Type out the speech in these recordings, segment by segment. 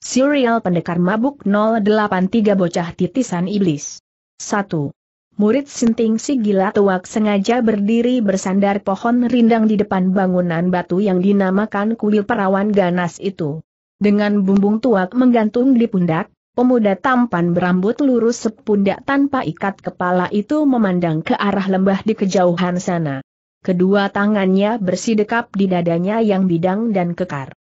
Serial Pendekar Mabuk 083 Bocah Titisan Iblis 1. Murid Sinting si gila tuak sengaja berdiri bersandar pohon rindang di depan bangunan batu yang dinamakan kuil perawan ganas itu. Dengan bumbung tuak menggantung di pundak, pemuda tampan berambut lurus sepundak tanpa ikat kepala itu memandang ke arah lembah di kejauhan sana. Kedua tangannya bersidekap di dadanya yang bidang dan kekar.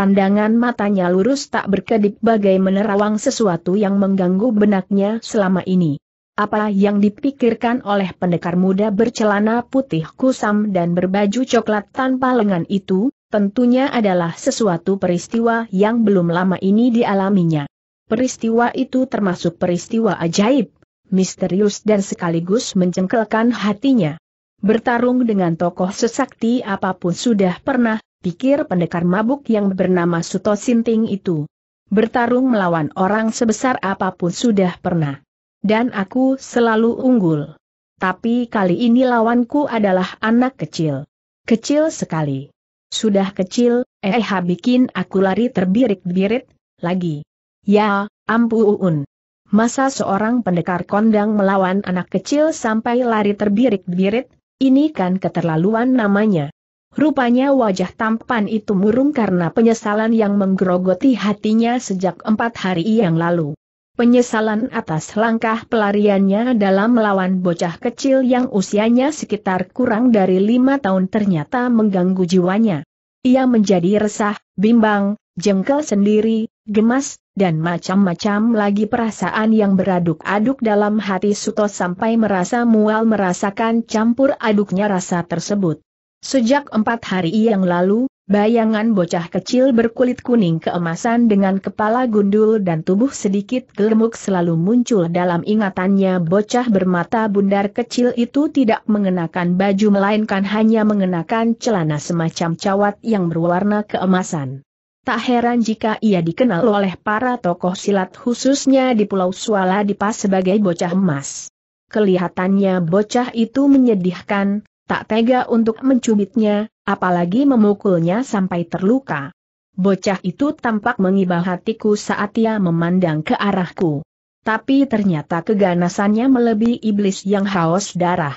Pandangan matanya lurus tak berkedip bagai menerawang sesuatu yang mengganggu benaknya selama ini. Apa yang dipikirkan oleh pendekar muda bercelana putih kusam dan berbaju coklat tanpa lengan itu, tentunya adalah sesuatu peristiwa yang belum lama ini dialaminya. Peristiwa itu termasuk peristiwa ajaib, misterius dan sekaligus mencengkelkan hatinya. Bertarung dengan tokoh sesakti apapun sudah pernah pikir pendekar mabuk yang bernama Suto Sinting itu. Bertarung melawan orang sebesar apapun sudah pernah. Dan aku selalu unggul. Tapi kali ini lawanku adalah anak kecil. Kecil sekali. Sudah kecil, eh bikin aku lari terbirit-birit, lagi. Ya, ampun, Masa seorang pendekar kondang melawan anak kecil sampai lari terbirit-birit, ini kan keterlaluan namanya. Rupanya wajah tampan itu murung karena penyesalan yang menggerogoti hatinya sejak empat hari yang lalu. Penyesalan atas langkah pelariannya dalam melawan bocah kecil yang usianya sekitar kurang dari lima tahun ternyata mengganggu jiwanya. Ia menjadi resah, bimbang, jengkel sendiri, gemas, dan macam-macam lagi perasaan yang beraduk-aduk dalam hati Suto sampai merasa mual merasakan campur aduknya rasa tersebut. Sejak empat hari yang lalu, bayangan bocah kecil berkulit kuning keemasan dengan kepala gundul dan tubuh sedikit gemuk selalu muncul dalam ingatannya bocah bermata bundar kecil itu tidak mengenakan baju melainkan hanya mengenakan celana semacam cawat yang berwarna keemasan. Tak heran jika ia dikenal oleh para tokoh silat khususnya di Pulau Suala Dipa sebagai bocah emas. Kelihatannya bocah itu menyedihkan, tak tega untuk mencubitnya, apalagi memukulnya sampai terluka. Bocah itu tampak mengibah hatiku saat ia memandang ke arahku. Tapi ternyata keganasannya melebihi iblis yang haus darah.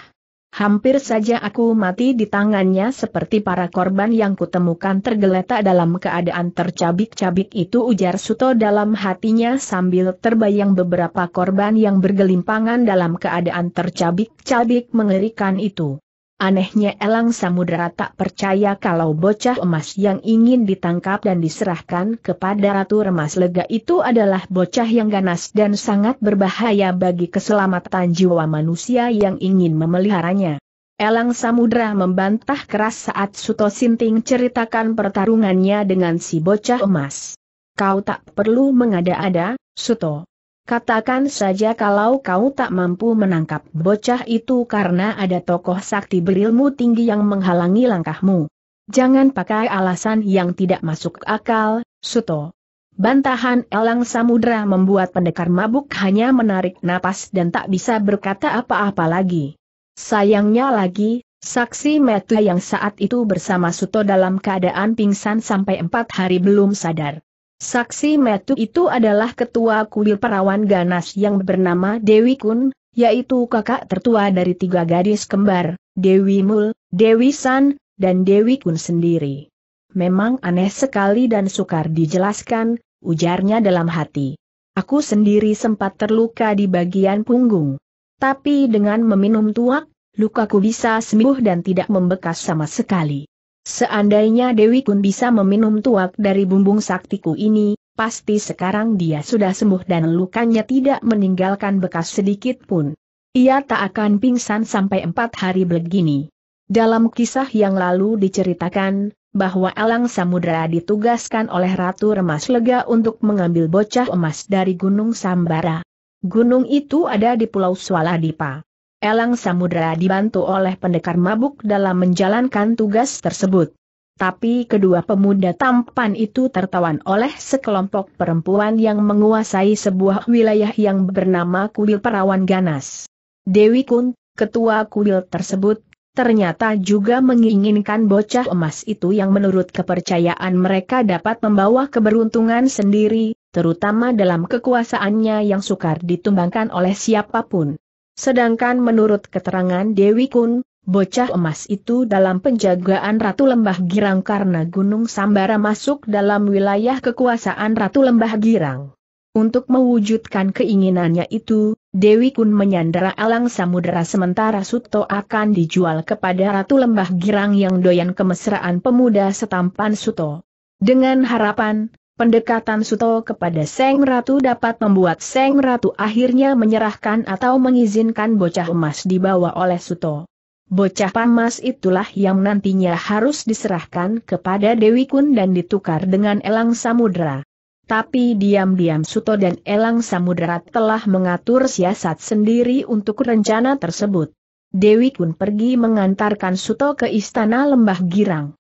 Hampir saja aku mati di tangannya seperti para korban yang kutemukan tergeletak dalam keadaan tercabik-cabik itu ujar Suto dalam hatinya sambil terbayang beberapa korban yang bergelimpangan dalam keadaan tercabik-cabik mengerikan itu. Anehnya Elang Samudera tak percaya kalau bocah emas yang ingin ditangkap dan diserahkan kepada Ratu Remas Lega itu adalah bocah yang ganas dan sangat berbahaya bagi keselamatan jiwa manusia yang ingin memeliharanya. Elang Samudra membantah keras saat Suto Sinting ceritakan pertarungannya dengan si bocah emas. Kau tak perlu mengada-ada, Suto. Katakan saja kalau kau tak mampu menangkap bocah itu karena ada tokoh sakti berilmu tinggi yang menghalangi langkahmu. Jangan pakai alasan yang tidak masuk akal, Suto. Bantahan Elang Samudra membuat pendekar mabuk hanya menarik napas dan tak bisa berkata apa-apa lagi. Sayangnya lagi, saksi Metu yang saat itu bersama Suto dalam keadaan pingsan sampai empat hari belum sadar. Saksi metu itu adalah ketua kuil perawan ganas yang bernama Dewi Kun, yaitu kakak tertua dari tiga gadis kembar, Dewi Mul, Dewi San, dan Dewi Kun sendiri. Memang aneh sekali dan sukar dijelaskan, ujarnya dalam hati. Aku sendiri sempat terluka di bagian punggung. Tapi dengan meminum tuak, lukaku bisa sembuh dan tidak membekas sama sekali. Seandainya Dewi Kun bisa meminum tuak dari bumbung saktiku ini, pasti sekarang dia sudah sembuh dan lukanya tidak meninggalkan bekas sedikit pun. Ia tak akan pingsan sampai empat hari begini. Dalam kisah yang lalu diceritakan, bahwa Elang Samudra ditugaskan oleh Ratu Remas Lega untuk mengambil bocah emas dari Gunung Sambara. Gunung itu ada di Pulau Swaladipa. Elang Samudra dibantu oleh pendekar mabuk dalam menjalankan tugas tersebut. Tapi kedua pemuda tampan itu tertawan oleh sekelompok perempuan yang menguasai sebuah wilayah yang bernama Kuil Perawan Ganas. Dewi Kun, ketua kuil tersebut, ternyata juga menginginkan bocah emas itu yang menurut kepercayaan mereka dapat membawa keberuntungan sendiri, terutama dalam kekuasaannya yang sukar ditumbangkan oleh siapapun. Sedangkan menurut keterangan Dewi Kun, Bocah emas itu dalam penjagaan Ratu Lembah Girang karena Gunung Sambara masuk dalam wilayah kekuasaan Ratu Lembah Girang. Untuk mewujudkan keinginannya itu, Dewi Kun menyandera Alang Samudera sementara Suto akan dijual kepada Ratu Lembah Girang yang doyan kemesraan pemuda setampan Suto. Dengan harapan, Pendekatan Suto kepada Seng Ratu dapat membuat Seng Ratu akhirnya menyerahkan atau mengizinkan bocah emas dibawa oleh Suto. Bocah pamas itulah yang nantinya harus diserahkan kepada Dewi Kun dan ditukar dengan Elang Samudra. Tapi diam-diam Suto dan Elang Samudra telah mengatur siasat sendiri untuk rencana tersebut. Dewi Kun pergi mengantarkan Suto ke istana Lembah Girang.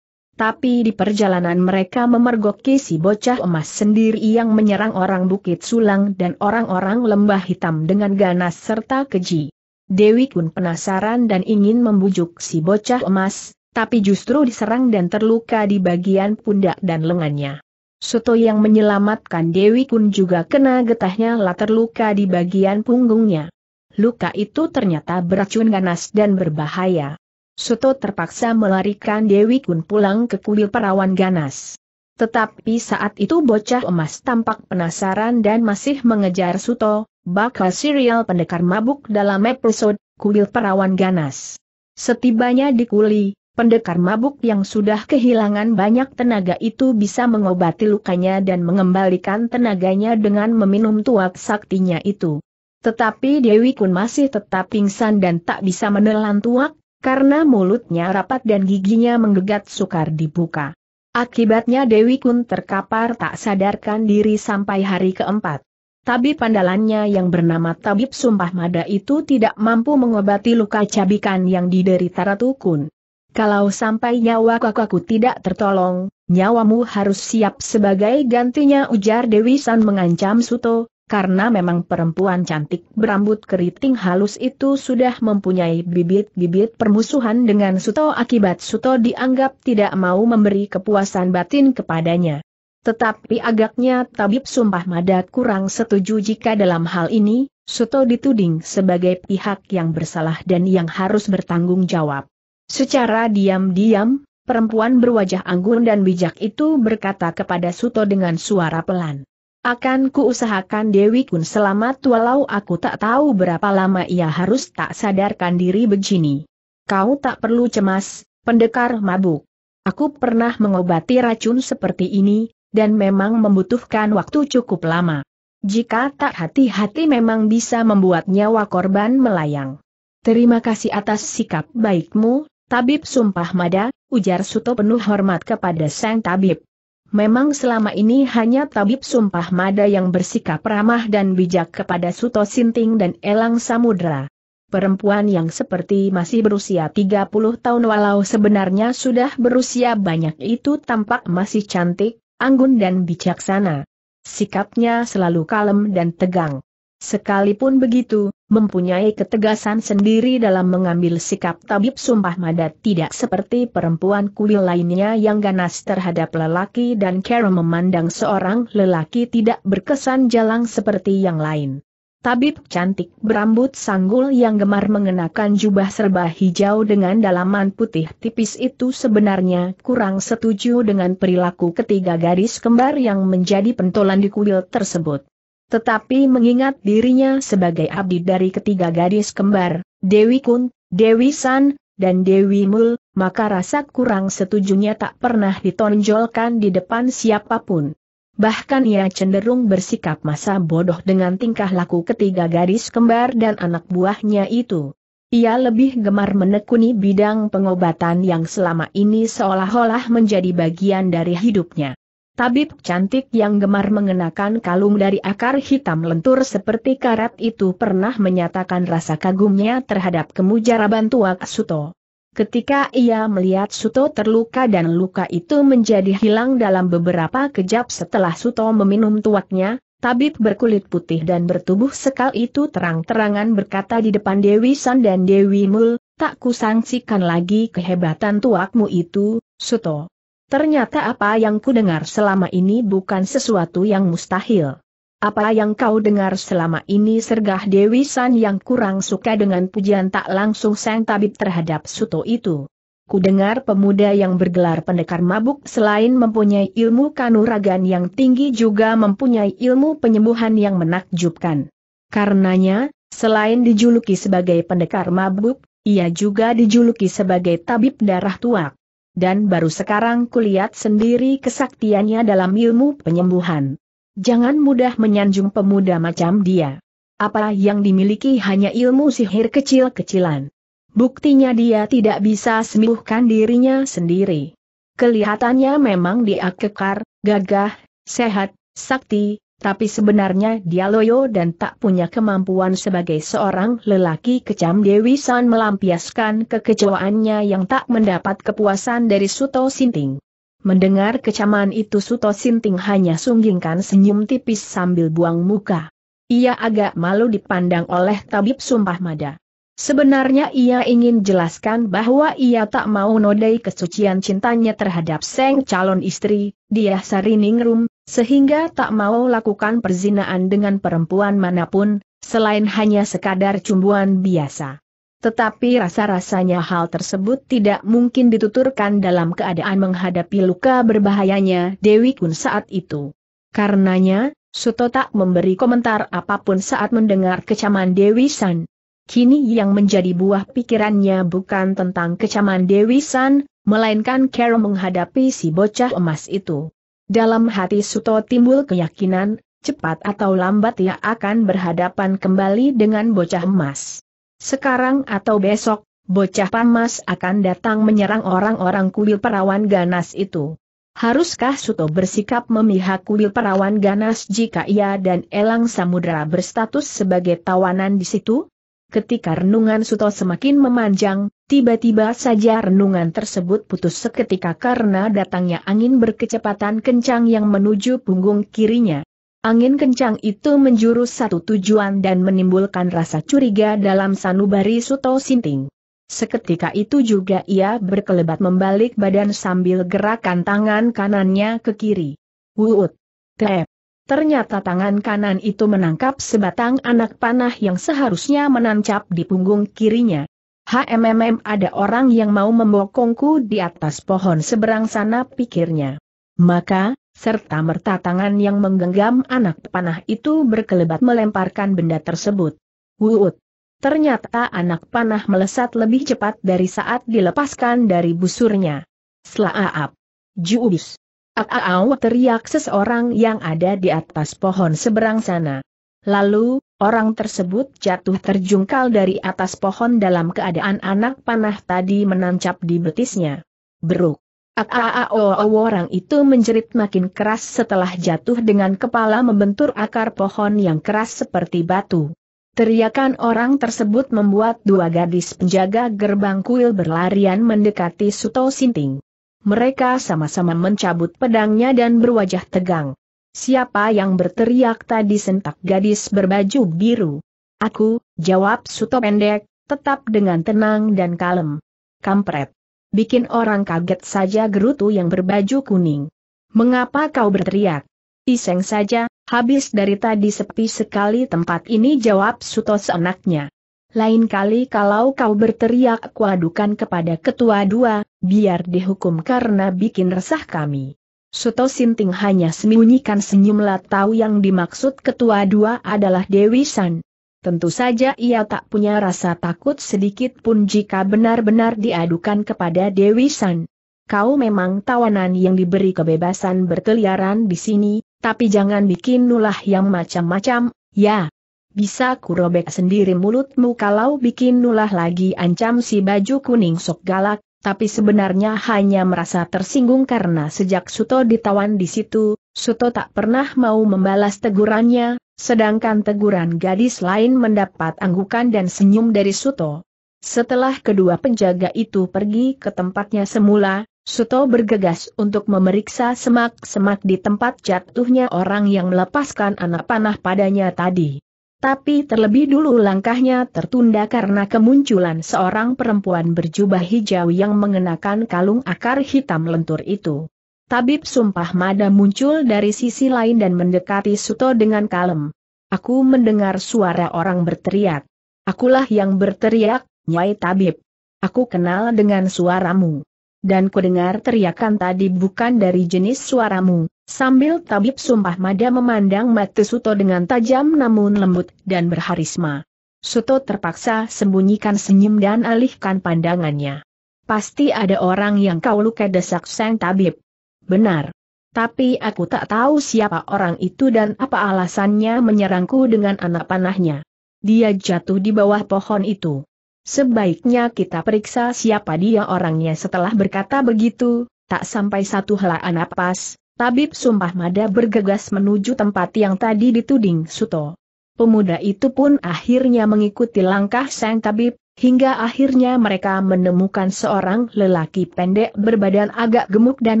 Tapi di perjalanan mereka memergoki si bocah emas sendiri yang menyerang orang Bukit Sulang dan orang-orang lembah hitam dengan ganas serta keji. Dewi pun penasaran dan ingin membujuk si bocah emas, tapi justru diserang dan terluka di bagian pundak dan lengannya. Soto yang menyelamatkan Dewi pun juga kena getahnya lah terluka di bagian punggungnya. Luka itu ternyata beracun ganas dan berbahaya. Suto terpaksa melarikan Dewi Kun pulang ke kuil perawan ganas. Tetapi saat itu bocah emas tampak penasaran dan masih mengejar Suto, bakal serial pendekar mabuk dalam episode kuil perawan ganas. Setibanya di kuli, pendekar mabuk yang sudah kehilangan banyak tenaga itu bisa mengobati lukanya dan mengembalikan tenaganya dengan meminum tuak saktinya itu. Tetapi Dewi Kun masih tetap pingsan dan tak bisa menelan tuak karena mulutnya rapat dan giginya menggegat sukar dibuka. Akibatnya Dewi Kun terkapar tak sadarkan diri sampai hari keempat. Tabib pandalannya yang bernama Tabib Sumpah Mada itu tidak mampu mengobati luka cabikan yang diderita Ratu Kun. Kalau sampai nyawa kakakku tidak tertolong, nyawamu harus siap sebagai gantinya ujar Dewi San mengancam Suto, karena memang perempuan cantik berambut keriting halus itu sudah mempunyai bibit-bibit permusuhan dengan Suto akibat Suto dianggap tidak mau memberi kepuasan batin kepadanya. Tetapi agaknya tabib sumpah mada kurang setuju jika dalam hal ini, Suto dituding sebagai pihak yang bersalah dan yang harus bertanggung jawab. Secara diam-diam, perempuan berwajah anggun dan bijak itu berkata kepada Suto dengan suara pelan. Akan kuusahakan Dewi Kun selamat walau aku tak tahu berapa lama ia harus tak sadarkan diri begini. Kau tak perlu cemas, pendekar mabuk. Aku pernah mengobati racun seperti ini, dan memang membutuhkan waktu cukup lama. Jika tak hati-hati memang bisa membuat nyawa korban melayang. Terima kasih atas sikap baikmu, tabib sumpah mada, ujar Suto penuh hormat kepada sang tabib. Memang selama ini hanya tabib sumpah mada yang bersikap ramah dan bijak kepada Suto Sinting dan Elang Samudra. Perempuan yang seperti masih berusia 30 tahun walau sebenarnya sudah berusia banyak itu tampak masih cantik, anggun dan bijaksana. Sikapnya selalu kalem dan tegang. Sekalipun begitu, mempunyai ketegasan sendiri dalam mengambil sikap tabib sumpah madat tidak seperti perempuan kuil lainnya yang ganas terhadap lelaki dan kera memandang seorang lelaki tidak berkesan jalan seperti yang lain. Tabib cantik berambut sanggul yang gemar mengenakan jubah serba hijau dengan dalaman putih tipis itu sebenarnya kurang setuju dengan perilaku ketiga garis kembar yang menjadi pentolan di kuil tersebut. Tetapi mengingat dirinya sebagai abdi dari ketiga gadis kembar, Dewi Kun, Dewi San, dan Dewi Mul, maka rasa kurang setujunya tak pernah ditonjolkan di depan siapapun. Bahkan ia cenderung bersikap masa bodoh dengan tingkah laku ketiga gadis kembar dan anak buahnya itu. Ia lebih gemar menekuni bidang pengobatan yang selama ini seolah-olah menjadi bagian dari hidupnya. Tabib cantik yang gemar mengenakan kalung dari akar hitam lentur seperti karat itu pernah menyatakan rasa kagumnya terhadap kemujaraban tuak Suto. Ketika ia melihat Suto terluka dan luka itu menjadi hilang dalam beberapa kejap setelah Suto meminum tuaknya, tabib berkulit putih dan bertubuh sekal itu terang-terangan berkata di depan Dewi San dan Dewi Mul, tak kusangsikan lagi kehebatan tuakmu itu, Suto. Ternyata apa yang ku dengar selama ini bukan sesuatu yang mustahil. Apa yang kau dengar selama ini sergah Dewi San yang kurang suka dengan pujian tak langsung sang tabib terhadap suto itu. Ku dengar pemuda yang bergelar pendekar mabuk selain mempunyai ilmu kanuragan yang tinggi juga mempunyai ilmu penyembuhan yang menakjubkan. Karenanya, selain dijuluki sebagai pendekar mabuk, ia juga dijuluki sebagai tabib darah tuak dan baru sekarang kulihat sendiri kesaktiannya dalam ilmu penyembuhan. Jangan mudah menyanjung pemuda macam dia. Apa yang dimiliki hanya ilmu sihir kecil-kecilan. Buktinya dia tidak bisa sembuhkan dirinya sendiri. Kelihatannya memang dia kekar, gagah, sehat, sakti, tapi sebenarnya dia loyo dan tak punya kemampuan sebagai seorang lelaki kecam Dewi San melampiaskan kekecewaannya yang tak mendapat kepuasan dari Suto Sinting. Mendengar kecaman itu Suto Sinting hanya sunggingkan senyum tipis sambil buang muka. Ia agak malu dipandang oleh tabib sumpah mada. Sebenarnya ia ingin jelaskan bahwa ia tak mau nodai kesucian cintanya terhadap seng calon istri, dia Sarining Rum, sehingga tak mau lakukan perzinaan dengan perempuan manapun, selain hanya sekadar cumbuan biasa. Tetapi rasa-rasanya hal tersebut tidak mungkin dituturkan dalam keadaan menghadapi luka berbahayanya Dewi Kun saat itu. Karenanya, Suto tak memberi komentar apapun saat mendengar kecaman Dewi San. Kini yang menjadi buah pikirannya bukan tentang kecaman Dewi San, melainkan Carol menghadapi si bocah emas itu. Dalam hati Suto timbul keyakinan, cepat atau lambat ia akan berhadapan kembali dengan bocah emas. Sekarang atau besok, bocah emas akan datang menyerang orang-orang kuil perawan ganas itu. Haruskah Suto bersikap memihak kuil perawan ganas jika ia dan Elang Samudra berstatus sebagai tawanan di situ? Ketika renungan Suto semakin memanjang, tiba-tiba saja renungan tersebut putus seketika karena datangnya angin berkecepatan kencang yang menuju punggung kirinya. Angin kencang itu menjurus satu tujuan dan menimbulkan rasa curiga dalam sanubari Suto Sinting. Seketika itu juga ia berkelebat membalik badan sambil gerakan tangan kanannya ke kiri. Wuut. Tep. Ternyata tangan kanan itu menangkap sebatang anak panah yang seharusnya menancap di punggung kirinya. HMMM ada orang yang mau membokongku di atas pohon seberang sana pikirnya. Maka, serta merta tangan yang menggenggam anak panah itu berkelebat melemparkan benda tersebut. Wuut! Ternyata anak panah melesat lebih cepat dari saat dilepaskan dari busurnya. Selaap! Juubis! Aau teriak seseorang yang ada di atas pohon seberang sana. Lalu, orang tersebut jatuh terjungkal dari atas pohon dalam keadaan anak panah tadi menancap di betisnya. Beruk. Aau orang itu menjerit makin keras setelah jatuh dengan kepala membentur akar pohon yang keras seperti batu. Teriakan orang tersebut membuat dua gadis penjaga gerbang kuil berlarian mendekati Suto Sinting. Mereka sama-sama mencabut pedangnya dan berwajah tegang. Siapa yang berteriak tadi sentak gadis berbaju biru? Aku, jawab Suto pendek, tetap dengan tenang dan kalem. Kampret. Bikin orang kaget saja gerutu yang berbaju kuning. Mengapa kau berteriak? Iseng saja, habis dari tadi sepi sekali tempat ini jawab Suto seenaknya. Lain kali kalau kau berteriak kuadukan kepada ketua dua, biar dihukum karena bikin resah kami. Suto Sinting hanya sembunyikan senyum latau yang dimaksud ketua dua adalah Dewi San. Tentu saja ia tak punya rasa takut sedikit pun jika benar-benar diadukan kepada Dewi San. Kau memang tawanan yang diberi kebebasan berkeliaran di sini, tapi jangan bikin nulah yang macam-macam, ya, bisa kurobek sendiri mulutmu kalau bikin nulah lagi ancam si baju kuning sok galak, tapi sebenarnya hanya merasa tersinggung karena sejak Suto ditawan di situ, Suto tak pernah mau membalas tegurannya, sedangkan teguran gadis lain mendapat anggukan dan senyum dari Suto. Setelah kedua penjaga itu pergi ke tempatnya semula, Suto bergegas untuk memeriksa semak-semak di tempat jatuhnya orang yang melepaskan anak panah padanya tadi. Tapi terlebih dulu langkahnya tertunda karena kemunculan seorang perempuan berjubah hijau yang mengenakan kalung akar hitam lentur itu. Tabib Sumpah Mada muncul dari sisi lain dan mendekati Suto dengan kalem. Aku mendengar suara orang berteriak. Akulah yang berteriak, Nyai Tabib. Aku kenal dengan suaramu dan kudengar teriakan tadi bukan dari jenis suaramu. Sambil tabib sumpah mada memandang mata Suto dengan tajam namun lembut dan berharisma. Suto terpaksa sembunyikan senyum dan alihkan pandangannya. Pasti ada orang yang kau luka desak sang tabib. Benar. Tapi aku tak tahu siapa orang itu dan apa alasannya menyerangku dengan anak panahnya. Dia jatuh di bawah pohon itu. Sebaiknya kita periksa siapa dia orangnya setelah berkata begitu, tak sampai satu helaan napas, tabib sumpah mada bergegas menuju tempat yang tadi dituding Suto. Pemuda itu pun akhirnya mengikuti langkah sang tabib, hingga akhirnya mereka menemukan seorang lelaki pendek berbadan agak gemuk dan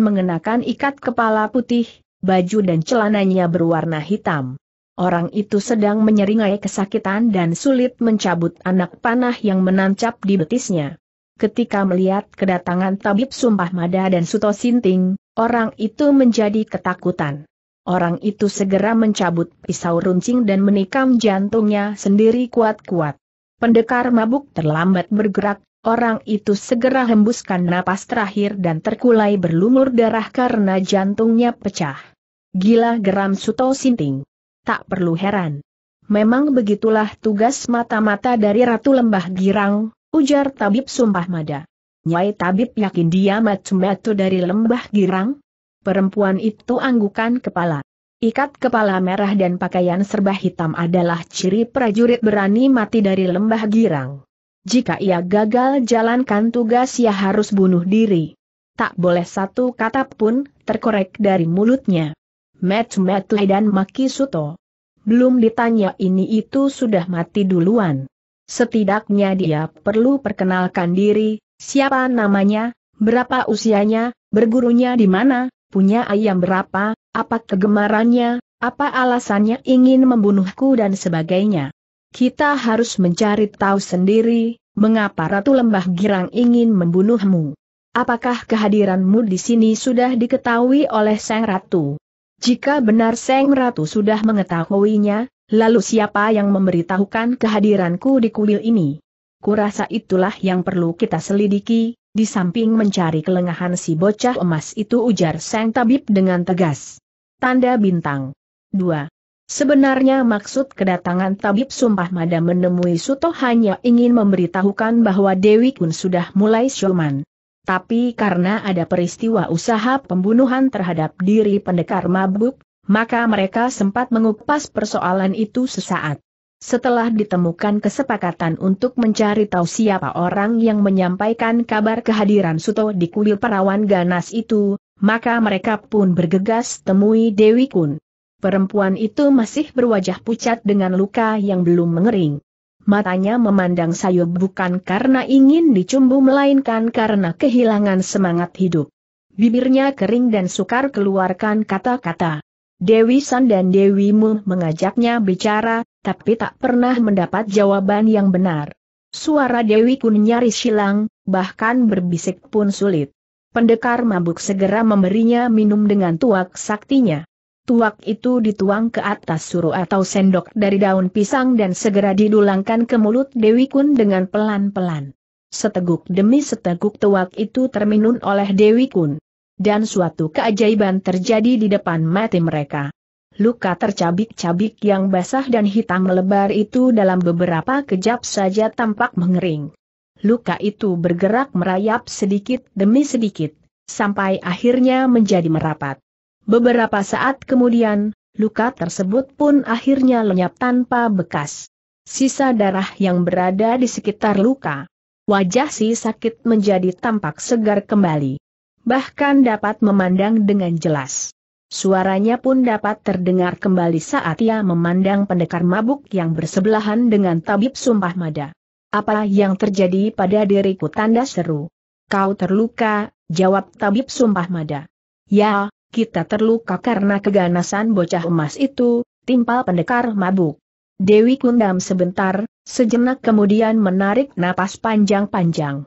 mengenakan ikat kepala putih, baju dan celananya berwarna hitam. Orang itu sedang menyeringai kesakitan dan sulit mencabut anak panah yang menancap di betisnya. Ketika melihat kedatangan tabib Sumpah Mada dan Suto Sinting, orang itu menjadi ketakutan. Orang itu segera mencabut pisau runcing dan menikam jantungnya sendiri kuat-kuat. Pendekar mabuk terlambat bergerak, orang itu segera hembuskan napas terakhir dan terkulai berlumur darah karena jantungnya pecah. Gila geram Suto Sinting tak perlu heran. Memang begitulah tugas mata-mata dari Ratu Lembah Girang, ujar tabib Sumpah Mada. Nyai tabib yakin dia matu-matu dari Lembah Girang? Perempuan itu anggukan kepala. Ikat kepala merah dan pakaian serba hitam adalah ciri prajurit berani mati dari Lembah Girang. Jika ia gagal jalankan tugas ia harus bunuh diri. Tak boleh satu kata pun terkorek dari mulutnya. Matu-matu dan Maki Suto. Belum ditanya ini itu sudah mati duluan. Setidaknya dia perlu perkenalkan diri, siapa namanya, berapa usianya, bergurunya di mana, punya ayam berapa, apa kegemarannya, apa alasannya ingin membunuhku dan sebagainya. Kita harus mencari tahu sendiri, mengapa Ratu Lembah Girang ingin membunuhmu. Apakah kehadiranmu di sini sudah diketahui oleh Sang Ratu? Jika benar Seng Ratu sudah mengetahuinya, lalu siapa yang memberitahukan kehadiranku di kuil ini? Kurasa itulah yang perlu kita selidiki, di samping mencari kelengahan si bocah emas itu ujar Seng Tabib dengan tegas. Tanda Bintang 2. Sebenarnya maksud kedatangan Tabib Sumpah Mada menemui Suto hanya ingin memberitahukan bahwa Dewi Kun sudah mulai syoman. Tapi karena ada peristiwa usaha pembunuhan terhadap diri pendekar mabuk, maka mereka sempat mengupas persoalan itu sesaat. Setelah ditemukan kesepakatan untuk mencari tahu siapa orang yang menyampaikan kabar kehadiran Suto di kuil perawan ganas itu, maka mereka pun bergegas temui Dewi Kun. Perempuan itu masih berwajah pucat dengan luka yang belum mengering. Matanya memandang sayup bukan karena ingin dicumbu melainkan karena kehilangan semangat hidup. Bibirnya kering dan sukar keluarkan kata-kata. Dewi San dan Dewi Mu mengajaknya bicara, tapi tak pernah mendapat jawaban yang benar. Suara Dewi Kun nyaris hilang, bahkan berbisik pun sulit. Pendekar mabuk segera memberinya minum dengan tuak saktinya tuak itu dituang ke atas suru atau sendok dari daun pisang dan segera didulangkan ke mulut Dewi Kun dengan pelan-pelan. Seteguk demi seteguk tuak itu terminun oleh Dewi Kun. Dan suatu keajaiban terjadi di depan mati mereka. Luka tercabik-cabik yang basah dan hitam melebar itu dalam beberapa kejap saja tampak mengering. Luka itu bergerak merayap sedikit demi sedikit, sampai akhirnya menjadi merapat. Beberapa saat kemudian, luka tersebut pun akhirnya lenyap tanpa bekas. Sisa darah yang berada di sekitar luka. Wajah si sakit menjadi tampak segar kembali. Bahkan dapat memandang dengan jelas. Suaranya pun dapat terdengar kembali saat ia memandang pendekar mabuk yang bersebelahan dengan tabib sumpah mada. Apa yang terjadi pada diriku tanda seru. Kau terluka, jawab tabib sumpah mada. Ya, kita terluka karena keganasan bocah emas itu, timpal pendekar mabuk. Dewi kundam sebentar, sejenak kemudian menarik napas panjang-panjang.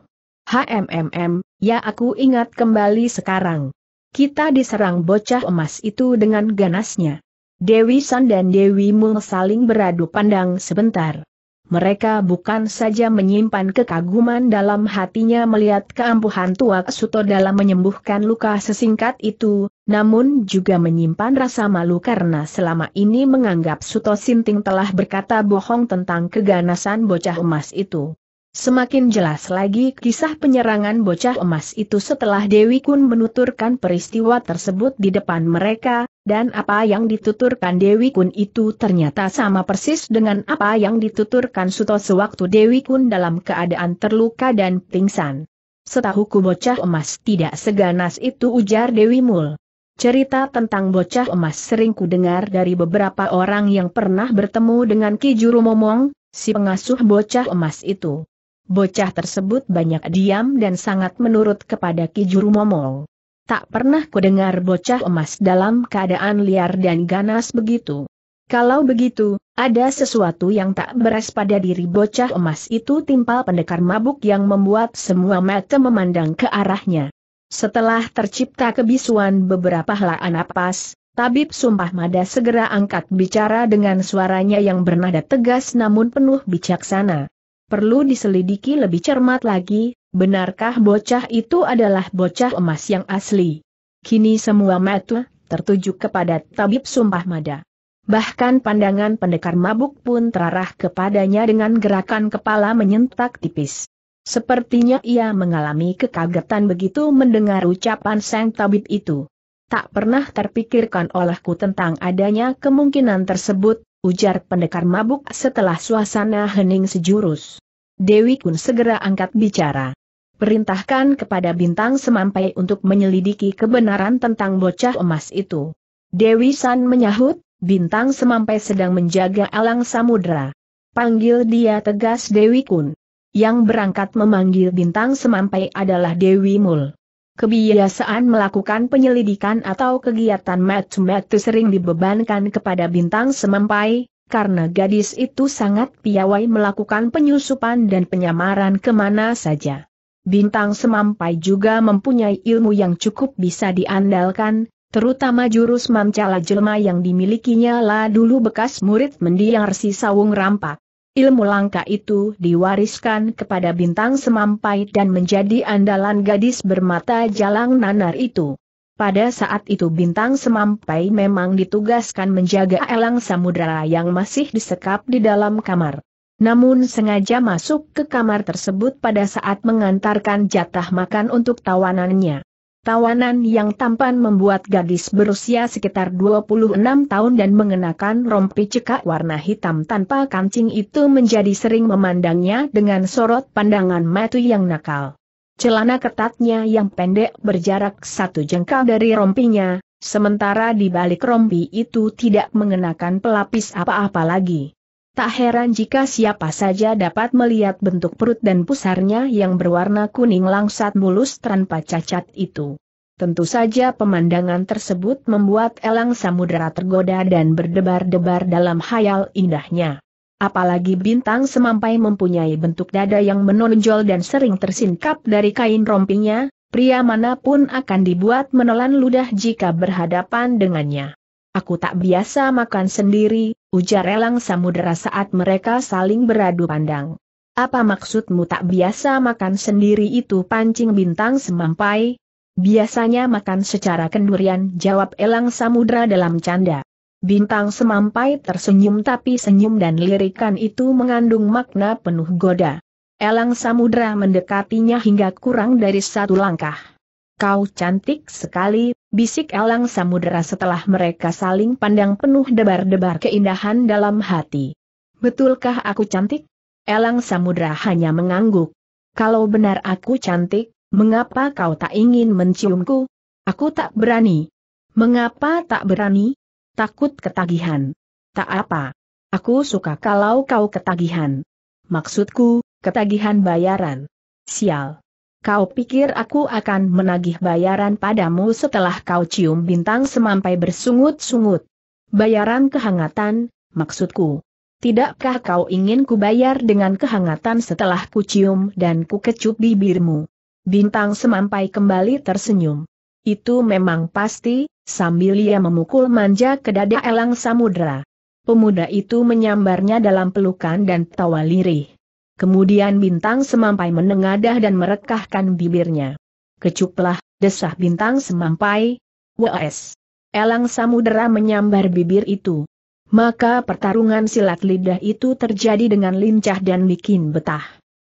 HMMM, ya aku ingat kembali sekarang. Kita diserang bocah emas itu dengan ganasnya. Dewi San dan Dewi Mul saling beradu pandang sebentar mereka bukan saja menyimpan kekaguman dalam hatinya melihat keampuhan tua Suto dalam menyembuhkan luka sesingkat itu, namun juga menyimpan rasa malu karena selama ini menganggap Suto Sinting telah berkata bohong tentang keganasan bocah emas itu. Semakin jelas lagi kisah penyerangan bocah emas itu setelah Dewi Kun menuturkan peristiwa tersebut di depan mereka, dan apa yang dituturkan Dewi Kun itu ternyata sama persis dengan apa yang dituturkan Suto sewaktu Dewi Kun dalam keadaan terluka dan pingsan. Setahuku bocah emas tidak seganas itu ujar Dewi Mul. Cerita tentang bocah emas sering kudengar dari beberapa orang yang pernah bertemu dengan Ki Juru Momong, si pengasuh bocah emas itu. Bocah tersebut banyak diam dan sangat menurut kepada Kijuru Momol. Tak pernah kudengar bocah emas dalam keadaan liar dan ganas begitu. Kalau begitu, ada sesuatu yang tak beres pada diri bocah emas itu Timpal pendekar mabuk yang membuat semua mata memandang ke arahnya. Setelah tercipta kebisuan beberapa helaan napas, tabib sumpah mada segera angkat bicara dengan suaranya yang bernada tegas namun penuh bijaksana perlu diselidiki lebih cermat lagi, benarkah bocah itu adalah bocah emas yang asli. Kini semua mata tertuju kepada tabib sumpah mada. Bahkan pandangan pendekar mabuk pun terarah kepadanya dengan gerakan kepala menyentak tipis. Sepertinya ia mengalami kekagetan begitu mendengar ucapan sang tabib itu. Tak pernah terpikirkan olehku tentang adanya kemungkinan tersebut, ujar pendekar mabuk setelah suasana hening sejurus. Dewi Kun segera angkat bicara. Perintahkan kepada Bintang Semampai untuk menyelidiki kebenaran tentang bocah emas itu. Dewi San menyahut, Bintang Semampai sedang menjaga alang samudra. Panggil dia tegas Dewi Kun. Yang berangkat memanggil Bintang Semampai adalah Dewi Mul. Kebiasaan melakukan penyelidikan atau kegiatan mat-mat sering dibebankan kepada bintang semempai, karena gadis itu sangat piawai melakukan penyusupan dan penyamaran kemana saja. Bintang semampai juga mempunyai ilmu yang cukup bisa diandalkan, terutama jurus mamcala jelma yang dimilikinya lah dulu bekas murid mendiang si sawung rampak. Ilmu langka itu diwariskan kepada bintang semampai dan menjadi andalan gadis bermata jalang nanar itu. Pada saat itu bintang semampai memang ditugaskan menjaga elang samudera yang masih disekap di dalam kamar. Namun sengaja masuk ke kamar tersebut pada saat mengantarkan jatah makan untuk tawanannya. Tawanan yang tampan membuat gadis berusia sekitar 26 tahun dan mengenakan rompi cekak warna hitam tanpa kancing itu menjadi sering memandangnya dengan sorot pandangan mata yang nakal. Celana ketatnya yang pendek berjarak satu jengkal dari rompinya, sementara di balik rompi itu tidak mengenakan pelapis apa-apa lagi. Tak heran jika siapa saja dapat melihat bentuk perut dan pusarnya yang berwarna kuning langsat mulus tanpa cacat itu. Tentu saja pemandangan tersebut membuat Elang Samudera tergoda dan berdebar-debar dalam hayal indahnya. Apalagi bintang semampai mempunyai bentuk dada yang menonjol dan sering tersingkap dari kain rompinya, pria manapun akan dibuat menelan ludah jika berhadapan dengannya. Aku tak biasa makan sendiri, ujar Elang Samudera saat mereka saling beradu pandang. Apa maksudmu tak biasa makan sendiri itu pancing bintang semampai? Biasanya makan secara kendurian, jawab Elang Samudra dalam canda. Bintang semampai tersenyum tapi senyum dan lirikan itu mengandung makna penuh goda. Elang Samudra mendekatinya hingga kurang dari satu langkah. Kau cantik sekali, bisik Elang Samudera setelah mereka saling pandang penuh debar-debar keindahan dalam hati. Betulkah aku cantik? Elang Samudera hanya mengangguk. Kalau benar aku cantik, mengapa kau tak ingin menciumku? Aku tak berani. Mengapa tak berani? Takut ketagihan. Tak apa. Aku suka kalau kau ketagihan. Maksudku, ketagihan bayaran. Sial. Kau pikir aku akan menagih bayaran padamu setelah kau cium bintang semampai bersungut-sungut? Bayaran kehangatan, maksudku. Tidakkah kau ingin ku bayar dengan kehangatan setelah ku cium dan ku kecup bibirmu? Bintang semampai kembali tersenyum. Itu memang pasti, sambil ia memukul manja ke dada elang samudera. Pemuda itu menyambarnya dalam pelukan dan tawa lirih. Kemudian bintang semampai menengadah dan merekahkan bibirnya. Kecuplah, desah bintang semampai. W.S. Elang samudera menyambar bibir itu. Maka pertarungan silat lidah itu terjadi dengan lincah dan bikin betah.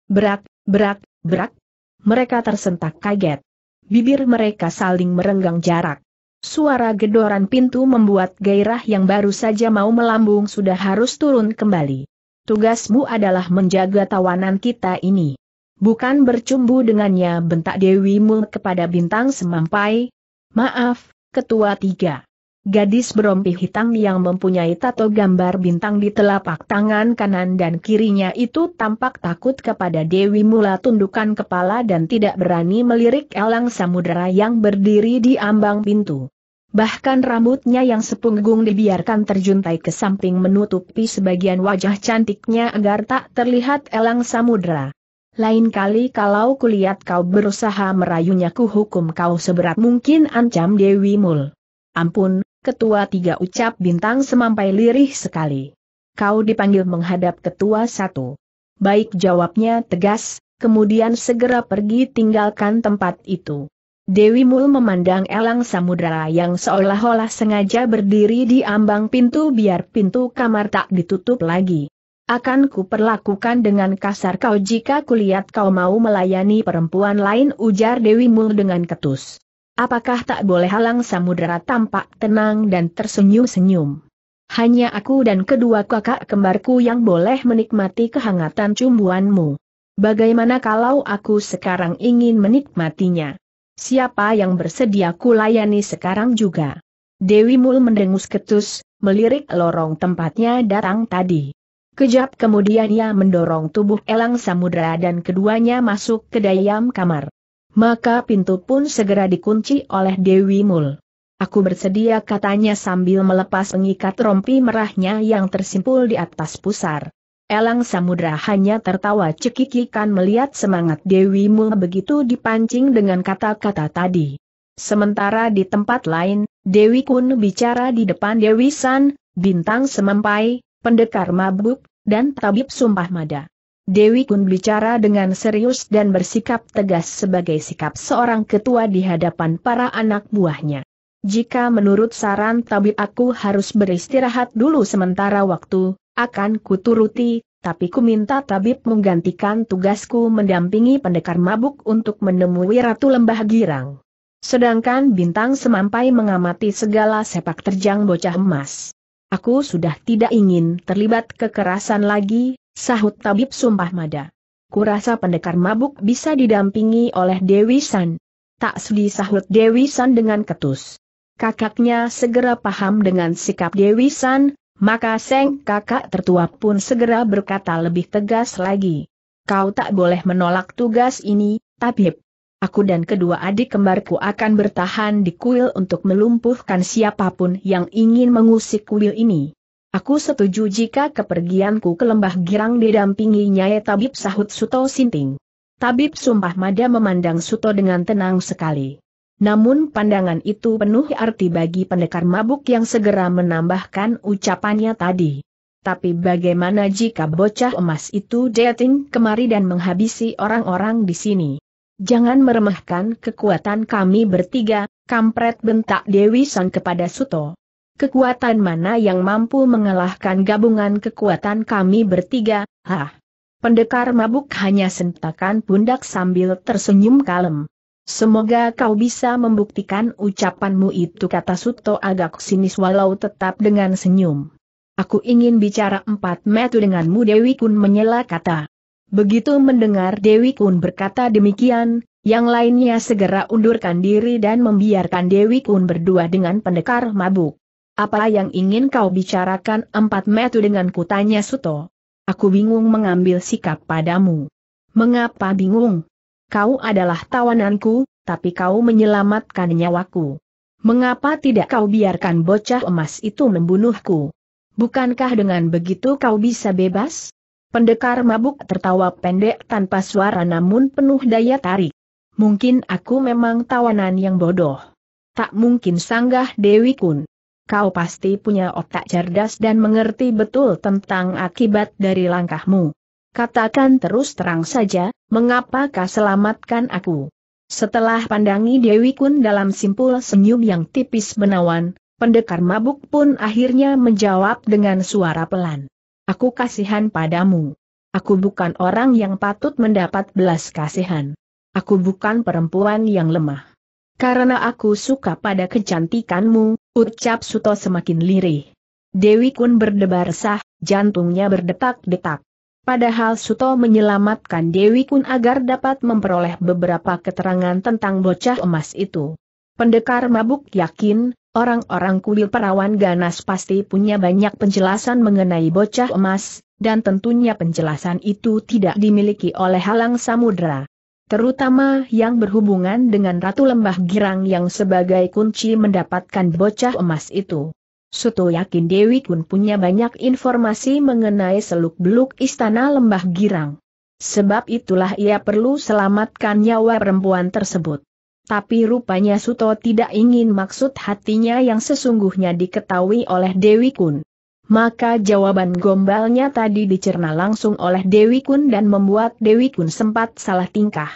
Berak, berak, berak. Mereka tersentak kaget. Bibir mereka saling merenggang jarak. Suara gedoran pintu membuat gairah yang baru saja mau melambung sudah harus turun kembali. Tugasmu adalah menjaga tawanan kita ini. Bukan bercumbu dengannya bentak Dewi Mul kepada bintang semampai. Maaf, ketua tiga. Gadis berompi hitam yang mempunyai tato gambar bintang di telapak tangan kanan dan kirinya itu tampak takut kepada Dewi Mula tundukan kepala dan tidak berani melirik elang samudera yang berdiri di ambang pintu. Bahkan rambutnya yang sepunggung dibiarkan terjuntai ke samping menutupi sebagian wajah cantiknya agar tak terlihat elang samudra. Lain kali kalau kulihat kau berusaha merayunya ku hukum kau seberat mungkin ancam Dewi Mul. Ampun, ketua tiga ucap bintang semampai lirih sekali. Kau dipanggil menghadap ketua satu. Baik jawabnya tegas, kemudian segera pergi tinggalkan tempat itu. Dewi Mul memandang Elang Samudra yang seolah-olah sengaja berdiri di ambang pintu biar pintu kamar tak ditutup lagi. Akan kuperlakukan dengan kasar kau jika kulihat kau mau melayani perempuan lain ujar Dewi Mul dengan ketus. Apakah tak boleh Elang Samudra tampak tenang dan tersenyum-senyum? Hanya aku dan kedua kakak kembarku yang boleh menikmati kehangatan cumbuanmu. Bagaimana kalau aku sekarang ingin menikmatinya? Siapa yang bersedia kulayani sekarang juga? Dewi Mul mendengus ketus, melirik lorong tempatnya datang tadi. Kejap kemudian ia mendorong tubuh Elang Samudra dan keduanya masuk ke dayam kamar. Maka pintu pun segera dikunci oleh Dewi Mul. Aku bersedia katanya sambil melepas pengikat rompi merahnya yang tersimpul di atas pusar. Elang Samudra hanya tertawa cekikikan melihat semangat Dewi Mul begitu dipancing dengan kata-kata tadi. Sementara di tempat lain, Dewi Kun bicara di depan Dewi San, Bintang Semampai, Pendekar Mabuk, dan Tabib Sumpah Mada. Dewi Kun bicara dengan serius dan bersikap tegas sebagai sikap seorang ketua di hadapan para anak buahnya. Jika menurut saran tabib aku harus beristirahat dulu sementara waktu, akan kuturuti, tapi ku minta tabib menggantikan tugasku mendampingi pendekar mabuk untuk menemui Ratu Lembah Girang. Sedangkan bintang semampai mengamati segala sepak terjang bocah emas. Aku sudah tidak ingin terlibat kekerasan lagi, sahut tabib sumpah mada. Kurasa pendekar mabuk bisa didampingi oleh Dewi San. Tak sedih sahut Dewi San dengan ketus kakaknya segera paham dengan sikap Dewi San, maka Seng kakak tertua pun segera berkata lebih tegas lagi. Kau tak boleh menolak tugas ini, Tabib. Aku dan kedua adik kembarku akan bertahan di kuil untuk melumpuhkan siapapun yang ingin mengusik kuil ini. Aku setuju jika kepergianku ke lembah girang didampingi Nyai Tabib sahut Suto Sinting. Tabib Sumpah Mada memandang Suto dengan tenang sekali. Namun pandangan itu penuh arti bagi pendekar mabuk yang segera menambahkan ucapannya tadi. Tapi bagaimana jika bocah emas itu dating kemari dan menghabisi orang-orang di sini? Jangan meremehkan kekuatan kami bertiga, kampret bentak Dewi San kepada Suto. Kekuatan mana yang mampu mengalahkan gabungan kekuatan kami bertiga, hah? Pendekar mabuk hanya sentakan pundak sambil tersenyum kalem. Semoga kau bisa membuktikan ucapanmu itu kata Suto agak sinis walau tetap dengan senyum. Aku ingin bicara empat metu denganmu Dewi Kun menyela kata. Begitu mendengar Dewi Kun berkata demikian, yang lainnya segera undurkan diri dan membiarkan Dewi Kun berdua dengan pendekar mabuk. Apa yang ingin kau bicarakan empat metu dengan kutanya Suto. Aku bingung mengambil sikap padamu. Mengapa bingung? kau adalah tawananku, tapi kau menyelamatkan nyawaku. Mengapa tidak kau biarkan bocah emas itu membunuhku? Bukankah dengan begitu kau bisa bebas? Pendekar mabuk tertawa pendek tanpa suara namun penuh daya tarik. Mungkin aku memang tawanan yang bodoh. Tak mungkin sanggah Dewi Kun. Kau pasti punya otak cerdas dan mengerti betul tentang akibat dari langkahmu. Katakan terus terang saja, mengapakah selamatkan aku? Setelah pandangi Dewi Kun dalam simpul senyum yang tipis menawan, pendekar mabuk pun akhirnya menjawab dengan suara pelan. Aku kasihan padamu. Aku bukan orang yang patut mendapat belas kasihan. Aku bukan perempuan yang lemah. Karena aku suka pada kecantikanmu, ucap Suto semakin lirih. Dewi Kun berdebar sah, jantungnya berdetak-detak. Padahal Suto menyelamatkan Dewi Kun agar dapat memperoleh beberapa keterangan tentang bocah emas itu. Pendekar mabuk yakin, orang-orang kuil perawan ganas pasti punya banyak penjelasan mengenai bocah emas, dan tentunya penjelasan itu tidak dimiliki oleh halang samudera. Terutama yang berhubungan dengan Ratu Lembah Girang yang sebagai kunci mendapatkan bocah emas itu. Suto yakin Dewi Kun punya banyak informasi mengenai seluk-beluk istana lembah girang. Sebab itulah ia perlu selamatkan nyawa perempuan tersebut. Tapi rupanya Suto tidak ingin maksud hatinya yang sesungguhnya diketahui oleh Dewi Kun. Maka jawaban gombalnya tadi dicerna langsung oleh Dewi Kun dan membuat Dewi Kun sempat salah tingkah.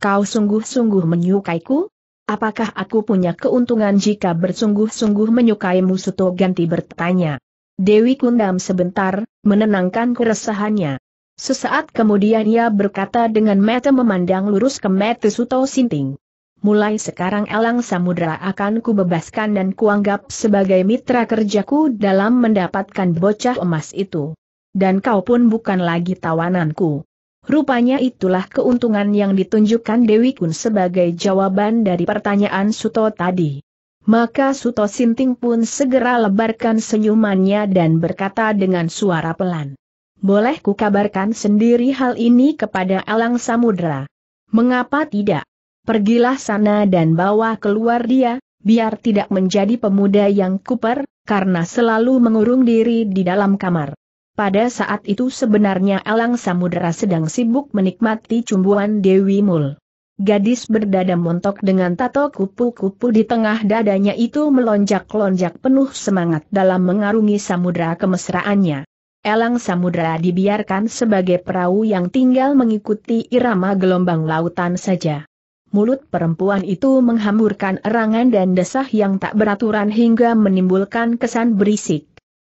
Kau sungguh-sungguh menyukaiku? Apakah aku punya keuntungan jika bersungguh-sungguh menyukaimu Musuto ganti bertanya? Dewi Kundam sebentar, menenangkan keresahannya. Sesaat kemudian ia berkata dengan mata memandang lurus ke mata Suto Sinting. Mulai sekarang Elang Samudra akan kubebaskan dan kuanggap sebagai mitra kerjaku dalam mendapatkan bocah emas itu. Dan kau pun bukan lagi tawananku. Rupanya itulah keuntungan yang ditunjukkan Dewi Kun sebagai jawaban dari pertanyaan Suto tadi. Maka Suto Sinting pun segera lebarkan senyumannya dan berkata dengan suara pelan. Boleh ku kabarkan sendiri hal ini kepada Alang Samudra. Mengapa tidak? Pergilah sana dan bawa keluar dia, biar tidak menjadi pemuda yang kuper, karena selalu mengurung diri di dalam kamar. Pada saat itu sebenarnya Elang Samudera sedang sibuk menikmati cumbuan Dewi Mul. Gadis berdada montok dengan tato kupu-kupu di tengah dadanya itu melonjak-lonjak penuh semangat dalam mengarungi samudera kemesraannya. Elang samudera dibiarkan sebagai perahu yang tinggal mengikuti irama gelombang lautan saja. Mulut perempuan itu menghamburkan erangan dan desah yang tak beraturan hingga menimbulkan kesan berisik.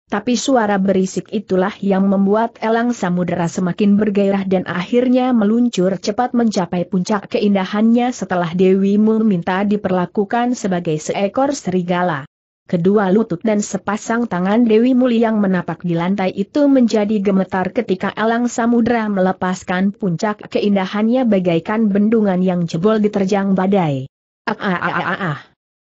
Tapi suara berisik itulah yang membuat elang samudera semakin bergairah dan akhirnya meluncur cepat mencapai puncak keindahannya setelah Dewi Mu minta diperlakukan sebagai seekor serigala. Kedua lutut dan sepasang tangan Dewi Muli yang menapak di lantai itu menjadi gemetar ketika elang samudera melepaskan puncak keindahannya bagaikan bendungan yang jebol diterjang badai. Ah ah ah ah ah.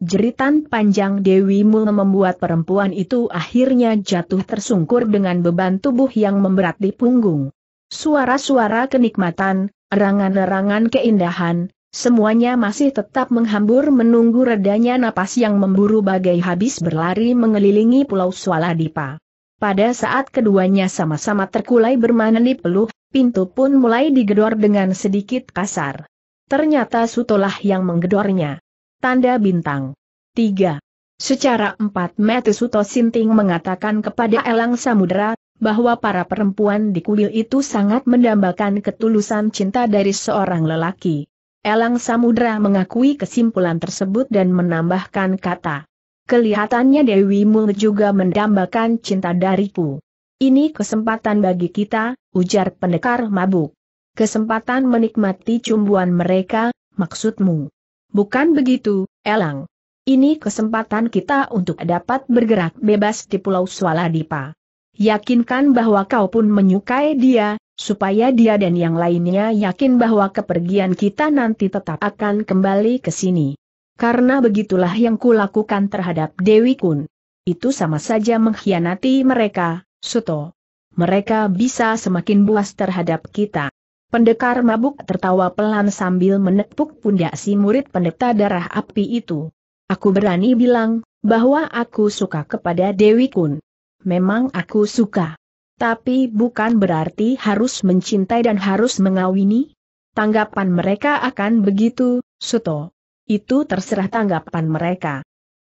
Jeritan panjang Dewi Mul membuat perempuan itu akhirnya jatuh tersungkur dengan beban tubuh yang memberat di punggung. Suara-suara kenikmatan, erangan-erangan keindahan, semuanya masih tetap menghambur menunggu redanya napas yang memburu bagai habis berlari mengelilingi Pulau Swaladipa. Pada saat keduanya sama-sama terkulai di peluh, pintu pun mulai digedor dengan sedikit kasar. Ternyata Sutolah yang menggedornya. Tanda bintang. 3. Secara empat Mete Suto Sinting mengatakan kepada Elang Samudra, bahwa para perempuan di kuil itu sangat mendambakan ketulusan cinta dari seorang lelaki. Elang Samudra mengakui kesimpulan tersebut dan menambahkan kata. Kelihatannya Dewi Mul juga mendambakan cinta dariku. Ini kesempatan bagi kita, ujar pendekar mabuk. Kesempatan menikmati cumbuan mereka, maksudmu. Bukan begitu, Elang. Ini kesempatan kita untuk dapat bergerak bebas di Pulau Swaladipa. Yakinkan bahwa kau pun menyukai dia, supaya dia dan yang lainnya yakin bahwa kepergian kita nanti tetap akan kembali ke sini. Karena begitulah yang kulakukan terhadap Dewi Kun. Itu sama saja mengkhianati mereka, Suto. Mereka bisa semakin buas terhadap kita. Pendekar mabuk tertawa pelan sambil menepuk pundak si murid pendeta darah api itu. Aku berani bilang, bahwa aku suka kepada Dewi Kun. Memang aku suka. Tapi bukan berarti harus mencintai dan harus mengawini. Tanggapan mereka akan begitu, Suto. Itu terserah tanggapan mereka.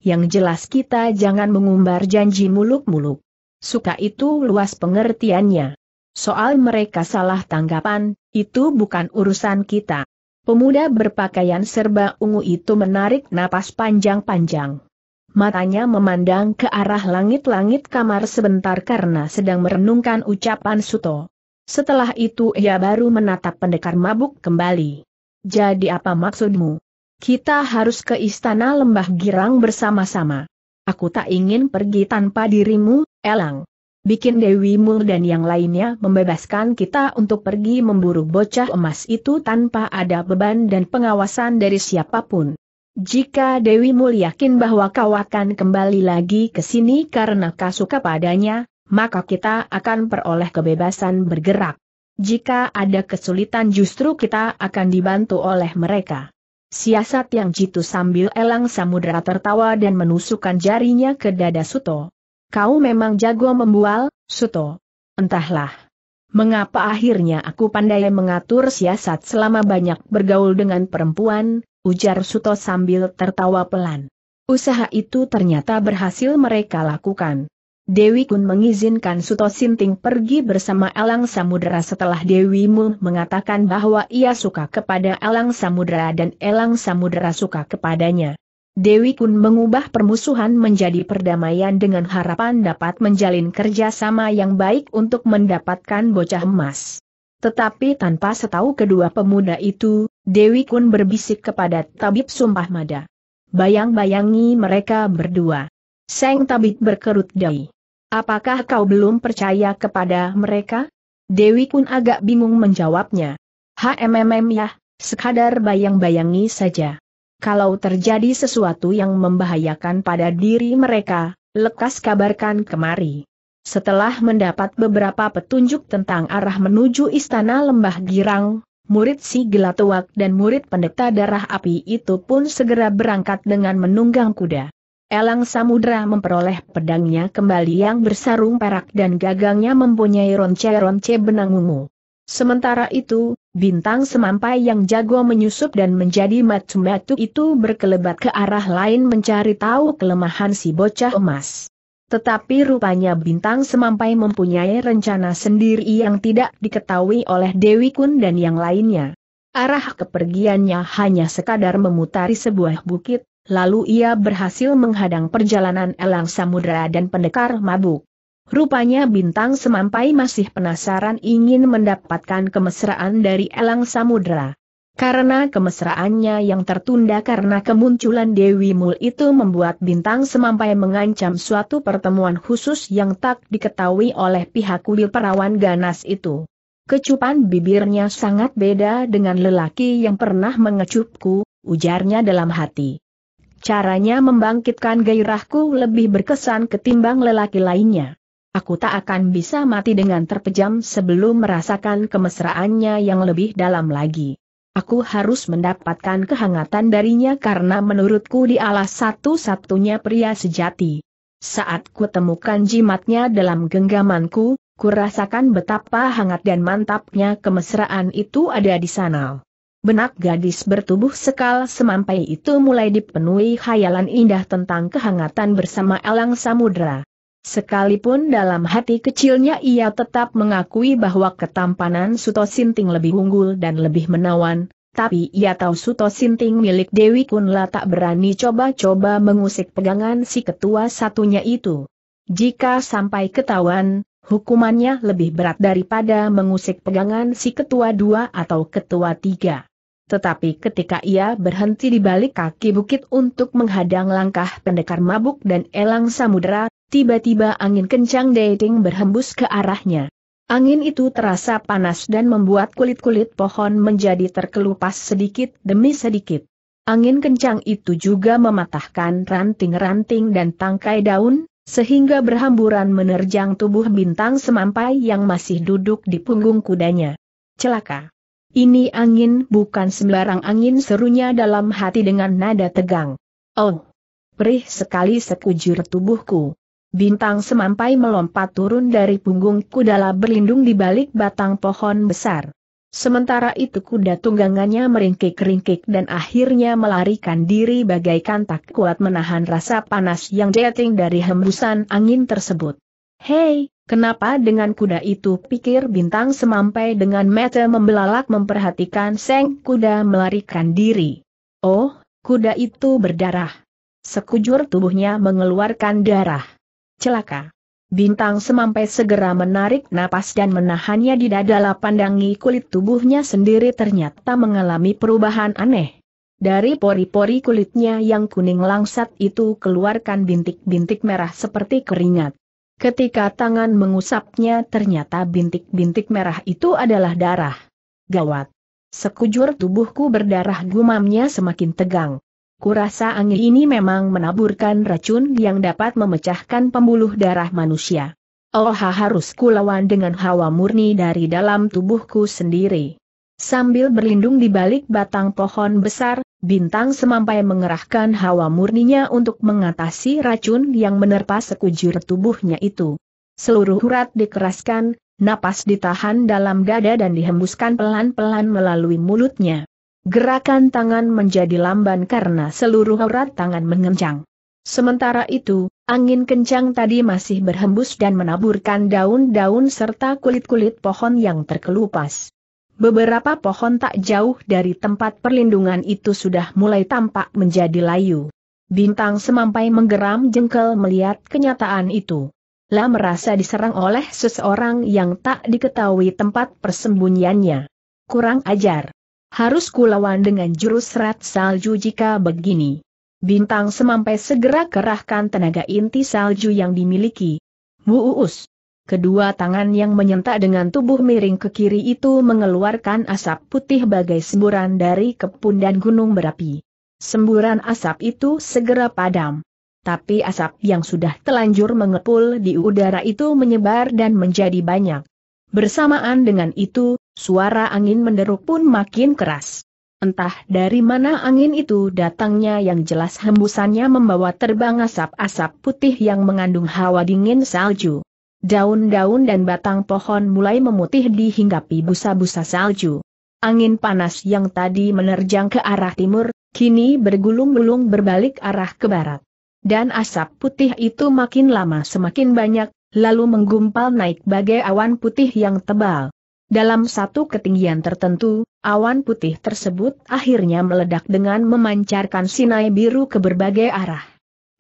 Yang jelas kita jangan mengumbar janji muluk-muluk. Suka itu luas pengertiannya. Soal mereka salah tanggapan, itu bukan urusan kita. Pemuda berpakaian serba ungu itu menarik napas panjang-panjang. Matanya memandang ke arah langit-langit kamar sebentar karena sedang merenungkan ucapan Suto. Setelah itu ia baru menatap pendekar mabuk kembali. Jadi apa maksudmu? Kita harus ke istana lembah girang bersama-sama. Aku tak ingin pergi tanpa dirimu, Elang bikin Dewi Mul dan yang lainnya membebaskan kita untuk pergi memburu bocah emas itu tanpa ada beban dan pengawasan dari siapapun. Jika Dewi Mul yakin bahwa kau akan kembali lagi ke sini karena kau suka padanya, maka kita akan peroleh kebebasan bergerak. Jika ada kesulitan justru kita akan dibantu oleh mereka. Siasat yang jitu sambil elang samudera tertawa dan menusukkan jarinya ke dada Suto. Kau memang jago membual, Suto. Entahlah. Mengapa akhirnya aku pandai mengatur siasat selama banyak bergaul dengan perempuan, ujar Suto sambil tertawa pelan. Usaha itu ternyata berhasil mereka lakukan. Dewi Kun mengizinkan Suto Sinting pergi bersama Elang Samudera setelah Dewi Mul mengatakan bahwa ia suka kepada Elang Samudera dan Elang Samudera suka kepadanya. Dewi Kun mengubah permusuhan menjadi perdamaian dengan harapan dapat menjalin kerjasama yang baik untuk mendapatkan bocah emas. Tetapi tanpa setahu kedua pemuda itu, Dewi Kun berbisik kepada Tabib Sumpah Mada. Bayang-bayangi mereka berdua. Seng Tabib berkerut dahi. Apakah kau belum percaya kepada mereka? Dewi Kun agak bingung menjawabnya. HMMM ya, sekadar bayang-bayangi saja. Kalau terjadi sesuatu yang membahayakan pada diri mereka, lekas kabarkan kemari. Setelah mendapat beberapa petunjuk tentang arah menuju istana lembah girang, murid si Gelatuak dan murid pendeta darah api itu pun segera berangkat dengan menunggang kuda. Elang Samudra memperoleh pedangnya kembali yang bersarung perak dan gagangnya mempunyai ronce-ronce benang ungu. Sementara itu, bintang semampai yang jago menyusup dan menjadi matu-matu itu berkelebat ke arah lain mencari tahu kelemahan si bocah emas. Tetapi rupanya bintang semampai mempunyai rencana sendiri yang tidak diketahui oleh Dewi Kun dan yang lainnya. Arah kepergiannya hanya sekadar memutari sebuah bukit, lalu ia berhasil menghadang perjalanan elang samudera dan pendekar mabuk. Rupanya bintang semampai masih penasaran ingin mendapatkan kemesraan dari elang samudra. Karena kemesraannya yang tertunda karena kemunculan Dewi Mul itu membuat bintang semampai mengancam suatu pertemuan khusus yang tak diketahui oleh pihak kuil perawan ganas itu. Kecupan bibirnya sangat beda dengan lelaki yang pernah mengecupku, ujarnya dalam hati. Caranya membangkitkan gairahku lebih berkesan ketimbang lelaki lainnya. Aku tak akan bisa mati dengan terpejam sebelum merasakan kemesraannya yang lebih dalam lagi. Aku harus mendapatkan kehangatan darinya karena menurutku dialah satu-satunya pria sejati. Saat kutemukan jimatnya dalam genggamanku, kurasakan betapa hangat dan mantapnya kemesraan itu ada di sana. Benak gadis bertubuh sekal semampai itu mulai dipenuhi khayalan indah tentang kehangatan bersama elang samudra. Sekalipun dalam hati kecilnya ia tetap mengakui bahwa ketampanan Suto Sinting lebih unggul dan lebih menawan, tapi ia tahu Suto Sinting milik Dewi Kunla tak berani coba-coba mengusik pegangan si ketua satunya itu. Jika sampai ketahuan, hukumannya lebih berat daripada mengusik pegangan si ketua dua atau ketua tiga. Tetapi ketika ia berhenti di balik kaki bukit untuk menghadang langkah pendekar mabuk dan elang samudera, tiba-tiba angin kencang dating berhembus ke arahnya. Angin itu terasa panas dan membuat kulit-kulit pohon menjadi terkelupas sedikit demi sedikit. Angin kencang itu juga mematahkan ranting-ranting dan tangkai daun, sehingga berhamburan menerjang tubuh bintang semampai yang masih duduk di punggung kudanya. Celaka! Ini angin bukan sembarang angin serunya dalam hati dengan nada tegang. Oh! Perih sekali sekujur tubuhku. Bintang semampai melompat turun dari punggung kudala berlindung di balik batang pohon besar. Sementara itu kuda tunggangannya meringkik-ringkik dan akhirnya melarikan diri bagaikan tak kuat menahan rasa panas yang jeting dari hembusan angin tersebut. Hei, Kenapa dengan kuda itu pikir bintang semampai dengan mata membelalak memperhatikan seng kuda melarikan diri. Oh, kuda itu berdarah. Sekujur tubuhnya mengeluarkan darah celaka. Bintang semampai segera menarik napas dan menahannya di dada pandangi kulit tubuhnya sendiri ternyata mengalami perubahan aneh. Dari pori-pori kulitnya yang kuning langsat itu keluarkan bintik-bintik merah seperti keringat. Ketika tangan mengusapnya ternyata bintik-bintik merah itu adalah darah. Gawat. Sekujur tubuhku berdarah gumamnya semakin tegang. Kurasa angin ini memang menaburkan racun yang dapat memecahkan pembuluh darah manusia. Oh harus kulawan dengan hawa murni dari dalam tubuhku sendiri. Sambil berlindung di balik batang pohon besar, Bintang semampai mengerahkan hawa murninya untuk mengatasi racun yang menerpa sekujur tubuhnya itu. Seluruh urat dikeraskan, napas ditahan dalam dada dan dihembuskan pelan-pelan melalui mulutnya. Gerakan tangan menjadi lamban karena seluruh urat tangan mengencang. Sementara itu, angin kencang tadi masih berhembus dan menaburkan daun-daun serta kulit-kulit pohon yang terkelupas. Beberapa pohon tak jauh dari tempat perlindungan itu sudah mulai tampak menjadi layu. Bintang semampai menggeram jengkel melihat kenyataan itu. Lah merasa diserang oleh seseorang yang tak diketahui tempat persembunyiannya. Kurang ajar. Harus kulawan dengan jurus rat salju jika begini. Bintang semampai segera kerahkan tenaga inti salju yang dimiliki. Wuus. Kedua tangan yang menyentak dengan tubuh miring ke kiri itu mengeluarkan asap putih bagai semburan dari kepundan gunung berapi. Semburan asap itu segera padam. Tapi asap yang sudah telanjur mengepul di udara itu menyebar dan menjadi banyak. Bersamaan dengan itu, Suara angin menderu pun makin keras. Entah dari mana angin itu datangnya yang jelas hembusannya membawa terbang asap-asap putih yang mengandung hawa dingin salju. Daun-daun dan batang pohon mulai memutih dihinggapi busa-busa salju. Angin panas yang tadi menerjang ke arah timur, kini bergulung-gulung berbalik arah ke barat. Dan asap putih itu makin lama semakin banyak, lalu menggumpal naik bagai awan putih yang tebal. Dalam satu ketinggian tertentu, awan putih tersebut akhirnya meledak dengan memancarkan sinai biru ke berbagai arah.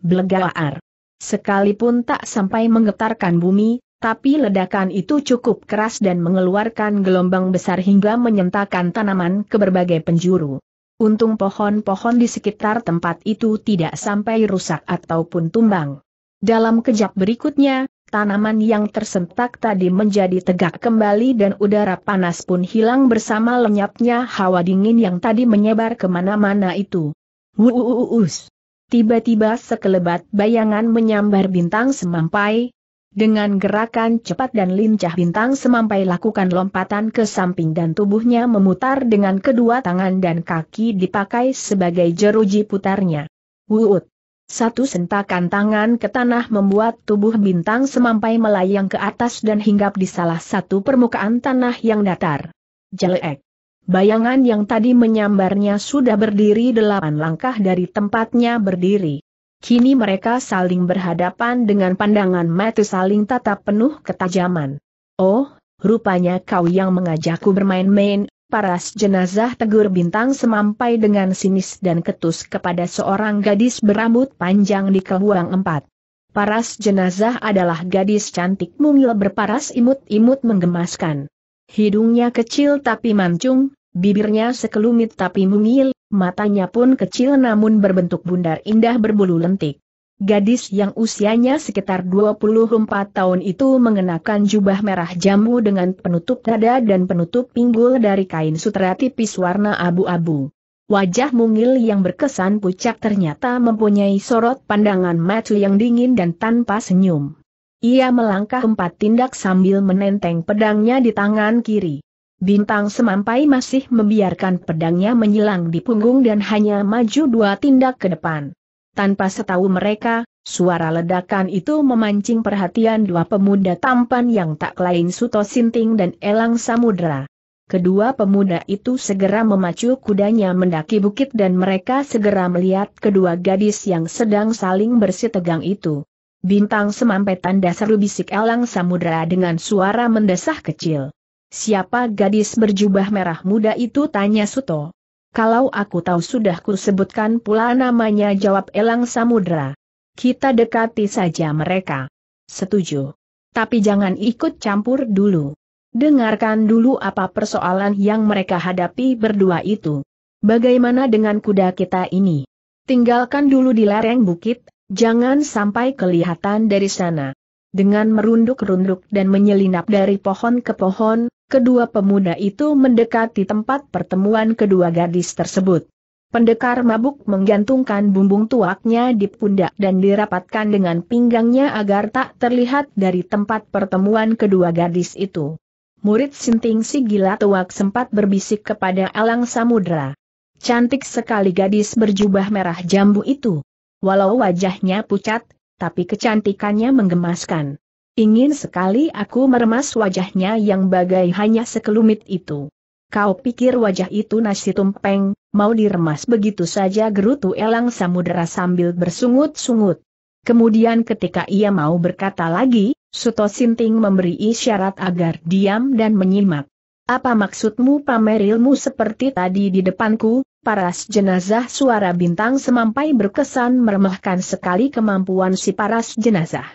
Blegaar. Sekalipun tak sampai menggetarkan bumi, tapi ledakan itu cukup keras dan mengeluarkan gelombang besar hingga menyentakkan tanaman ke berbagai penjuru. Untung pohon-pohon di sekitar tempat itu tidak sampai rusak ataupun tumbang. Dalam kejap berikutnya, Tanaman yang tersentak tadi menjadi tegak kembali dan udara panas pun hilang bersama lenyapnya hawa dingin yang tadi menyebar kemana-mana itu. Wuuus. Tiba-tiba sekelebat bayangan menyambar bintang semampai. Dengan gerakan cepat dan lincah bintang semampai lakukan lompatan ke samping dan tubuhnya memutar dengan kedua tangan dan kaki dipakai sebagai jeruji putarnya. Wuut. Satu sentakan tangan ke tanah membuat tubuh bintang semampai melayang ke atas dan hinggap di salah satu permukaan tanah yang datar. Jelek. Bayangan yang tadi menyambarnya sudah berdiri delapan langkah dari tempatnya berdiri. Kini mereka saling berhadapan dengan pandangan mata saling tatap penuh ketajaman. Oh, rupanya kau yang mengajakku bermain-main, paras jenazah Tegur Bintang semampai dengan sinis dan ketus kepada seorang gadis berambut panjang di keluang empat. Paras jenazah adalah gadis cantik mungil berparas imut-imut menggemaskan. Hidungnya kecil tapi mancung, bibirnya sekelumit tapi mungil, matanya pun kecil namun berbentuk bundar indah berbulu lentik. Gadis yang usianya sekitar 24 tahun itu mengenakan jubah merah jamu dengan penutup dada dan penutup pinggul dari kain sutra tipis warna abu-abu. Wajah mungil yang berkesan pucat ternyata mempunyai sorot pandangan mata yang dingin dan tanpa senyum. Ia melangkah empat tindak sambil menenteng pedangnya di tangan kiri. Bintang semampai masih membiarkan pedangnya menyilang di punggung dan hanya maju dua tindak ke depan. Tanpa setahu mereka, suara ledakan itu memancing perhatian dua pemuda tampan yang tak lain Suto Sinting dan Elang Samudra. Kedua pemuda itu segera memacu kudanya mendaki bukit dan mereka segera melihat kedua gadis yang sedang saling bersitegang itu. Bintang semampai tanda seru bisik Elang Samudra dengan suara mendesah kecil. Siapa gadis berjubah merah muda itu tanya Suto. Kalau aku tahu sudah kusebutkan pula namanya jawab Elang Samudra. Kita dekati saja mereka. Setuju. Tapi jangan ikut campur dulu. Dengarkan dulu apa persoalan yang mereka hadapi berdua itu. Bagaimana dengan kuda kita ini? Tinggalkan dulu di lereng bukit, jangan sampai kelihatan dari sana. Dengan merunduk-runduk dan menyelinap dari pohon ke pohon, kedua pemuda itu mendekati tempat pertemuan kedua gadis tersebut. Pendekar mabuk menggantungkan bumbung tuaknya di pundak dan dirapatkan dengan pinggangnya agar tak terlihat dari tempat pertemuan kedua gadis itu. Murid Sinting si gila tuak sempat berbisik kepada Alang Samudra. Cantik sekali gadis berjubah merah jambu itu. Walau wajahnya pucat, tapi kecantikannya menggemaskan. Ingin sekali aku meremas wajahnya yang bagai hanya sekelumit itu. Kau pikir wajah itu nasi tumpeng, mau diremas begitu saja gerutu elang samudera sambil bersungut-sungut. Kemudian ketika ia mau berkata lagi, Suto Sinting memberi isyarat agar diam dan menyimak. Apa maksudmu pamer ilmu seperti tadi di depanku, paras jenazah suara bintang semampai berkesan meremehkan sekali kemampuan si paras jenazah.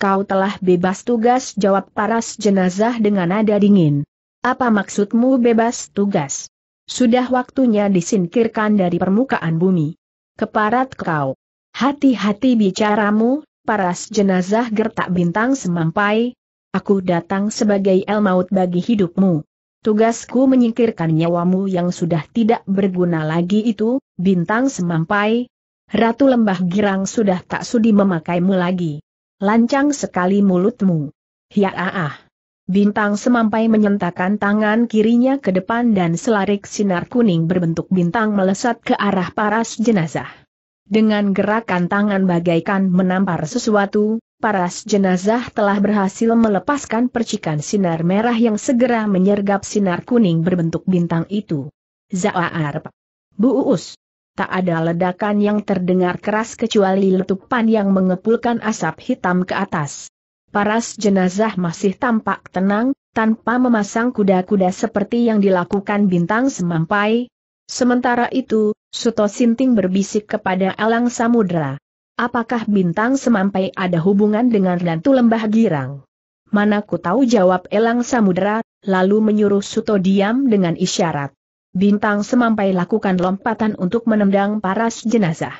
Kau telah bebas tugas jawab paras jenazah dengan nada dingin. Apa maksudmu bebas tugas? Sudah waktunya disingkirkan dari permukaan bumi. Keparat kau. Hati-hati bicaramu, paras jenazah gertak bintang semampai. Aku datang sebagai el maut bagi hidupmu. Tugasku menyingkirkan nyawamu yang sudah tidak berguna lagi itu, bintang semampai. Ratu Lembah Girang sudah tak sudi memakaimu lagi. Lancang sekali mulutmu. Ya ah ah. Bintang semampai menyentakkan tangan kirinya ke depan dan selarik sinar kuning berbentuk bintang melesat ke arah paras jenazah. Dengan gerakan tangan bagaikan menampar sesuatu, paras jenazah telah berhasil melepaskan percikan sinar merah yang segera menyergap sinar kuning berbentuk bintang itu. Zaar, Bu Uus. Tak ada ledakan yang terdengar keras kecuali letupan yang mengepulkan asap hitam ke atas. Paras jenazah masih tampak tenang, tanpa memasang kuda-kuda seperti yang dilakukan bintang semampai. Sementara itu, Suto Sinting berbisik kepada Alang Samudra. Apakah bintang semampai ada hubungan dengan Ratu Lembah Girang? Mana ku tahu jawab Elang Samudera, lalu menyuruh Suto diam dengan isyarat. Bintang semampai lakukan lompatan untuk menendang paras jenazah.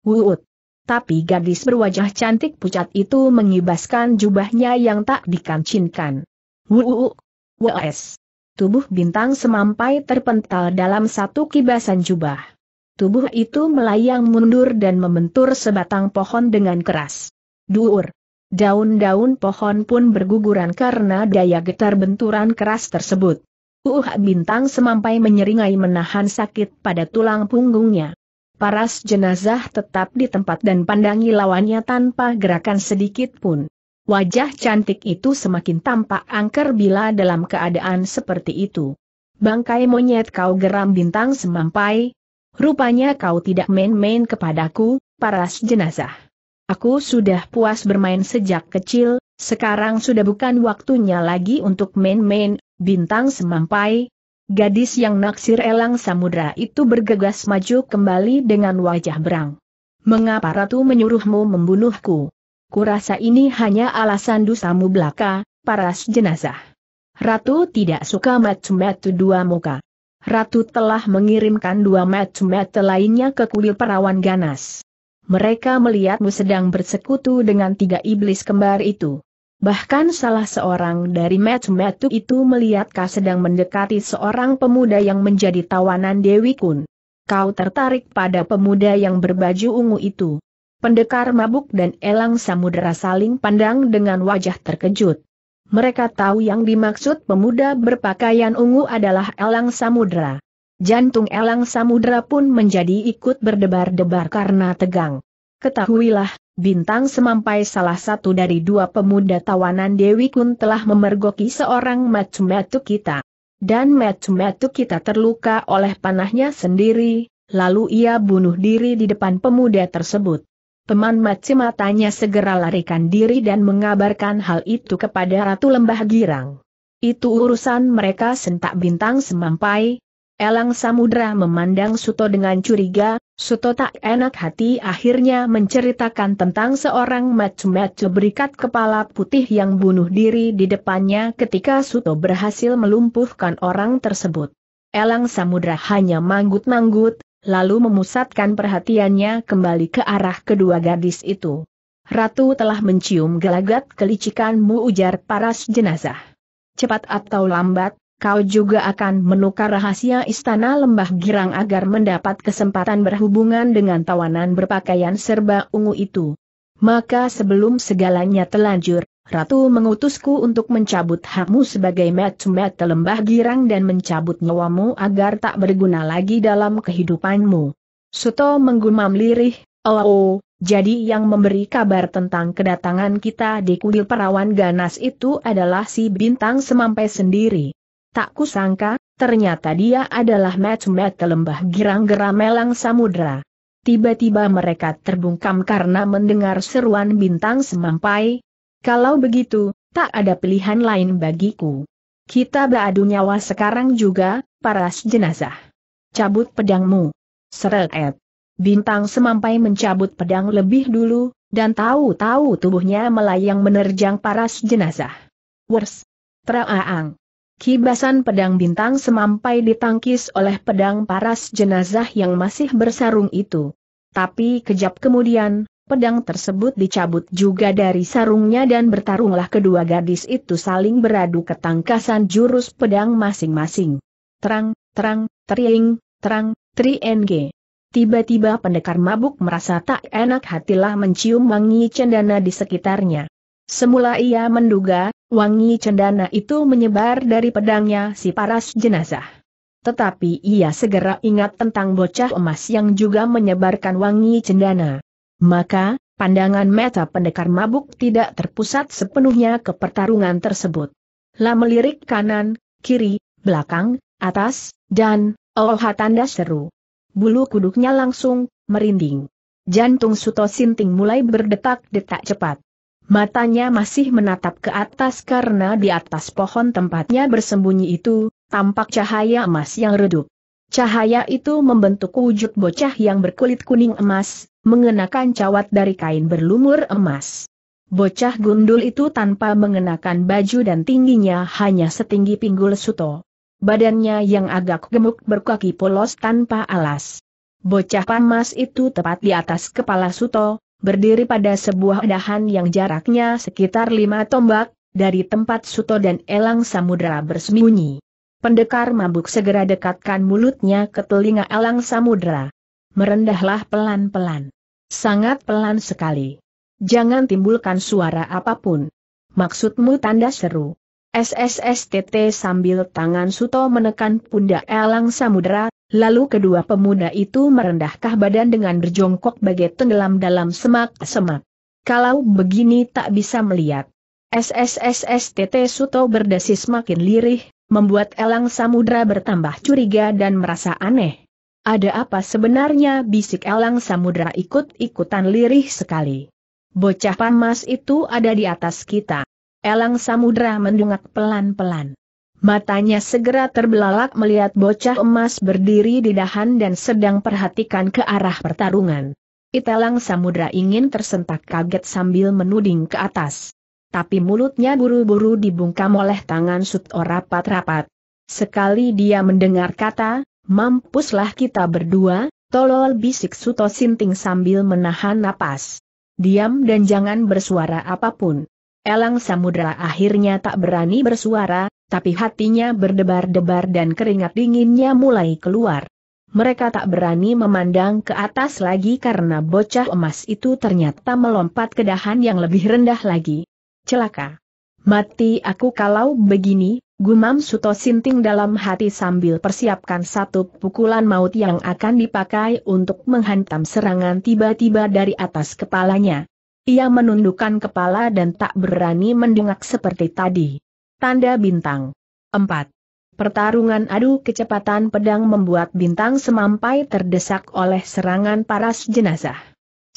Wuut. Tapi gadis berwajah cantik pucat itu mengibaskan jubahnya yang tak dikancinkan. Wuut. Wes. Tubuh bintang semampai terpental dalam satu kibasan jubah. Tubuh itu melayang mundur dan membentur sebatang pohon dengan keras. Duur. Daun-daun pohon pun berguguran karena daya getar benturan keras tersebut. Uh bintang semampai menyeringai menahan sakit pada tulang punggungnya. Paras jenazah tetap di tempat dan pandangi lawannya tanpa gerakan sedikit pun. Wajah cantik itu semakin tampak angker bila dalam keadaan seperti itu. Bangkai monyet kau geram bintang semampai, Rupanya kau tidak main-main kepadaku, paras jenazah. Aku sudah puas bermain sejak kecil, sekarang sudah bukan waktunya lagi untuk main-main, bintang semampai. Gadis yang naksir elang samudra itu bergegas maju kembali dengan wajah berang. Mengapa Ratu menyuruhmu membunuhku? Kurasa ini hanya alasan dusamu belaka, paras jenazah. Ratu tidak suka matu-matu dua muka. Ratu telah mengirimkan dua match match lainnya ke kuil perawan ganas. Mereka melihatmu sedang bersekutu dengan tiga iblis kembar itu. Bahkan salah seorang dari match match itu melihat kau sedang mendekati seorang pemuda yang menjadi tawanan Dewi Kun. Kau tertarik pada pemuda yang berbaju ungu itu. Pendekar mabuk dan elang samudera saling pandang dengan wajah terkejut. Mereka tahu yang dimaksud pemuda berpakaian ungu adalah Elang Samudra. Jantung Elang Samudra pun menjadi ikut berdebar-debar karena tegang. Ketahuilah, Bintang semampai salah satu dari dua pemuda tawanan Dewi Kun telah memergoki seorang macam-macam kita. Dan macam-macam kita terluka oleh panahnya sendiri, lalu ia bunuh diri di depan pemuda tersebut. Teman Maci matanya segera larikan diri dan mengabarkan hal itu kepada Ratu Lembah Girang. Itu urusan mereka sentak bintang semampai. Elang Samudra memandang Suto dengan curiga, Suto tak enak hati akhirnya menceritakan tentang seorang macu-macu berikat kepala putih yang bunuh diri di depannya ketika Suto berhasil melumpuhkan orang tersebut. Elang Samudra hanya manggut-manggut, lalu memusatkan perhatiannya kembali ke arah kedua gadis itu. Ratu telah mencium gelagat kelicikanmu ujar paras jenazah. Cepat atau lambat, kau juga akan menukar rahasia istana lembah girang agar mendapat kesempatan berhubungan dengan tawanan berpakaian serba ungu itu. Maka sebelum segalanya telanjur, Ratu mengutusku untuk mencabut hakmu sebagai metumet lembah girang dan mencabut nyawamu agar tak berguna lagi dalam kehidupanmu. Suto menggumam lirih, oh, oh jadi yang memberi kabar tentang kedatangan kita di kuil perawan ganas itu adalah si bintang semampai sendiri. Tak kusangka, ternyata dia adalah metumet lembah girang geram melang samudra. Tiba-tiba mereka terbungkam karena mendengar seruan bintang semampai, kalau begitu, tak ada pilihan lain bagiku. Kita beradu nyawa sekarang juga, paras jenazah. Cabut pedangmu. Seret. Bintang semampai mencabut pedang lebih dulu, dan tahu-tahu tubuhnya melayang menerjang paras jenazah. Wers. Teraang. Kibasan pedang bintang semampai ditangkis oleh pedang paras jenazah yang masih bersarung itu. Tapi kejap kemudian, Pedang tersebut dicabut juga dari sarungnya dan bertarunglah kedua gadis itu saling beradu ketangkasan jurus pedang masing-masing. Terang, terang, tering, terang, trieng. Tiba-tiba pendekar mabuk merasa tak enak hatilah mencium wangi cendana di sekitarnya. Semula ia menduga, wangi cendana itu menyebar dari pedangnya si paras jenazah. Tetapi ia segera ingat tentang bocah emas yang juga menyebarkan wangi cendana. Maka, pandangan meta pendekar mabuk tidak terpusat sepenuhnya ke pertarungan tersebut. Lah melirik kanan, kiri, belakang, atas, dan, oh tanda seru. Bulu kuduknya langsung, merinding. Jantung Suto Sinting mulai berdetak-detak cepat. Matanya masih menatap ke atas karena di atas pohon tempatnya bersembunyi itu, tampak cahaya emas yang redup. Cahaya itu membentuk wujud bocah yang berkulit kuning emas, mengenakan cawat dari kain berlumur emas. Bocah gundul itu tanpa mengenakan baju dan tingginya hanya setinggi pinggul suto. Badannya yang agak gemuk berkaki polos tanpa alas. Bocah pamas itu tepat di atas kepala suto, berdiri pada sebuah dahan yang jaraknya sekitar lima tombak, dari tempat suto dan elang samudera bersembunyi. Pendekar mabuk segera dekatkan mulutnya ke telinga elang Samudra. Merendahlah pelan-pelan. Sangat pelan sekali. Jangan timbulkan suara apapun. Maksudmu tanda seru. SSSTT sambil tangan Suto menekan pundak elang Samudra, lalu kedua pemuda itu merendahkah badan dengan berjongkok bagai tenggelam dalam semak-semak. Kalau begini tak bisa melihat. SSSSTT Suto berdesis makin lirih, membuat Elang Samudra bertambah curiga dan merasa aneh. Ada apa sebenarnya bisik Elang Samudra ikut-ikutan lirih sekali. Bocah pamas itu ada di atas kita. Elang Samudra mendungak pelan-pelan. Matanya segera terbelalak melihat bocah emas berdiri di dahan dan sedang perhatikan ke arah pertarungan. Itelang Samudra ingin tersentak kaget sambil menuding ke atas tapi mulutnya buru-buru dibungkam oleh tangan Suto rapat-rapat. Sekali dia mendengar kata, mampuslah kita berdua, tolol bisik Suto Sinting sambil menahan napas. Diam dan jangan bersuara apapun. Elang Samudra akhirnya tak berani bersuara, tapi hatinya berdebar-debar dan keringat dinginnya mulai keluar. Mereka tak berani memandang ke atas lagi karena bocah emas itu ternyata melompat ke dahan yang lebih rendah lagi celaka. Mati aku kalau begini, gumam Suto Sinting dalam hati sambil persiapkan satu pukulan maut yang akan dipakai untuk menghantam serangan tiba-tiba dari atas kepalanya. Ia menundukkan kepala dan tak berani mendengak seperti tadi. Tanda bintang. 4. Pertarungan adu kecepatan pedang membuat bintang semampai terdesak oleh serangan paras jenazah.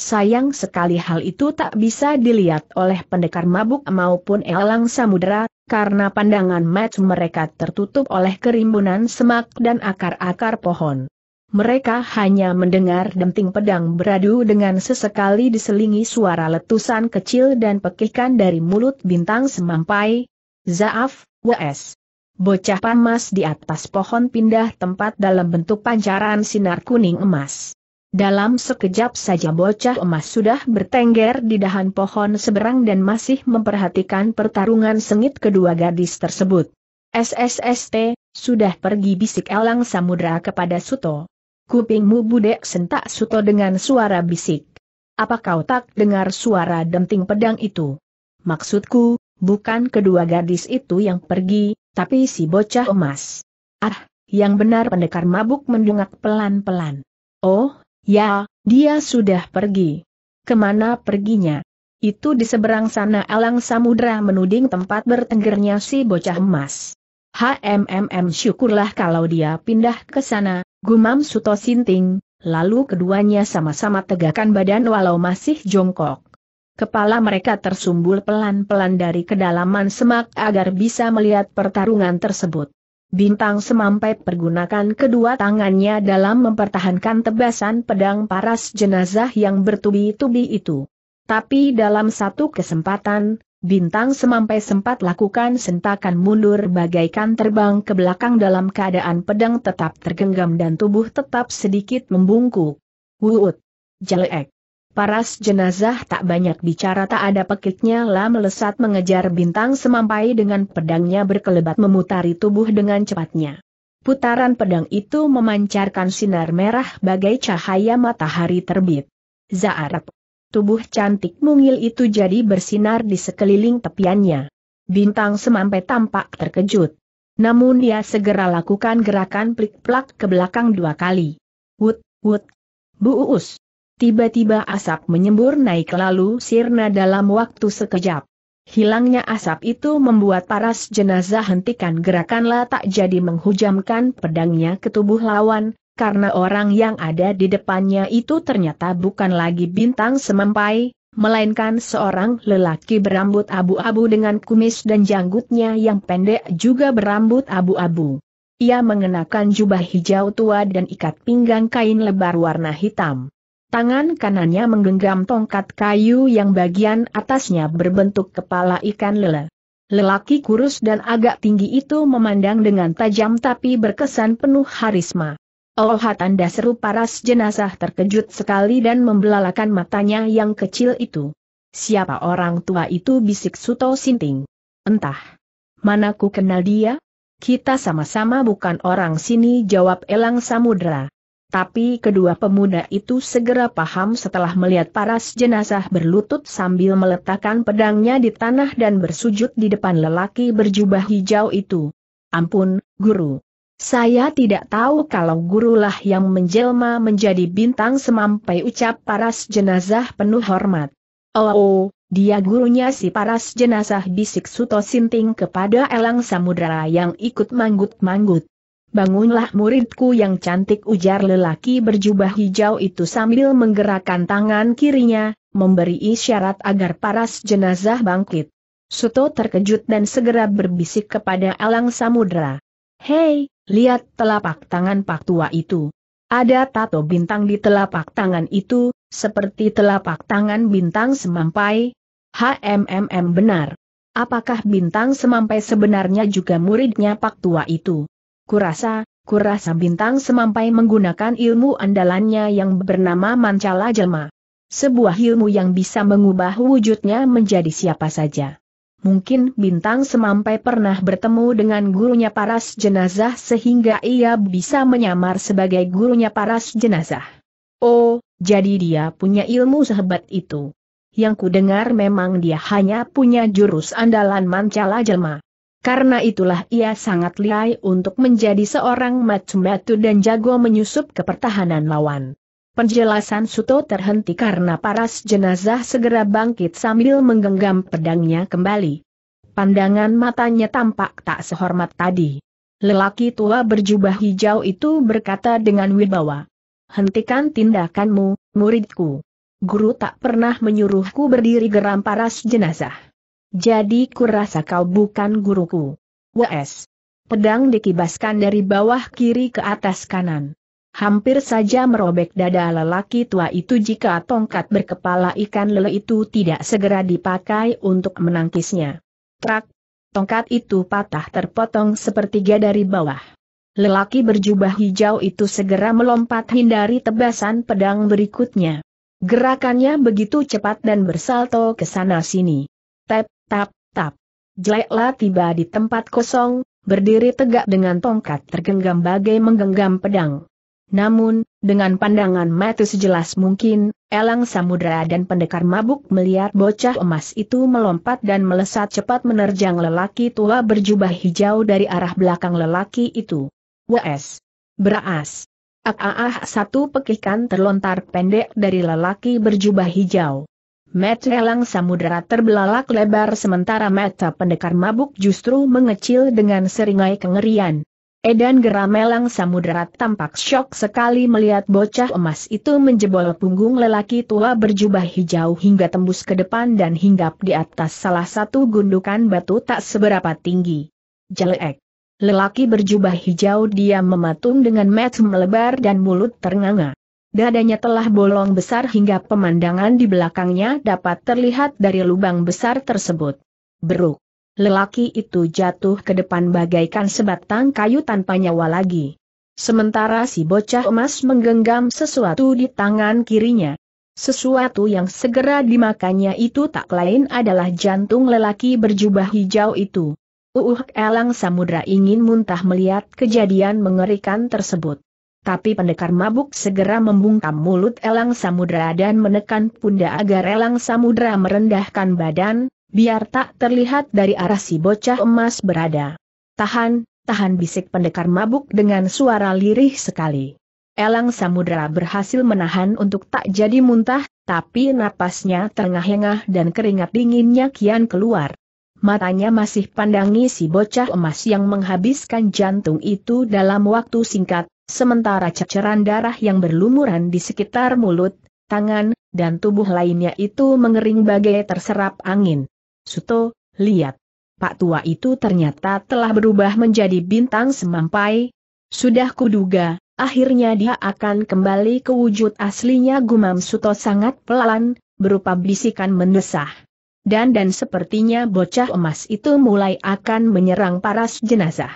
Sayang sekali hal itu tak bisa dilihat oleh pendekar mabuk maupun elang samudera, karena pandangan match mereka tertutup oleh kerimbunan semak dan akar-akar pohon. Mereka hanya mendengar denting pedang beradu dengan sesekali diselingi suara letusan kecil dan pekikan dari mulut bintang semampai. Zaaf, W.S. Bocah panas di atas pohon pindah tempat dalam bentuk pancaran sinar kuning emas. Dalam sekejap saja bocah emas sudah bertengger di dahan pohon seberang dan masih memperhatikan pertarungan sengit kedua gadis tersebut. SSST, sudah pergi bisik Elang Samudra kepada Suto. Kupingmu budek sentak Suto dengan suara bisik. Apa kau tak dengar suara denting pedang itu? Maksudku, bukan kedua gadis itu yang pergi, tapi si bocah emas. Ah, yang benar pendekar mabuk mendungak pelan-pelan. Oh, Ya, dia sudah pergi. Kemana perginya? Itu di seberang sana Alang Samudra menuding tempat bertenggernya si bocah emas. HMMM syukurlah kalau dia pindah ke sana, gumam Suto Sinting, lalu keduanya sama-sama tegakkan badan walau masih jongkok. Kepala mereka tersumbul pelan-pelan dari kedalaman semak agar bisa melihat pertarungan tersebut. Bintang semampai pergunakan kedua tangannya dalam mempertahankan tebasan pedang paras jenazah yang bertubi-tubi itu. Tapi dalam satu kesempatan, Bintang semampai sempat lakukan sentakan mundur bagaikan terbang ke belakang dalam keadaan pedang tetap tergenggam dan tubuh tetap sedikit membungkuk. Wuut! Jelek! Paras jenazah tak banyak bicara tak ada pekiknya lah melesat mengejar bintang semampai dengan pedangnya berkelebat memutari tubuh dengan cepatnya. Putaran pedang itu memancarkan sinar merah bagai cahaya matahari terbit. Zaarap. Tubuh cantik mungil itu jadi bersinar di sekeliling tepiannya. Bintang semampai tampak terkejut. Namun dia segera lakukan gerakan plik-plak ke belakang dua kali. Wut, wut. Bu Uus. Tiba-tiba asap menyembur naik lalu sirna dalam waktu sekejap. Hilangnya asap itu membuat paras jenazah hentikan gerakanlah tak jadi menghujamkan pedangnya ke tubuh lawan, karena orang yang ada di depannya itu ternyata bukan lagi bintang semampai, melainkan seorang lelaki berambut abu-abu dengan kumis dan janggutnya yang pendek juga berambut abu-abu. Ia mengenakan jubah hijau tua dan ikat pinggang kain lebar warna hitam. Tangan kanannya menggenggam tongkat kayu yang bagian atasnya berbentuk kepala ikan lele. Lelaki kurus dan agak tinggi itu memandang dengan tajam tapi berkesan penuh harisma. Oh tanda seru paras jenazah terkejut sekali dan membelalakan matanya yang kecil itu. Siapa orang tua itu bisik Suto Sinting? Entah. Mana ku kenal dia? Kita sama-sama bukan orang sini jawab Elang Samudra. Tapi kedua pemuda itu segera paham setelah melihat paras jenazah berlutut sambil meletakkan pedangnya di tanah dan bersujud di depan lelaki berjubah hijau itu. Ampun, guru. Saya tidak tahu kalau gurulah yang menjelma menjadi bintang semampai ucap paras jenazah penuh hormat. Oh, oh dia gurunya si paras jenazah bisik Suto Sinting kepada Elang samudera yang ikut manggut-manggut. Bangunlah muridku yang cantik ujar lelaki berjubah hijau itu sambil menggerakkan tangan kirinya, memberi isyarat agar paras jenazah bangkit. Suto terkejut dan segera berbisik kepada Alang Samudra. Hei, lihat telapak tangan pak tua itu. Ada tato bintang di telapak tangan itu, seperti telapak tangan bintang semampai. HMMM benar. Apakah bintang semampai sebenarnya juga muridnya pak tua itu? Kurasa, kurasa bintang semampai menggunakan ilmu andalannya yang bernama Mancala Jelma. Sebuah ilmu yang bisa mengubah wujudnya menjadi siapa saja. Mungkin bintang semampai pernah bertemu dengan gurunya paras jenazah sehingga ia bisa menyamar sebagai gurunya paras jenazah. Oh, jadi dia punya ilmu sehebat itu. Yang kudengar memang dia hanya punya jurus andalan Mancala Jelma. Karena itulah ia sangat lihai untuk menjadi seorang macu-macu dan jago menyusup ke pertahanan lawan. Penjelasan Suto terhenti karena paras jenazah segera bangkit sambil menggenggam pedangnya kembali. Pandangan matanya tampak tak sehormat tadi. Lelaki tua berjubah hijau itu berkata dengan wibawa. Hentikan tindakanmu, muridku. Guru tak pernah menyuruhku berdiri geram paras jenazah. Jadi kurasa kau bukan guruku. Wes. Pedang dikibaskan dari bawah kiri ke atas kanan. Hampir saja merobek dada lelaki tua itu jika tongkat berkepala ikan lele itu tidak segera dipakai untuk menangkisnya. Trak, tongkat itu patah terpotong sepertiga dari bawah. Lelaki berjubah hijau itu segera melompat hindari tebasan pedang berikutnya. Gerakannya begitu cepat dan bersalto ke sana sini. Tep, Tap, tap. Jeleklah tiba di tempat kosong, berdiri tegak dengan tongkat tergenggam bagai menggenggam pedang. Namun, dengan pandangan mata sejelas mungkin, elang Samudra dan pendekar mabuk melihat bocah emas itu melompat dan melesat cepat menerjang lelaki tua berjubah hijau dari arah belakang lelaki itu. Wes! Beraas! Ah, satu pekikan terlontar pendek dari lelaki berjubah hijau. Mata elang samudera terbelalak lebar sementara mata pendekar mabuk justru mengecil dengan seringai kengerian. Edan geram elang samudera tampak syok sekali melihat bocah emas itu menjebol punggung lelaki tua berjubah hijau hingga tembus ke depan dan hinggap di atas salah satu gundukan batu tak seberapa tinggi. Jelek. Lelaki berjubah hijau dia mematung dengan mata melebar dan mulut ternganga. Dadanya telah bolong besar hingga pemandangan di belakangnya dapat terlihat dari lubang besar tersebut. Beruk. Lelaki itu jatuh ke depan bagaikan sebatang kayu tanpa nyawa lagi. Sementara si bocah emas menggenggam sesuatu di tangan kirinya. Sesuatu yang segera dimakannya itu tak lain adalah jantung lelaki berjubah hijau itu. Uuh uh, elang samudra ingin muntah melihat kejadian mengerikan tersebut. Tapi pendekar mabuk segera membungkam mulut Elang Samudra dan menekan pundak agar Elang Samudra merendahkan badan, biar tak terlihat dari arah si bocah emas berada. Tahan, tahan bisik pendekar mabuk dengan suara lirih sekali. Elang Samudra berhasil menahan untuk tak jadi muntah, tapi napasnya terengah-engah dan keringat dinginnya kian keluar. Matanya masih pandangi si bocah emas yang menghabiskan jantung itu dalam waktu singkat, sementara ceceran darah yang berlumuran di sekitar mulut, tangan, dan tubuh lainnya itu mengering bagai terserap angin. Suto, lihat. Pak tua itu ternyata telah berubah menjadi bintang semampai. Sudah kuduga, akhirnya dia akan kembali ke wujud aslinya gumam Suto sangat pelan, berupa bisikan mendesah. Dan dan sepertinya bocah emas itu mulai akan menyerang paras jenazah.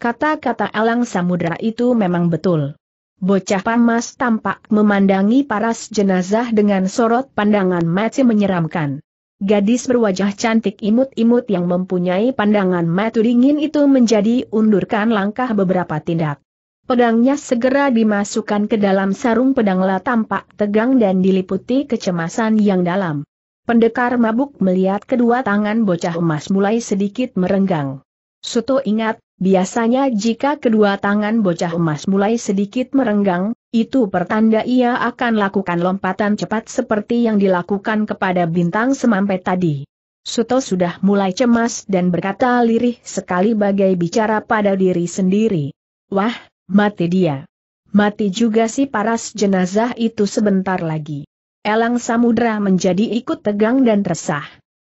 Kata-kata elang samudra itu memang betul. Bocah pamas tampak memandangi paras jenazah dengan sorot pandangan mati menyeramkan. Gadis berwajah cantik imut-imut yang mempunyai pandangan matu dingin itu menjadi undurkan langkah beberapa tindak. Pedangnya segera dimasukkan ke dalam sarung pedang La tampak tegang dan diliputi kecemasan yang dalam. Pendekar mabuk melihat kedua tangan bocah emas mulai sedikit merenggang. Suto ingat, Biasanya jika kedua tangan bocah emas mulai sedikit merenggang, itu pertanda ia akan lakukan lompatan cepat seperti yang dilakukan kepada bintang semampai tadi. Suto sudah mulai cemas dan berkata lirih sekali bagai bicara pada diri sendiri. Wah, mati dia. Mati juga si paras jenazah itu sebentar lagi. Elang Samudra menjadi ikut tegang dan resah.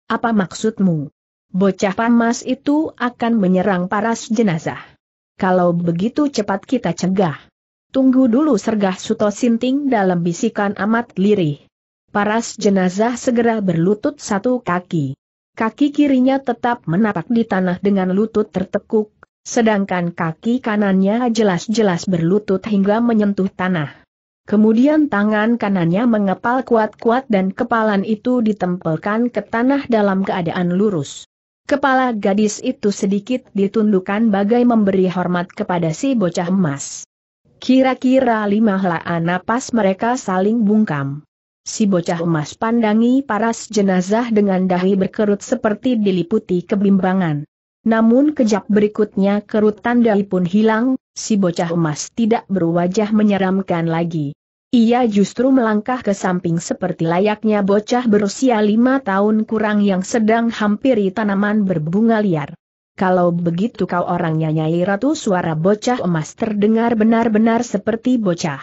Apa maksudmu? bocah pamas itu akan menyerang paras jenazah. Kalau begitu cepat kita cegah. Tunggu dulu sergah Suto Sinting dalam bisikan amat lirih. Paras jenazah segera berlutut satu kaki. Kaki kirinya tetap menapak di tanah dengan lutut tertekuk, sedangkan kaki kanannya jelas-jelas berlutut hingga menyentuh tanah. Kemudian tangan kanannya mengepal kuat-kuat dan kepalan itu ditempelkan ke tanah dalam keadaan lurus. Kepala gadis itu sedikit ditundukkan bagai memberi hormat kepada si bocah emas. Kira-kira lima helaan napas mereka saling bungkam. Si bocah emas pandangi paras jenazah dengan dahi berkerut seperti diliputi kebimbangan. Namun kejap berikutnya kerutan dahi pun hilang, si bocah emas tidak berwajah menyeramkan lagi. Ia justru melangkah ke samping seperti layaknya bocah berusia lima tahun kurang yang sedang hampiri tanaman berbunga liar. Kalau begitu kau orangnya Nyai Ratu suara bocah emas terdengar benar-benar seperti bocah.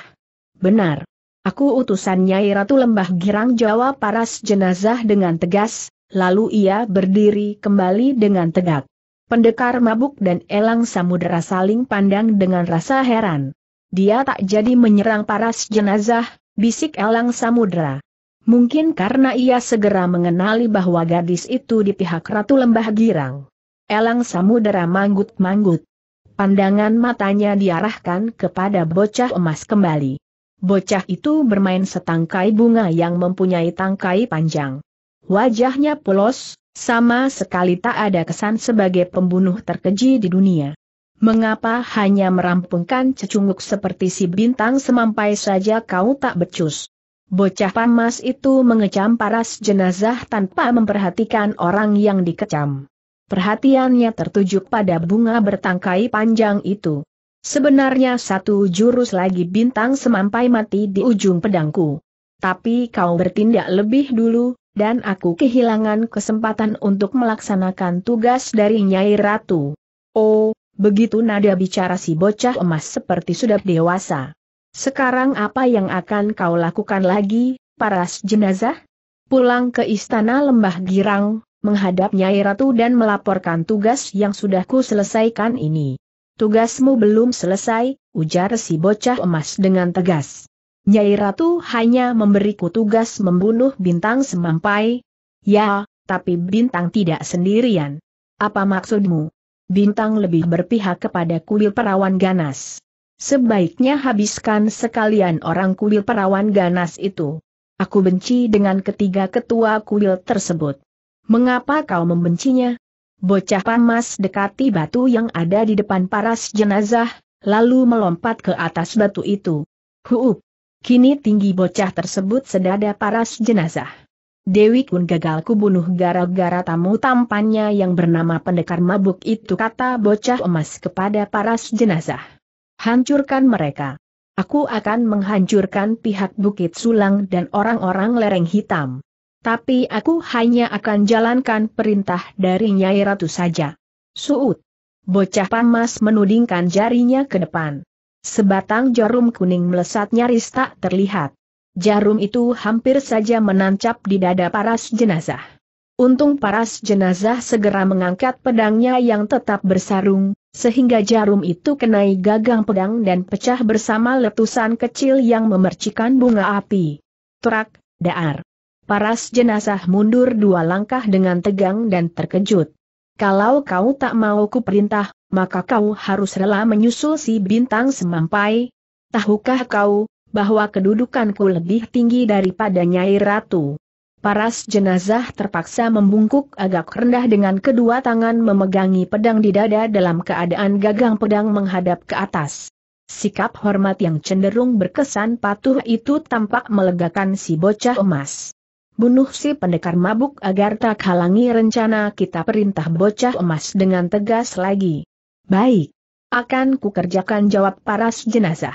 Benar. Aku utusan Nyai Ratu Lembah Girang Jawa paras jenazah dengan tegas, lalu ia berdiri kembali dengan tegak. Pendekar mabuk dan elang samudera saling pandang dengan rasa heran. Dia tak jadi menyerang paras jenazah, bisik Elang Samudra. Mungkin karena ia segera mengenali bahwa gadis itu di pihak Ratu Lembah Girang. Elang Samudra manggut-manggut. Pandangan matanya diarahkan kepada bocah emas kembali. Bocah itu bermain setangkai bunga yang mempunyai tangkai panjang. Wajahnya polos, sama sekali tak ada kesan sebagai pembunuh terkeji di dunia. Mengapa hanya merampungkan cecunguk seperti si bintang semampai saja kau tak becus? Bocah pamas itu mengecam paras jenazah tanpa memperhatikan orang yang dikecam. Perhatiannya tertuju pada bunga bertangkai panjang itu. Sebenarnya satu jurus lagi bintang semampai mati di ujung pedangku. Tapi kau bertindak lebih dulu, dan aku kehilangan kesempatan untuk melaksanakan tugas dari Nyai Ratu. Oh, Begitu nada bicara si bocah emas seperti sudah dewasa. Sekarang apa yang akan kau lakukan lagi, paras jenazah? Pulang ke istana lembah girang, menghadap Nyai Ratu dan melaporkan tugas yang sudah ku selesaikan ini. Tugasmu belum selesai, ujar si bocah emas dengan tegas. Nyai Ratu hanya memberiku tugas membunuh bintang semampai. Ya, tapi bintang tidak sendirian. Apa maksudmu? bintang lebih berpihak kepada kuil perawan ganas. Sebaiknya habiskan sekalian orang kuil perawan ganas itu. Aku benci dengan ketiga ketua kuil tersebut. Mengapa kau membencinya? Bocah pamas dekati batu yang ada di depan paras jenazah, lalu melompat ke atas batu itu. Huup! Kini tinggi bocah tersebut sedada paras jenazah. Dewi Kun gagal kubunuh gara-gara tamu tampannya yang bernama pendekar mabuk itu kata bocah emas kepada para jenazah. Hancurkan mereka. Aku akan menghancurkan pihak Bukit Sulang dan orang-orang lereng hitam. Tapi aku hanya akan jalankan perintah dari Nyai Ratu saja. Suut. Bocah pamas menudingkan jarinya ke depan. Sebatang jarum kuning melesat nyaris tak terlihat. Jarum itu hampir saja menancap di dada paras jenazah. Untung paras jenazah segera mengangkat pedangnya yang tetap bersarung, sehingga jarum itu kenai gagang pedang dan pecah bersama letusan kecil yang memercikan bunga api. Trak, daar. Paras jenazah mundur dua langkah dengan tegang dan terkejut. Kalau kau tak mau kuperintah, maka kau harus rela menyusul si bintang semampai. Tahukah kau, bahwa kedudukanku lebih tinggi daripada Nyai Ratu. Paras jenazah terpaksa membungkuk agak rendah dengan kedua tangan memegangi pedang di dada dalam keadaan gagang pedang menghadap ke atas. Sikap hormat yang cenderung berkesan patuh itu tampak melegakan si bocah emas. Bunuh si pendekar mabuk agar tak halangi rencana kita perintah bocah emas dengan tegas lagi. Baik. Akan kukerjakan jawab paras jenazah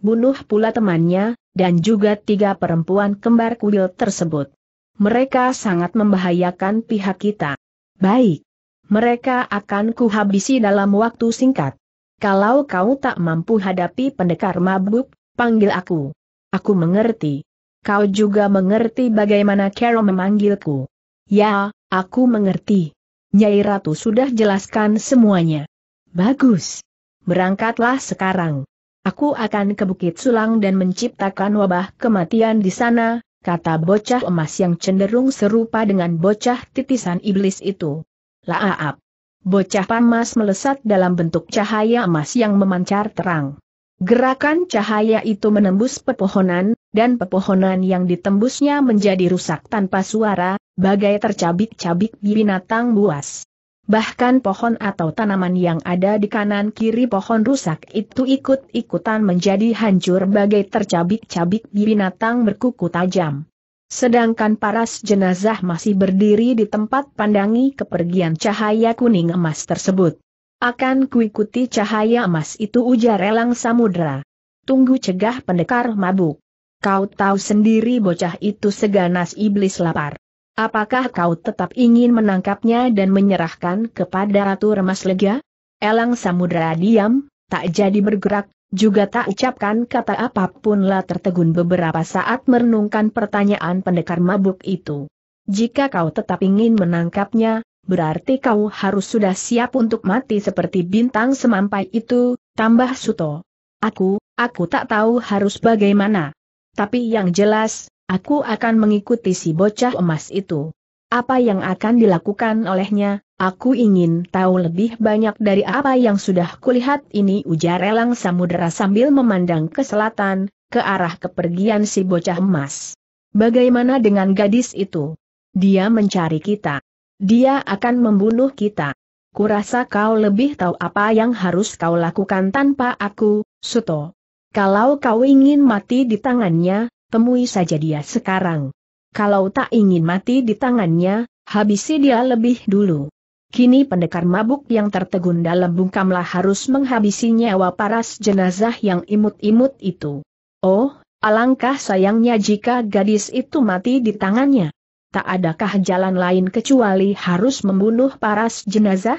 bunuh pula temannya, dan juga tiga perempuan kembar kuil tersebut. Mereka sangat membahayakan pihak kita. Baik. Mereka akan kuhabisi dalam waktu singkat. Kalau kau tak mampu hadapi pendekar mabuk, panggil aku. Aku mengerti. Kau juga mengerti bagaimana Carol memanggilku. Ya, aku mengerti. Nyai Ratu sudah jelaskan semuanya. Bagus. Berangkatlah sekarang. Aku akan ke Bukit Sulang dan menciptakan wabah kematian di sana, kata bocah emas yang cenderung serupa dengan bocah titisan iblis itu. Laaap. Bocah pamas melesat dalam bentuk cahaya emas yang memancar terang. Gerakan cahaya itu menembus pepohonan, dan pepohonan yang ditembusnya menjadi rusak tanpa suara, bagai tercabik-cabik binatang buas bahkan pohon atau tanaman yang ada di kanan-kiri pohon rusak itu ikut-ikutan menjadi hancur bagai tercabik-cabik binatang berkuku tajam. Sedangkan paras jenazah masih berdiri di tempat pandangi kepergian cahaya kuning emas tersebut. Akan kuikuti cahaya emas itu ujar elang samudera. Tunggu cegah pendekar mabuk. Kau tahu sendiri bocah itu seganas iblis lapar. Apakah kau tetap ingin menangkapnya dan menyerahkan kepada Ratu Remas Lega? Elang Samudra diam, tak jadi bergerak, juga tak ucapkan kata apapun lah tertegun beberapa saat merenungkan pertanyaan pendekar mabuk itu. Jika kau tetap ingin menangkapnya, berarti kau harus sudah siap untuk mati seperti bintang semampai itu, tambah Suto. Aku, aku tak tahu harus bagaimana. Tapi yang jelas, Aku akan mengikuti si bocah emas itu. Apa yang akan dilakukan olehnya, aku ingin tahu lebih banyak dari apa yang sudah kulihat ini ujar Elang Samudera sambil memandang ke selatan, ke arah kepergian si bocah emas. Bagaimana dengan gadis itu? Dia mencari kita. Dia akan membunuh kita. Kurasa kau lebih tahu apa yang harus kau lakukan tanpa aku, Suto. Kalau kau ingin mati di tangannya, temui saja dia sekarang. Kalau tak ingin mati di tangannya, habisi dia lebih dulu. Kini pendekar mabuk yang tertegun dalam bungkamlah harus menghabisi nyawa paras jenazah yang imut-imut itu. Oh, alangkah sayangnya jika gadis itu mati di tangannya. Tak adakah jalan lain kecuali harus membunuh paras jenazah?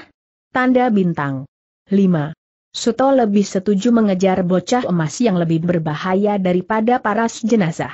Tanda bintang. 5. Suto lebih setuju mengejar bocah emas yang lebih berbahaya daripada paras jenazah.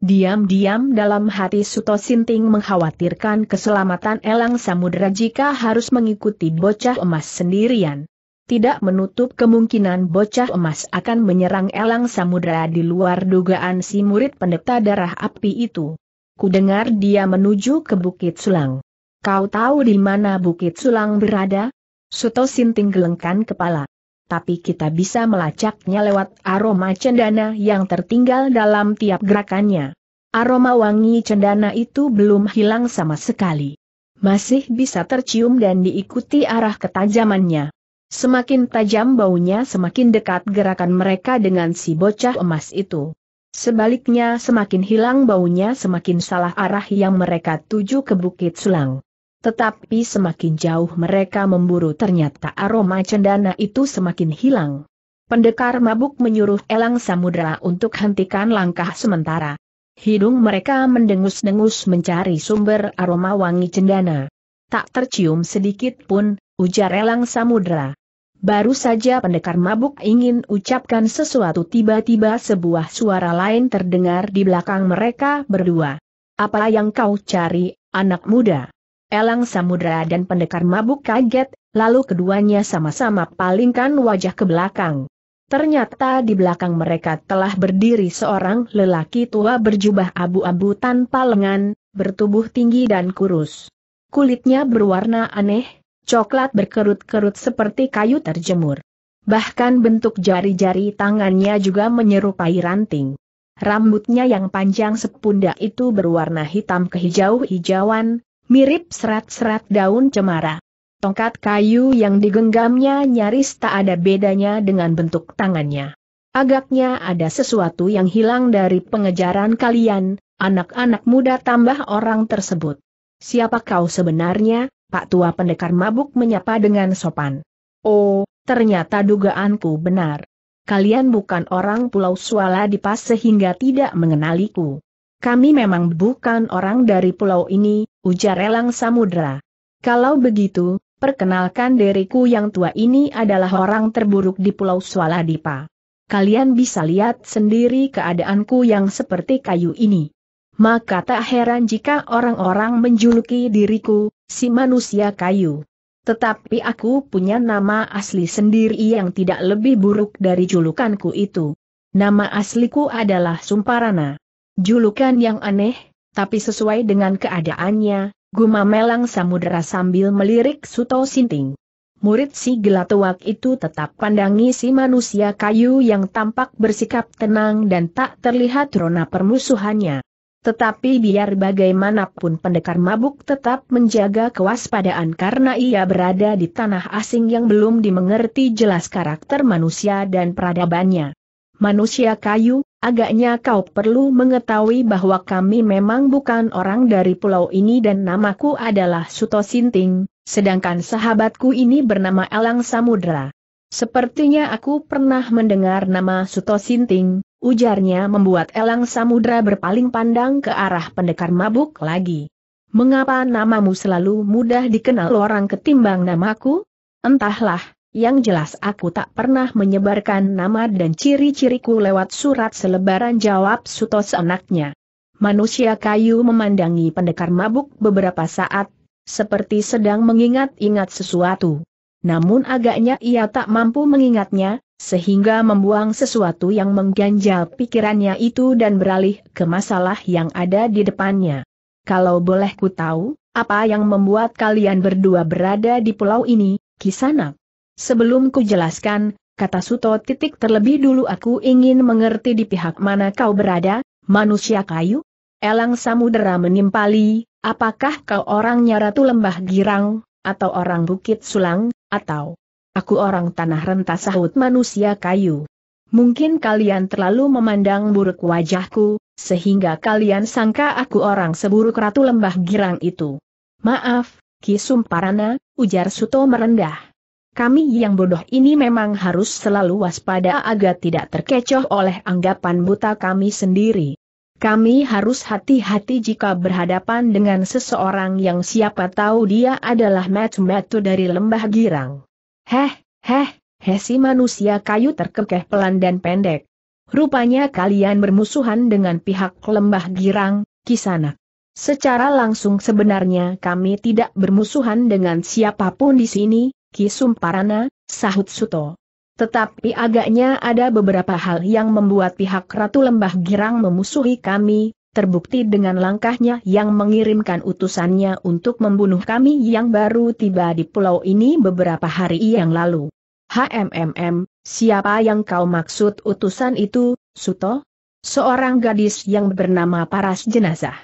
Diam-diam dalam hati Suto Sinting mengkhawatirkan keselamatan Elang Samudra jika harus mengikuti bocah emas sendirian. Tidak menutup kemungkinan bocah emas akan menyerang Elang Samudra di luar dugaan si murid pendeta darah api itu. Kudengar dia menuju ke Bukit Sulang. Kau tahu di mana Bukit Sulang berada? Suto Sinting gelengkan kepala tapi kita bisa melacaknya lewat aroma cendana yang tertinggal dalam tiap gerakannya. Aroma wangi cendana itu belum hilang sama sekali. Masih bisa tercium dan diikuti arah ketajamannya. Semakin tajam baunya semakin dekat gerakan mereka dengan si bocah emas itu. Sebaliknya semakin hilang baunya semakin salah arah yang mereka tuju ke Bukit Sulang. Tetapi semakin jauh mereka memburu ternyata aroma cendana itu semakin hilang. Pendekar mabuk menyuruh elang samudera untuk hentikan langkah sementara. Hidung mereka mendengus-dengus mencari sumber aroma wangi cendana. Tak tercium sedikit pun, ujar elang samudera. Baru saja pendekar mabuk ingin ucapkan sesuatu tiba-tiba sebuah suara lain terdengar di belakang mereka berdua. Apa yang kau cari, anak muda? Elang Samudra dan pendekar mabuk kaget, lalu keduanya sama-sama palingkan wajah ke belakang. Ternyata di belakang mereka telah berdiri seorang lelaki tua berjubah abu-abu tanpa lengan, bertubuh tinggi dan kurus. Kulitnya berwarna aneh, coklat berkerut-kerut seperti kayu terjemur. Bahkan bentuk jari-jari tangannya juga menyerupai ranting. Rambutnya yang panjang sepundak itu berwarna hitam kehijau-hijauan, mirip serat-serat daun cemara. Tongkat kayu yang digenggamnya nyaris tak ada bedanya dengan bentuk tangannya. Agaknya ada sesuatu yang hilang dari pengejaran kalian, anak-anak muda tambah orang tersebut. Siapa kau sebenarnya, Pak Tua Pendekar Mabuk menyapa dengan sopan. Oh, ternyata dugaanku benar. Kalian bukan orang Pulau Suala di pas sehingga tidak mengenaliku. Kami memang bukan orang dari pulau ini, ujar Elang Samudra. Kalau begitu, perkenalkan diriku yang tua ini adalah orang terburuk di pulau Swaladipa. Kalian bisa lihat sendiri keadaanku yang seperti kayu ini. Maka tak heran jika orang-orang menjuluki diriku, si manusia kayu. Tetapi aku punya nama asli sendiri yang tidak lebih buruk dari julukanku itu. Nama asliku adalah Sumparana. Julukan yang aneh, tapi sesuai dengan keadaannya, Guma Melang samudera sambil melirik Suto Sinting. Murid si gelatuak itu tetap pandangi si manusia kayu yang tampak bersikap tenang dan tak terlihat rona permusuhannya. Tetapi biar bagaimanapun pendekar mabuk tetap menjaga kewaspadaan karena ia berada di tanah asing yang belum dimengerti jelas karakter manusia dan peradabannya. Manusia kayu, Agaknya kau perlu mengetahui bahwa kami memang bukan orang dari pulau ini dan namaku adalah Suto Sinting, sedangkan sahabatku ini bernama Elang Samudra. Sepertinya aku pernah mendengar nama Suto Sinting, ujarnya membuat Elang Samudra berpaling pandang ke arah pendekar mabuk lagi. Mengapa namamu selalu mudah dikenal orang ketimbang namaku? Entahlah, yang jelas aku tak pernah menyebarkan nama dan ciri-ciriku lewat surat selebaran jawab Sutos anaknya. Manusia kayu memandangi pendekar mabuk beberapa saat, seperti sedang mengingat-ingat sesuatu. Namun agaknya ia tak mampu mengingatnya, sehingga membuang sesuatu yang mengganjal pikirannya itu dan beralih ke masalah yang ada di depannya. Kalau boleh ku tahu, apa yang membuat kalian berdua berada di pulau ini, Kisanak? Sebelum ku jelaskan, kata Suto titik terlebih dulu aku ingin mengerti di pihak mana kau berada, manusia kayu? Elang Samudera menimpali, apakah kau orangnya Ratu Lembah Girang, atau orang Bukit Sulang, atau aku orang tanah rentah sahut manusia kayu? Mungkin kalian terlalu memandang buruk wajahku, sehingga kalian sangka aku orang seburuk Ratu Lembah Girang itu. Maaf, kisum Parana, ujar Suto merendah. Kami yang bodoh ini memang harus selalu waspada agar tidak terkecoh oleh anggapan buta kami sendiri. Kami harus hati-hati jika berhadapan dengan seseorang yang siapa tahu dia adalah metu-metu dari lembah girang. Heh, heh, heh si manusia kayu terkekeh pelan dan pendek. Rupanya kalian bermusuhan dengan pihak lembah girang, kisana. Secara langsung sebenarnya kami tidak bermusuhan dengan siapapun di sini, Kisumparana, sahut Suto. Tetapi agaknya ada beberapa hal yang membuat pihak Ratu Lembah Girang memusuhi kami, terbukti dengan langkahnya yang mengirimkan utusannya untuk membunuh kami yang baru tiba di pulau ini beberapa hari yang lalu. HMMM, siapa yang kau maksud utusan itu, Suto? Seorang gadis yang bernama Paras Jenazah.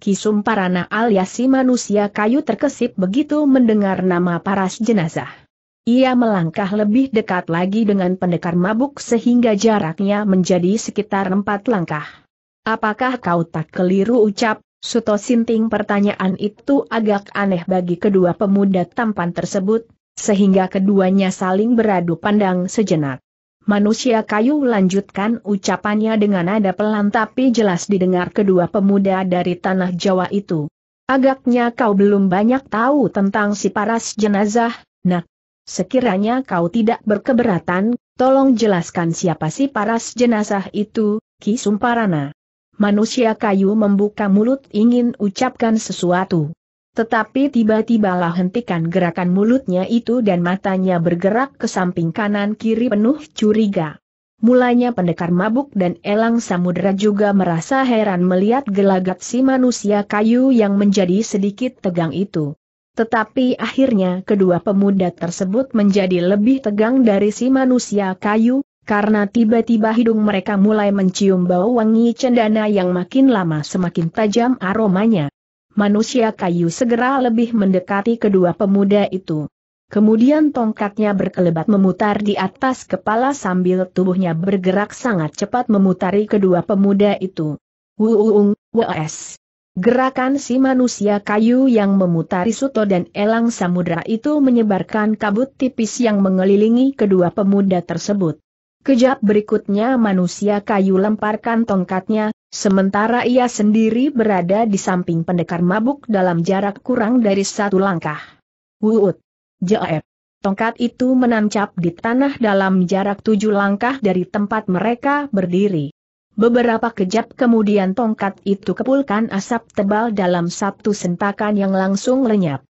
Kisum Parana alias si manusia kayu terkesip begitu mendengar nama paras jenazah. Ia melangkah lebih dekat lagi dengan pendekar mabuk sehingga jaraknya menjadi sekitar empat langkah. Apakah kau tak keliru ucap, Suto Sinting pertanyaan itu agak aneh bagi kedua pemuda tampan tersebut, sehingga keduanya saling beradu pandang sejenak. Manusia kayu lanjutkan ucapannya dengan nada pelan tapi jelas didengar kedua pemuda dari tanah Jawa itu. Agaknya kau belum banyak tahu tentang si paras jenazah, nak. Sekiranya kau tidak berkeberatan, tolong jelaskan siapa si paras jenazah itu, Ki Sumparana. Manusia kayu membuka mulut ingin ucapkan sesuatu. Tetapi tiba-tibalah hentikan gerakan mulutnya itu dan matanya bergerak ke samping kanan kiri penuh curiga. Mulanya pendekar mabuk dan elang samudera juga merasa heran melihat gelagat si manusia kayu yang menjadi sedikit tegang itu. Tetapi akhirnya kedua pemuda tersebut menjadi lebih tegang dari si manusia kayu, karena tiba-tiba hidung mereka mulai mencium bau wangi cendana yang makin lama semakin tajam aromanya manusia kayu segera lebih mendekati kedua pemuda itu. Kemudian tongkatnya berkelebat memutar di atas kepala sambil tubuhnya bergerak sangat cepat memutari kedua pemuda itu. Wuung, wes. Gerakan si manusia kayu yang memutari Suto dan Elang Samudra itu menyebarkan kabut tipis yang mengelilingi kedua pemuda tersebut. Kejap berikutnya manusia kayu lemparkan tongkatnya, Sementara ia sendiri berada di samping pendekar mabuk dalam jarak kurang dari satu langkah. Wuut! Jaep! Tongkat itu menancap di tanah dalam jarak tujuh langkah dari tempat mereka berdiri. Beberapa kejap kemudian tongkat itu kepulkan asap tebal dalam satu sentakan yang langsung lenyap.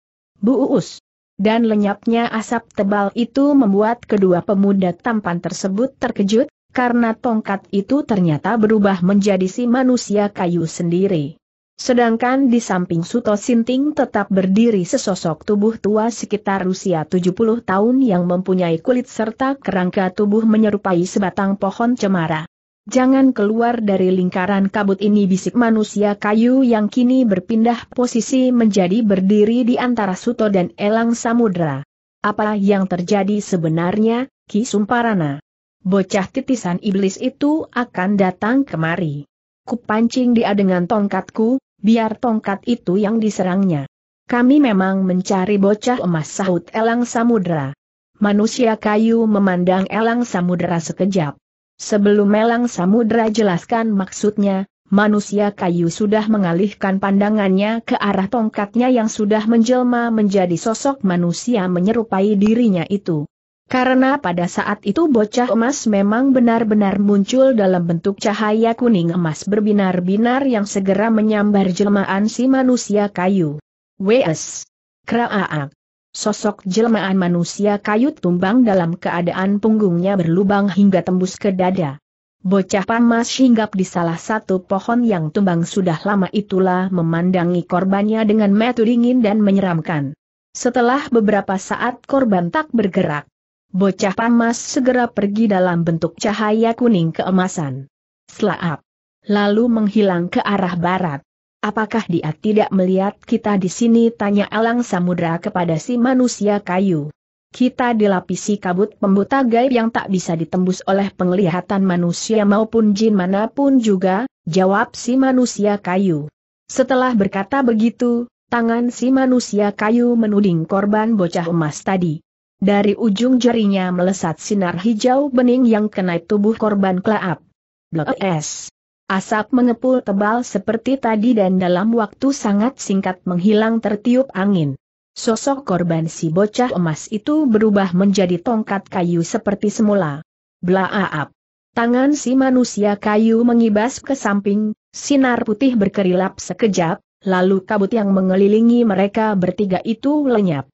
Buus. Dan lenyapnya asap tebal itu membuat kedua pemuda tampan tersebut terkejut, karena tongkat itu ternyata berubah menjadi si manusia kayu sendiri. Sedangkan di samping Suto Sinting tetap berdiri sesosok tubuh tua sekitar usia 70 tahun yang mempunyai kulit serta kerangka tubuh menyerupai sebatang pohon cemara. Jangan keluar dari lingkaran kabut ini bisik manusia kayu yang kini berpindah posisi menjadi berdiri di antara Suto dan Elang Samudra. Apa yang terjadi sebenarnya, Ki Sumparana? bocah titisan iblis itu akan datang kemari. Kupancing dia dengan tongkatku, biar tongkat itu yang diserangnya. Kami memang mencari bocah emas sahut elang samudera. Manusia kayu memandang elang samudera sekejap. Sebelum elang samudera jelaskan maksudnya, manusia kayu sudah mengalihkan pandangannya ke arah tongkatnya yang sudah menjelma menjadi sosok manusia menyerupai dirinya itu. Karena pada saat itu bocah emas memang benar-benar muncul dalam bentuk cahaya kuning emas berbinar-binar yang segera menyambar jelmaan si manusia kayu. W.S. Kraaak. Sosok jelmaan manusia kayu tumbang dalam keadaan punggungnya berlubang hingga tembus ke dada. Bocah pamas hinggap di salah satu pohon yang tumbang sudah lama itulah memandangi korbannya dengan metu dingin dan menyeramkan. Setelah beberapa saat korban tak bergerak, Bocah pamas segera pergi dalam bentuk cahaya kuning keemasan. Selaap. Lalu menghilang ke arah barat. Apakah dia tidak melihat kita di sini? Tanya Alang Samudra kepada si manusia kayu. Kita dilapisi kabut pembuta gaib yang tak bisa ditembus oleh penglihatan manusia maupun jin manapun juga, jawab si manusia kayu. Setelah berkata begitu, tangan si manusia kayu menuding korban bocah emas tadi. Dari ujung jarinya melesat sinar hijau bening yang kena tubuh korban kelaap. Blok es. Asap mengepul tebal seperti tadi dan dalam waktu sangat singkat menghilang tertiup angin. Sosok korban si bocah emas itu berubah menjadi tongkat kayu seperti semula. Blaaap. Tangan si manusia kayu mengibas ke samping, sinar putih berkerilap sekejap, lalu kabut yang mengelilingi mereka bertiga itu lenyap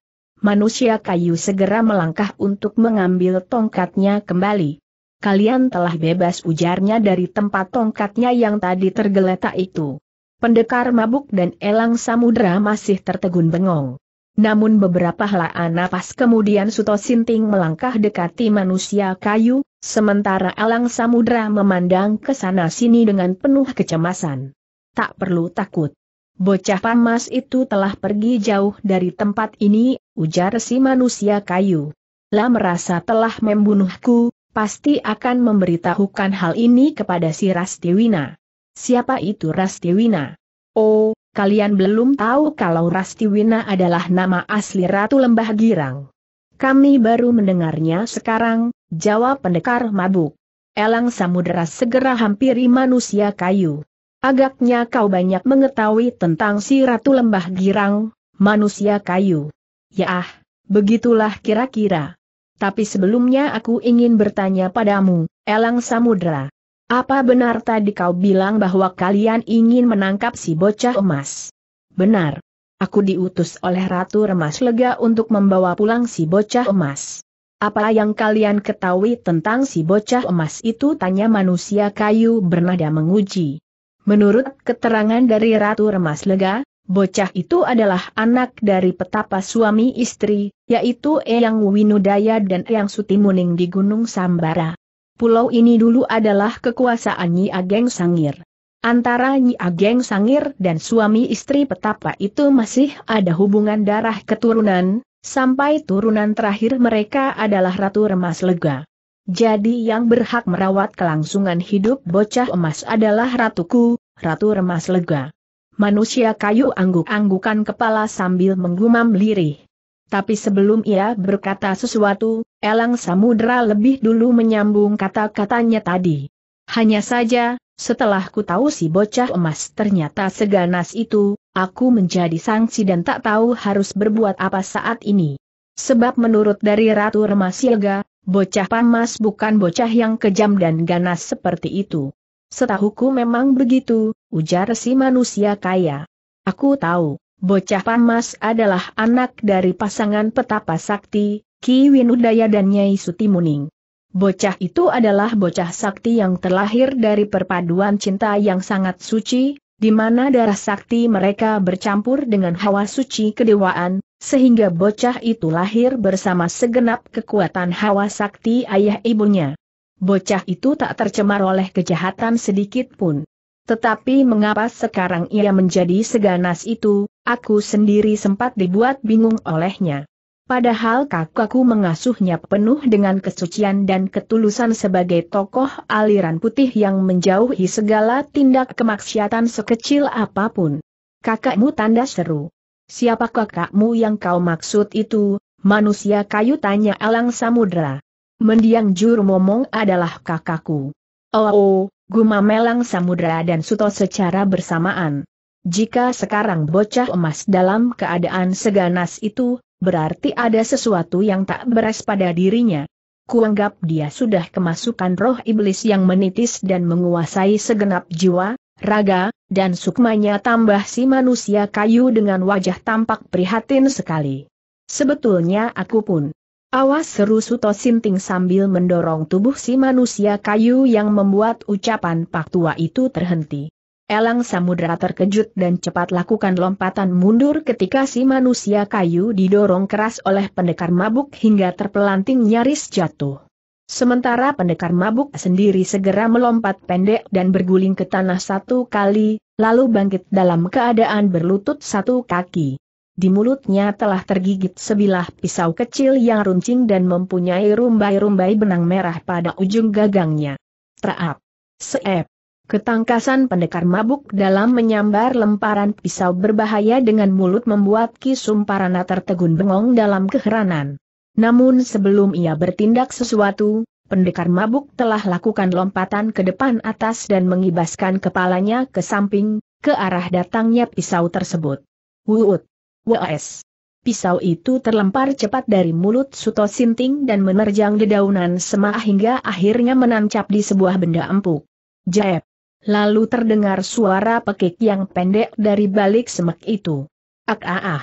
manusia kayu segera melangkah untuk mengambil tongkatnya kembali. Kalian telah bebas ujarnya dari tempat tongkatnya yang tadi tergeletak itu. Pendekar mabuk dan elang samudra masih tertegun bengong. Namun beberapa helaan napas kemudian Suto Sinting melangkah dekati manusia kayu, sementara elang samudra memandang ke sana sini dengan penuh kecemasan. Tak perlu takut. Bocah pamas itu telah pergi jauh dari tempat ini, ujar si manusia kayu. Lah merasa telah membunuhku, pasti akan memberitahukan hal ini kepada si Rastiwina. Siapa itu Rastiwina? Oh, kalian belum tahu kalau Rastiwina adalah nama asli Ratu Lembah Girang. Kami baru mendengarnya sekarang, jawab pendekar mabuk. Elang Samudera segera hampiri manusia kayu. Agaknya kau banyak mengetahui tentang si Ratu Lembah Girang, manusia kayu. Ya ah, begitulah kira-kira. Tapi sebelumnya aku ingin bertanya padamu, Elang Samudra. Apa benar tadi kau bilang bahwa kalian ingin menangkap si bocah emas? Benar. Aku diutus oleh Ratu Remas Lega untuk membawa pulang si bocah emas. Apa yang kalian ketahui tentang si bocah emas itu tanya manusia kayu bernada menguji. Menurut keterangan dari Ratu Remas Lega, Bocah itu adalah anak dari petapa suami istri, yaitu Eyang Winudaya dan Eyang Sutimuning di Gunung Sambara. Pulau ini dulu adalah kekuasaan Nyi Ageng Sangir. Antara Nyi Ageng Sangir dan suami istri petapa itu masih ada hubungan darah keturunan, sampai turunan terakhir mereka adalah Ratu Remas Lega. Jadi yang berhak merawat kelangsungan hidup bocah emas adalah ratuku, Ratu Remas Lega. Manusia kayu angguk-anggukan kepala sambil menggumam lirih. Tapi sebelum ia berkata sesuatu, Elang Samudra lebih dulu menyambung kata-katanya tadi. Hanya saja, setelah ku tahu si bocah emas ternyata seganas itu, aku menjadi sangsi dan tak tahu harus berbuat apa saat ini. Sebab menurut dari Ratu Remasilga, bocah pamas bukan bocah yang kejam dan ganas seperti itu. Setahuku memang begitu, ujar si manusia kaya. Aku tahu, bocah panas adalah anak dari pasangan petapa sakti, Ki Winudaya dan Nyai Sutimuning. Bocah itu adalah bocah sakti yang terlahir dari perpaduan cinta yang sangat suci, di mana darah sakti mereka bercampur dengan hawa suci kedewaan, sehingga bocah itu lahir bersama segenap kekuatan hawa sakti ayah ibunya bocah itu tak tercemar oleh kejahatan sedikit pun. Tetapi mengapa sekarang ia menjadi seganas itu, aku sendiri sempat dibuat bingung olehnya. Padahal kakakku mengasuhnya penuh dengan kesucian dan ketulusan sebagai tokoh aliran putih yang menjauhi segala tindak kemaksiatan sekecil apapun. Kakakmu tanda seru. Siapa kakakmu yang kau maksud itu, manusia kayu tanya Alang Samudra. Mendiang juru Momong adalah kakakku. Oh, oh guma Melang Samudra dan Suto secara bersamaan. Jika sekarang bocah emas dalam keadaan seganas itu, berarti ada sesuatu yang tak beres pada dirinya. Kuanggap dia sudah kemasukan roh iblis yang menitis dan menguasai segenap jiwa, raga, dan sukmanya tambah si manusia kayu dengan wajah tampak prihatin sekali. Sebetulnya aku pun Awas seru Suto Sinting sambil mendorong tubuh si manusia kayu yang membuat ucapan Pak Tua itu terhenti. Elang Samudra terkejut dan cepat lakukan lompatan mundur ketika si manusia kayu didorong keras oleh pendekar mabuk hingga terpelanting nyaris jatuh. Sementara pendekar mabuk sendiri segera melompat pendek dan berguling ke tanah satu kali, lalu bangkit dalam keadaan berlutut satu kaki. Di mulutnya telah tergigit sebilah pisau kecil yang runcing dan mempunyai rumbai-rumbai benang merah pada ujung gagangnya. Traap. Seep. Ketangkasan pendekar mabuk dalam menyambar lemparan pisau berbahaya dengan mulut membuat kisum Sumparana tertegun bengong dalam keheranan. Namun sebelum ia bertindak sesuatu, pendekar mabuk telah lakukan lompatan ke depan atas dan mengibaskan kepalanya ke samping, ke arah datangnya pisau tersebut. Wuut! Waes. Pisau itu terlempar cepat dari mulut Suto Sinting dan menerjang dedaunan semak hingga akhirnya menancap di sebuah benda empuk. Jaep. Lalu terdengar suara pekik yang pendek dari balik semak itu. Ak ah ah.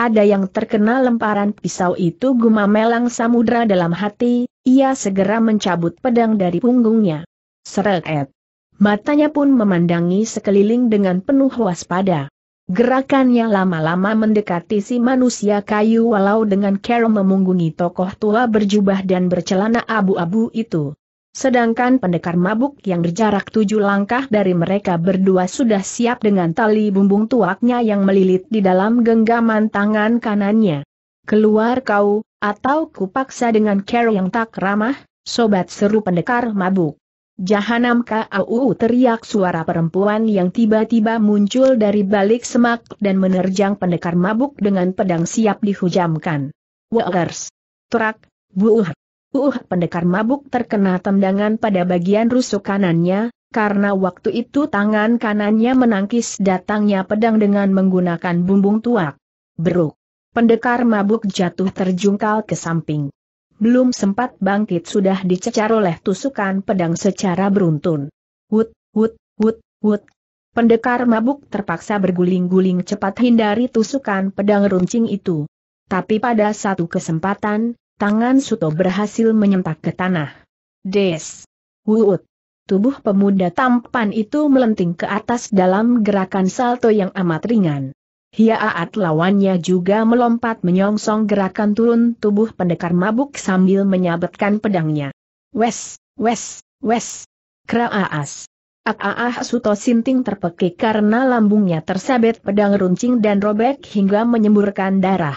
Ada yang terkena lemparan pisau itu gumam melang samudra dalam hati, ia segera mencabut pedang dari punggungnya. Seret. Matanya pun memandangi sekeliling dengan penuh waspada. Gerakannya lama-lama mendekati si manusia kayu walau dengan cara memunggungi tokoh tua berjubah dan bercelana abu-abu itu. Sedangkan pendekar mabuk yang berjarak tujuh langkah dari mereka berdua sudah siap dengan tali bumbung tuaknya yang melilit di dalam genggaman tangan kanannya. Keluar kau, atau kupaksa dengan cara yang tak ramah, sobat seru pendekar mabuk. Jahanam kau teriak suara perempuan yang tiba-tiba muncul dari balik semak dan menerjang pendekar mabuk dengan pedang siap dihujamkan. Wellers! Terak, buuh! Uh, pendekar mabuk terkena tendangan pada bagian rusuk kanannya, karena waktu itu tangan kanannya menangkis datangnya pedang dengan menggunakan bumbung tuak. Beruk! Pendekar mabuk jatuh terjungkal ke samping belum sempat bangkit sudah dicecar oleh tusukan pedang secara beruntun. Wut, wut, wut, wut. Pendekar mabuk terpaksa berguling-guling cepat hindari tusukan pedang runcing itu. Tapi pada satu kesempatan, tangan Suto berhasil menyentak ke tanah. Des. Wut. Tubuh pemuda tampan itu melenting ke atas dalam gerakan salto yang amat ringan. Hiaat lawannya juga melompat menyongsong gerakan turun tubuh pendekar mabuk sambil menyabetkan pedangnya. Wes, wes, wes. Kraaas. Akaah Suto Sinting terpekik karena lambungnya tersabet pedang runcing dan robek hingga menyemburkan darah.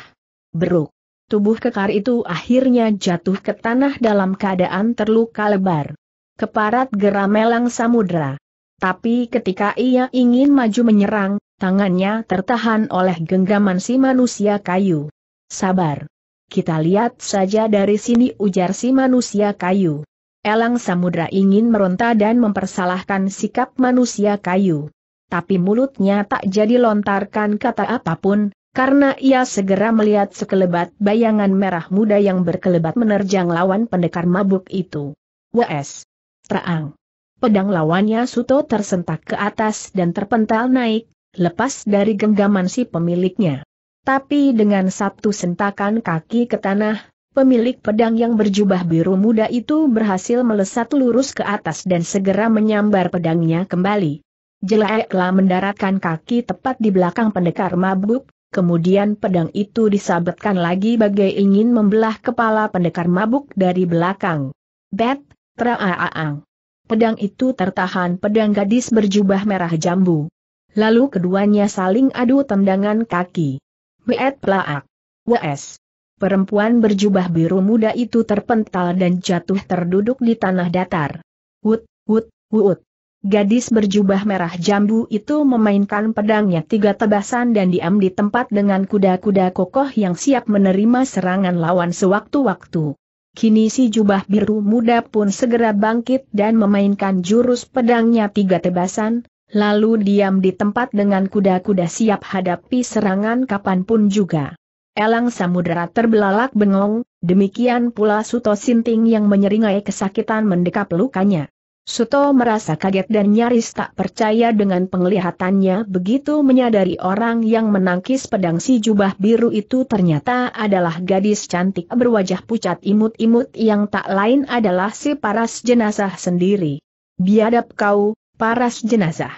Beruk. Tubuh kekar itu akhirnya jatuh ke tanah dalam keadaan terluka lebar. Keparat geram melang samudra. Tapi ketika ia ingin maju menyerang, tangannya tertahan oleh genggaman si manusia kayu. Sabar. Kita lihat saja dari sini ujar si manusia kayu. Elang Samudra ingin meronta dan mempersalahkan sikap manusia kayu. Tapi mulutnya tak jadi lontarkan kata apapun, karena ia segera melihat sekelebat bayangan merah muda yang berkelebat menerjang lawan pendekar mabuk itu. W.S. Terang. Pedang lawannya Suto tersentak ke atas dan terpental naik, lepas dari genggaman si pemiliknya. Tapi dengan satu sentakan kaki ke tanah, pemilik pedang yang berjubah biru muda itu berhasil melesat lurus ke atas dan segera menyambar pedangnya kembali. Jeleklah mendaratkan kaki tepat di belakang pendekar mabuk, kemudian pedang itu disabetkan lagi bagai ingin membelah kepala pendekar mabuk dari belakang. Bet, traaang. Pedang itu tertahan pedang gadis berjubah merah jambu. Lalu keduanya saling adu tendangan kaki. Weet plaak. Wes. Perempuan berjubah biru muda itu terpental dan jatuh terduduk di tanah datar. Wut, wut, wut. Gadis berjubah merah jambu itu memainkan pedangnya tiga tebasan dan diam di tempat dengan kuda-kuda kokoh yang siap menerima serangan lawan sewaktu-waktu. Kini si jubah biru muda pun segera bangkit dan memainkan jurus pedangnya tiga tebasan, lalu diam di tempat dengan kuda-kuda siap hadapi serangan kapanpun juga. Elang Samudera terbelalak bengong, demikian pula Suto Sinting yang menyeringai kesakitan mendekap lukanya. Suto merasa kaget dan nyaris tak percaya dengan penglihatannya begitu menyadari orang yang menangkis pedang si jubah biru itu ternyata adalah gadis cantik berwajah pucat imut-imut yang tak lain adalah si paras jenazah sendiri. Biadab kau, paras jenazah.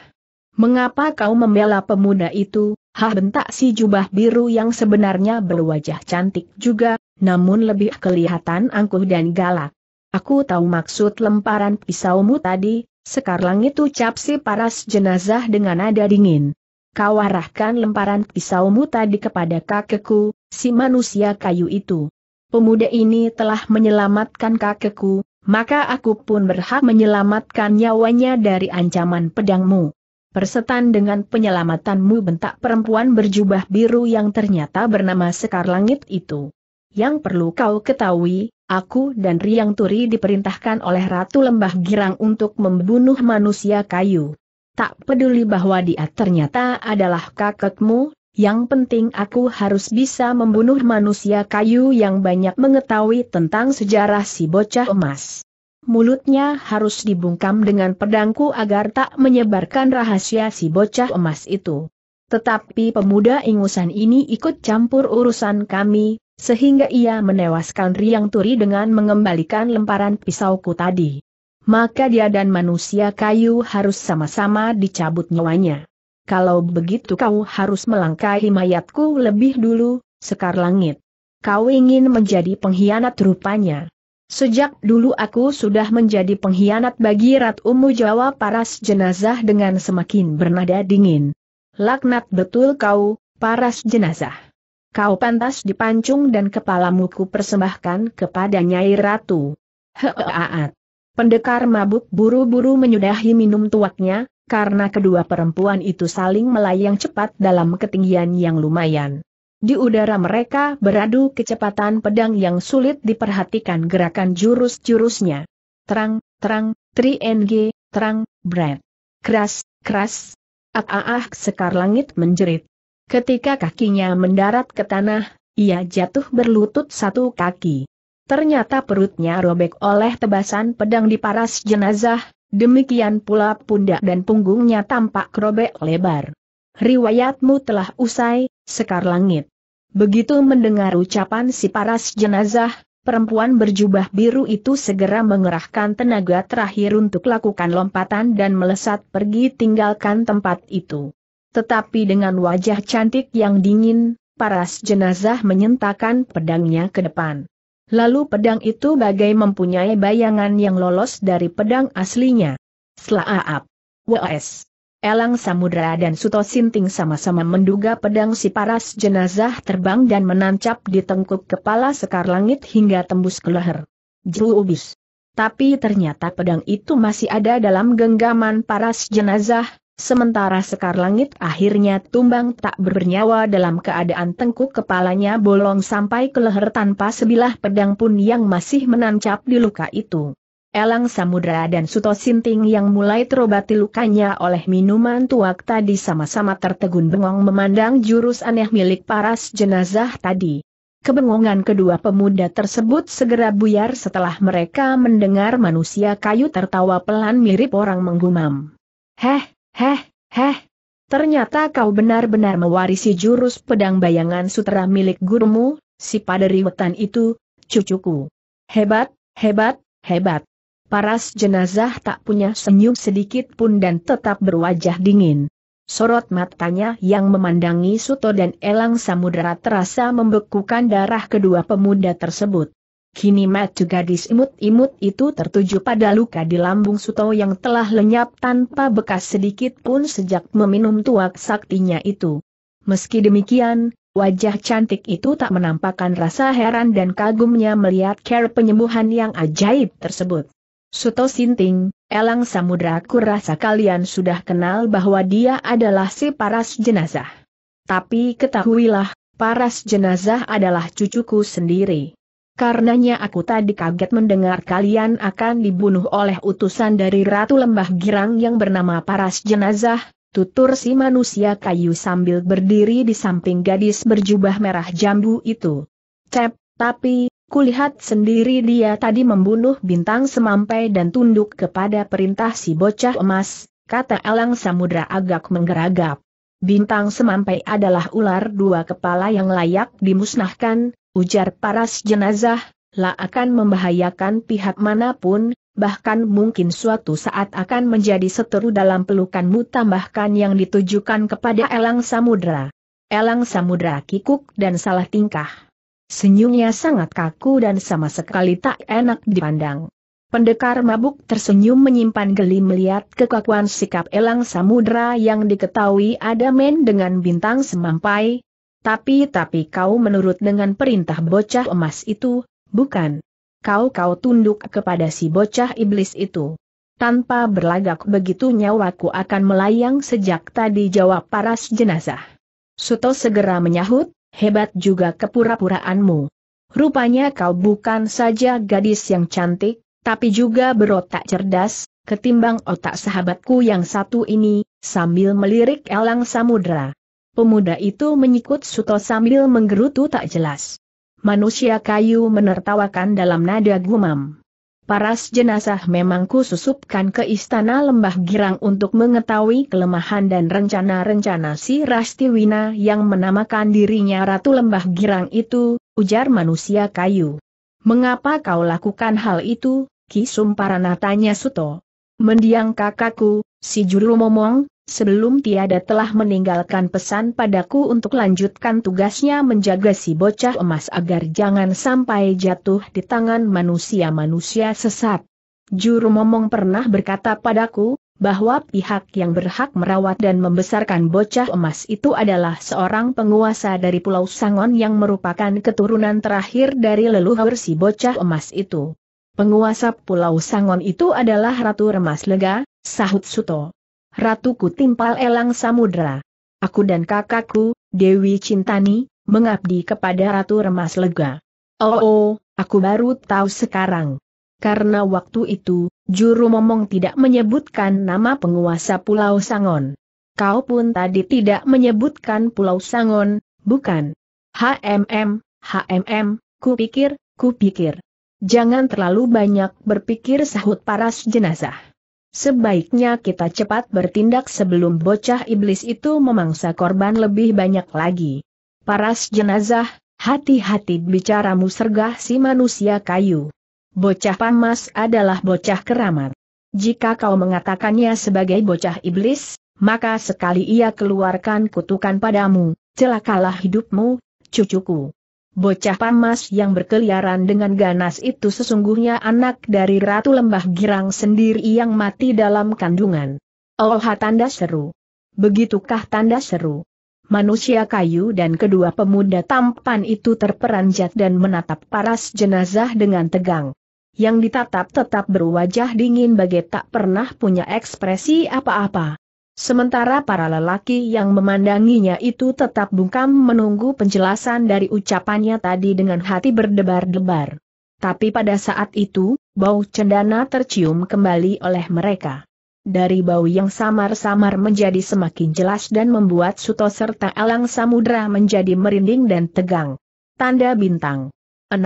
Mengapa kau membela pemuda itu? Hah bentak si jubah biru yang sebenarnya berwajah cantik juga, namun lebih kelihatan angkuh dan galak. Aku tahu maksud lemparan pisaumu tadi, sekarang itu capsi paras jenazah dengan nada dingin. Kau arahkan lemparan pisaumu tadi kepada kakekku, si manusia kayu itu. Pemuda ini telah menyelamatkan kakekku, maka aku pun berhak menyelamatkan nyawanya dari ancaman pedangmu. Persetan dengan penyelamatanmu bentak perempuan berjubah biru yang ternyata bernama Sekar Langit itu. Yang perlu kau ketahui, aku dan Riang Turi diperintahkan oleh Ratu Lembah Girang untuk membunuh manusia kayu. Tak peduli bahwa dia ternyata adalah kakekmu, yang penting aku harus bisa membunuh manusia kayu yang banyak mengetahui tentang sejarah si bocah emas. Mulutnya harus dibungkam dengan pedangku agar tak menyebarkan rahasia si bocah emas itu. Tetapi pemuda ingusan ini ikut campur urusan kami, sehingga ia menewaskan Riang Turi dengan mengembalikan lemparan pisauku tadi. Maka dia dan manusia kayu harus sama-sama dicabut nyawanya. Kalau begitu kau harus melangkahi mayatku lebih dulu, Sekar Langit. Kau ingin menjadi pengkhianat rupanya. Sejak dulu aku sudah menjadi pengkhianat bagi Ratu Umu Jawa Paras jenazah dengan semakin bernada dingin. Laknat betul kau, Paras jenazah. Kau pantas dipancung dan kepalamu ku persembahkan kepada Nyai Ratu. Heeaat. Pendekar mabuk buru-buru menyudahi minum tuaknya, karena kedua perempuan itu saling melayang cepat dalam ketinggian yang lumayan. Di udara mereka beradu kecepatan pedang yang sulit diperhatikan gerakan jurus-jurusnya. Terang, terang, tri ng, terang, bret. Keras, keras. Ah, ah, ah sekar langit menjerit. Ketika kakinya mendarat ke tanah, ia jatuh berlutut satu kaki. Ternyata perutnya robek oleh tebasan pedang di paras jenazah, demikian pula pundak dan punggungnya tampak robek lebar. Riwayatmu telah usai, sekar langit. Begitu mendengar ucapan si paras jenazah, perempuan berjubah biru itu segera mengerahkan tenaga terakhir untuk lakukan lompatan dan melesat pergi tinggalkan tempat itu. Tetapi dengan wajah cantik yang dingin, paras jenazah menyentakkan pedangnya ke depan. Lalu pedang itu bagai mempunyai bayangan yang lolos dari pedang aslinya. Selaap. W.S. Elang Samudra dan Suto Sinting sama-sama menduga pedang si paras jenazah terbang dan menancap di tengkuk kepala sekar langit hingga tembus ke leher. Jeruubis. Tapi ternyata pedang itu masih ada dalam genggaman paras jenazah, Sementara Sekar Langit akhirnya tumbang tak bernyawa dalam keadaan tengkuk kepalanya bolong sampai ke leher tanpa sebilah pedang pun yang masih menancap di luka itu. Elang Samudra dan Suto Sinting yang mulai terobati lukanya oleh minuman tuak tadi sama-sama tertegun bengong memandang jurus aneh milik paras jenazah tadi. Kebengongan kedua pemuda tersebut segera buyar setelah mereka mendengar manusia kayu tertawa pelan mirip orang menggumam. Heh, Heh, heh, ternyata kau benar-benar mewarisi jurus pedang bayangan sutera milik gurumu, si paderi wetan itu, cucuku. Hebat, hebat, hebat. Paras jenazah tak punya senyum sedikit pun dan tetap berwajah dingin. Sorot matanya yang memandangi Suto dan Elang Samudera terasa membekukan darah kedua pemuda tersebut. Kini mata gadis imut-imut itu tertuju pada luka di lambung Suto yang telah lenyap tanpa bekas sedikit pun sejak meminum tuak saktinya itu. Meski demikian, wajah cantik itu tak menampakkan rasa heran dan kagumnya melihat care penyembuhan yang ajaib tersebut. Suto Sinting, Elang Samudra kurasa rasa kalian sudah kenal bahwa dia adalah si paras jenazah. Tapi ketahuilah, paras jenazah adalah cucuku sendiri. Karenanya aku tadi kaget mendengar kalian akan dibunuh oleh utusan dari Ratu Lembah Girang yang bernama Paras Jenazah, tutur si manusia kayu sambil berdiri di samping gadis berjubah merah jambu itu. Cep, tapi, kulihat sendiri dia tadi membunuh bintang semampai dan tunduk kepada perintah si bocah emas, kata Elang Samudra agak menggeragap. Bintang semampai adalah ular dua kepala yang layak dimusnahkan, Ujar paras jenazah, la akan membahayakan pihak manapun, bahkan mungkin suatu saat akan menjadi seteru dalam pelukanmu tambahkan yang ditujukan kepada Elang Samudra. Elang Samudra kikuk dan salah tingkah. Senyumnya sangat kaku dan sama sekali tak enak dipandang. Pendekar mabuk tersenyum menyimpan geli melihat kekakuan sikap Elang Samudra yang diketahui ada men dengan bintang semampai, tapi-tapi kau menurut dengan perintah bocah emas itu, bukan? Kau-kau tunduk kepada si bocah iblis itu. Tanpa berlagak begitu nyawaku akan melayang sejak tadi jawab paras jenazah. Suto segera menyahut, hebat juga kepura-puraanmu. Rupanya kau bukan saja gadis yang cantik, tapi juga berotak cerdas, ketimbang otak sahabatku yang satu ini, sambil melirik elang samudra. Pemuda itu menyikut Suto sambil menggerutu tak jelas. Manusia kayu menertawakan dalam nada gumam. Paras jenazah memangku susupkan ke istana lembah girang untuk mengetahui kelemahan dan rencana-rencana si Rastiwina yang menamakan dirinya Ratu Lembah Girang itu, ujar manusia kayu. Mengapa kau lakukan hal itu, Kisum Paranatanya Suto. Mendiang kakakku, si juru momong, Sebelum tiada telah meninggalkan pesan padaku untuk lanjutkan tugasnya menjaga si bocah emas agar jangan sampai jatuh di tangan manusia-manusia sesat. Juru momong pernah berkata padaku, bahwa pihak yang berhak merawat dan membesarkan bocah emas itu adalah seorang penguasa dari Pulau Sangon yang merupakan keturunan terakhir dari leluhur si bocah emas itu. Penguasa Pulau Sangon itu adalah Ratu Remas Lega, sahut Suto. Ratuku Timpal Elang Samudra. Aku dan kakakku, Dewi Cintani, mengabdi kepada Ratu Remas Lega. Oh, oh aku baru tahu sekarang. Karena waktu itu, juru momong tidak menyebutkan nama penguasa Pulau Sangon. Kau pun tadi tidak menyebutkan Pulau Sangon, bukan? HMM, HMM, kupikir, kupikir. Jangan terlalu banyak berpikir sahut paras jenazah. Sebaiknya kita cepat bertindak sebelum bocah iblis itu memangsa korban lebih banyak lagi. Paras jenazah, hati-hati bicaramu sergah si manusia kayu. Bocah pamas adalah bocah keramat. Jika kau mengatakannya sebagai bocah iblis, maka sekali ia keluarkan kutukan padamu, celakalah hidupmu, cucuku. Bocah pamas yang berkeliaran dengan ganas itu sesungguhnya anak dari Ratu Lembah Girang sendiri yang mati dalam kandungan. Oh tanda seru. Begitukah tanda seru? Manusia kayu dan kedua pemuda tampan itu terperanjat dan menatap paras jenazah dengan tegang. Yang ditatap tetap berwajah dingin bagai tak pernah punya ekspresi apa-apa. Sementara para lelaki yang memandanginya itu tetap bungkam menunggu penjelasan dari ucapannya tadi dengan hati berdebar-debar. Tapi pada saat itu, bau cendana tercium kembali oleh mereka. Dari bau yang samar-samar menjadi semakin jelas dan membuat Suto serta Elang Samudra menjadi merinding dan tegang. Tanda Bintang 6.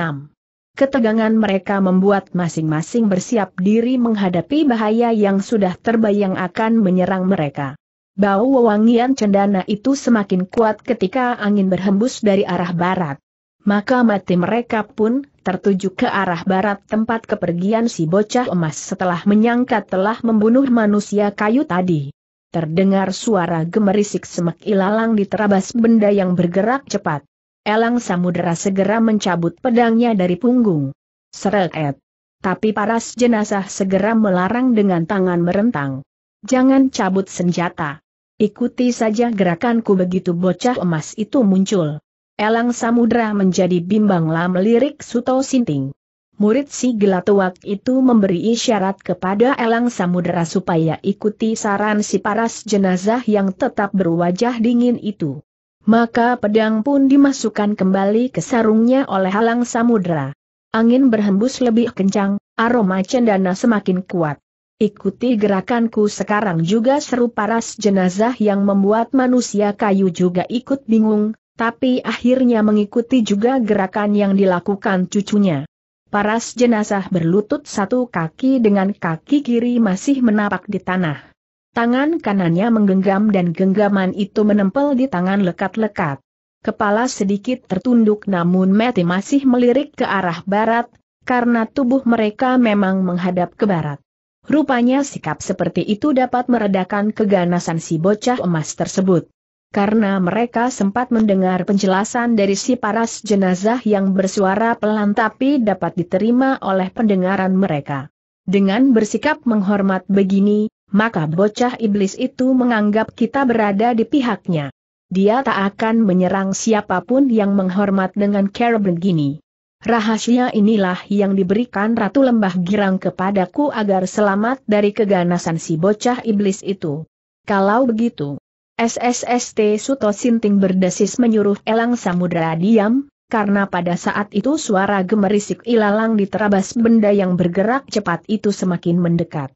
Ketegangan mereka membuat masing-masing bersiap diri menghadapi bahaya yang sudah terbayang akan menyerang mereka. Bau wewangian cendana itu semakin kuat ketika angin berhembus dari arah barat. Maka mati mereka pun tertuju ke arah barat tempat kepergian si bocah emas setelah menyangka telah membunuh manusia kayu tadi. Terdengar suara gemerisik semak ilalang diterabas benda yang bergerak cepat. Elang Samudera segera mencabut pedangnya dari punggung. Seret. Tapi paras jenazah segera melarang dengan tangan merentang. Jangan cabut senjata. Ikuti saja gerakanku begitu bocah emas itu muncul. Elang Samudra menjadi bimbanglah melirik Suto Sinting. Murid si gelatuak itu memberi isyarat kepada Elang Samudra supaya ikuti saran si paras jenazah yang tetap berwajah dingin itu. Maka pedang pun dimasukkan kembali ke sarungnya oleh halang samudera. Angin berhembus lebih kencang, aroma cendana semakin kuat. Ikuti gerakanku sekarang juga seru paras jenazah yang membuat manusia kayu juga ikut bingung, tapi akhirnya mengikuti juga gerakan yang dilakukan cucunya. Paras jenazah berlutut satu kaki dengan kaki kiri masih menapak di tanah. Tangan kanannya menggenggam dan genggaman itu menempel di tangan lekat-lekat. Kepala sedikit tertunduk namun Mati masih melirik ke arah barat, karena tubuh mereka memang menghadap ke barat. Rupanya sikap seperti itu dapat meredakan keganasan si bocah emas tersebut karena mereka sempat mendengar penjelasan dari si paras jenazah yang bersuara pelan tapi dapat diterima oleh pendengaran mereka. Dengan bersikap menghormat begini, maka bocah iblis itu menganggap kita berada di pihaknya. Dia tak akan menyerang siapapun yang menghormat dengan cara begini. Rahasia inilah yang diberikan Ratu Lembah Girang kepadaku agar selamat dari keganasan si bocah iblis itu. Kalau begitu, SSST Suto Sinting berdesis menyuruh Elang Samudra diam, karena pada saat itu suara gemerisik ilalang diterabas benda yang bergerak cepat itu semakin mendekat.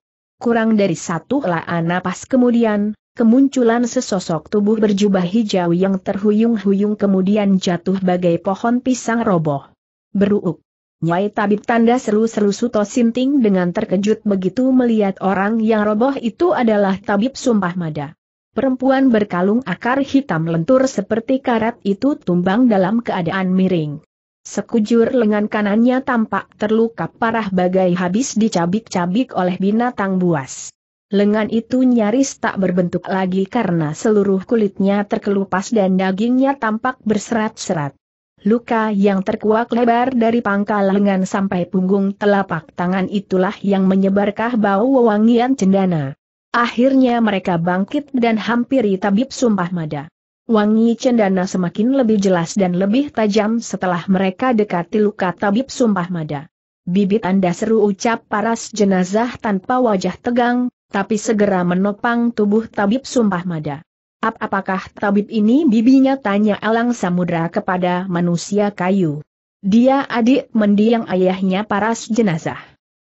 Kurang dari satu lah napas kemudian, kemunculan sesosok tubuh berjubah hijau yang terhuyung-huyung kemudian jatuh bagai pohon pisang roboh. Beruuk. Nyai tabib tanda seru-seru Suto Sinting dengan terkejut begitu melihat orang yang roboh itu adalah tabib sumpah mada. Perempuan berkalung akar hitam lentur seperti karat itu tumbang dalam keadaan miring. Sekujur lengan kanannya tampak terluka parah bagai habis dicabik-cabik oleh binatang buas. Lengan itu nyaris tak berbentuk lagi karena seluruh kulitnya terkelupas dan dagingnya tampak berserat-serat. Luka yang terkuak lebar dari pangkal lengan sampai punggung telapak tangan itulah yang menyebarkah bau wewangian cendana. Akhirnya mereka bangkit dan hampiri tabib sumpah mada. Wangi cendana semakin lebih jelas dan lebih tajam setelah mereka dekati luka tabib sumpah mada. Bibit Anda seru ucap paras jenazah tanpa wajah tegang, tapi segera menopang tubuh tabib sumpah mada. Ap apakah tabib ini bibinya tanya Alang Samudra kepada manusia kayu. Dia adik mendiang ayahnya paras jenazah.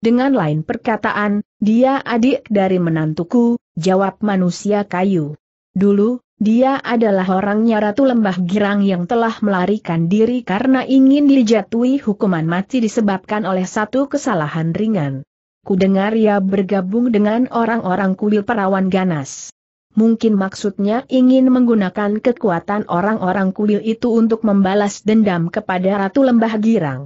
Dengan lain perkataan, dia adik dari menantuku, jawab manusia kayu. Dulu, dia adalah orangnya Ratu Lembah Girang yang telah melarikan diri karena ingin dijatuhi hukuman mati disebabkan oleh satu kesalahan ringan. Kudengar ia bergabung dengan orang-orang kuil perawan ganas. Mungkin maksudnya ingin menggunakan kekuatan orang-orang kuil itu untuk membalas dendam kepada Ratu Lembah Girang.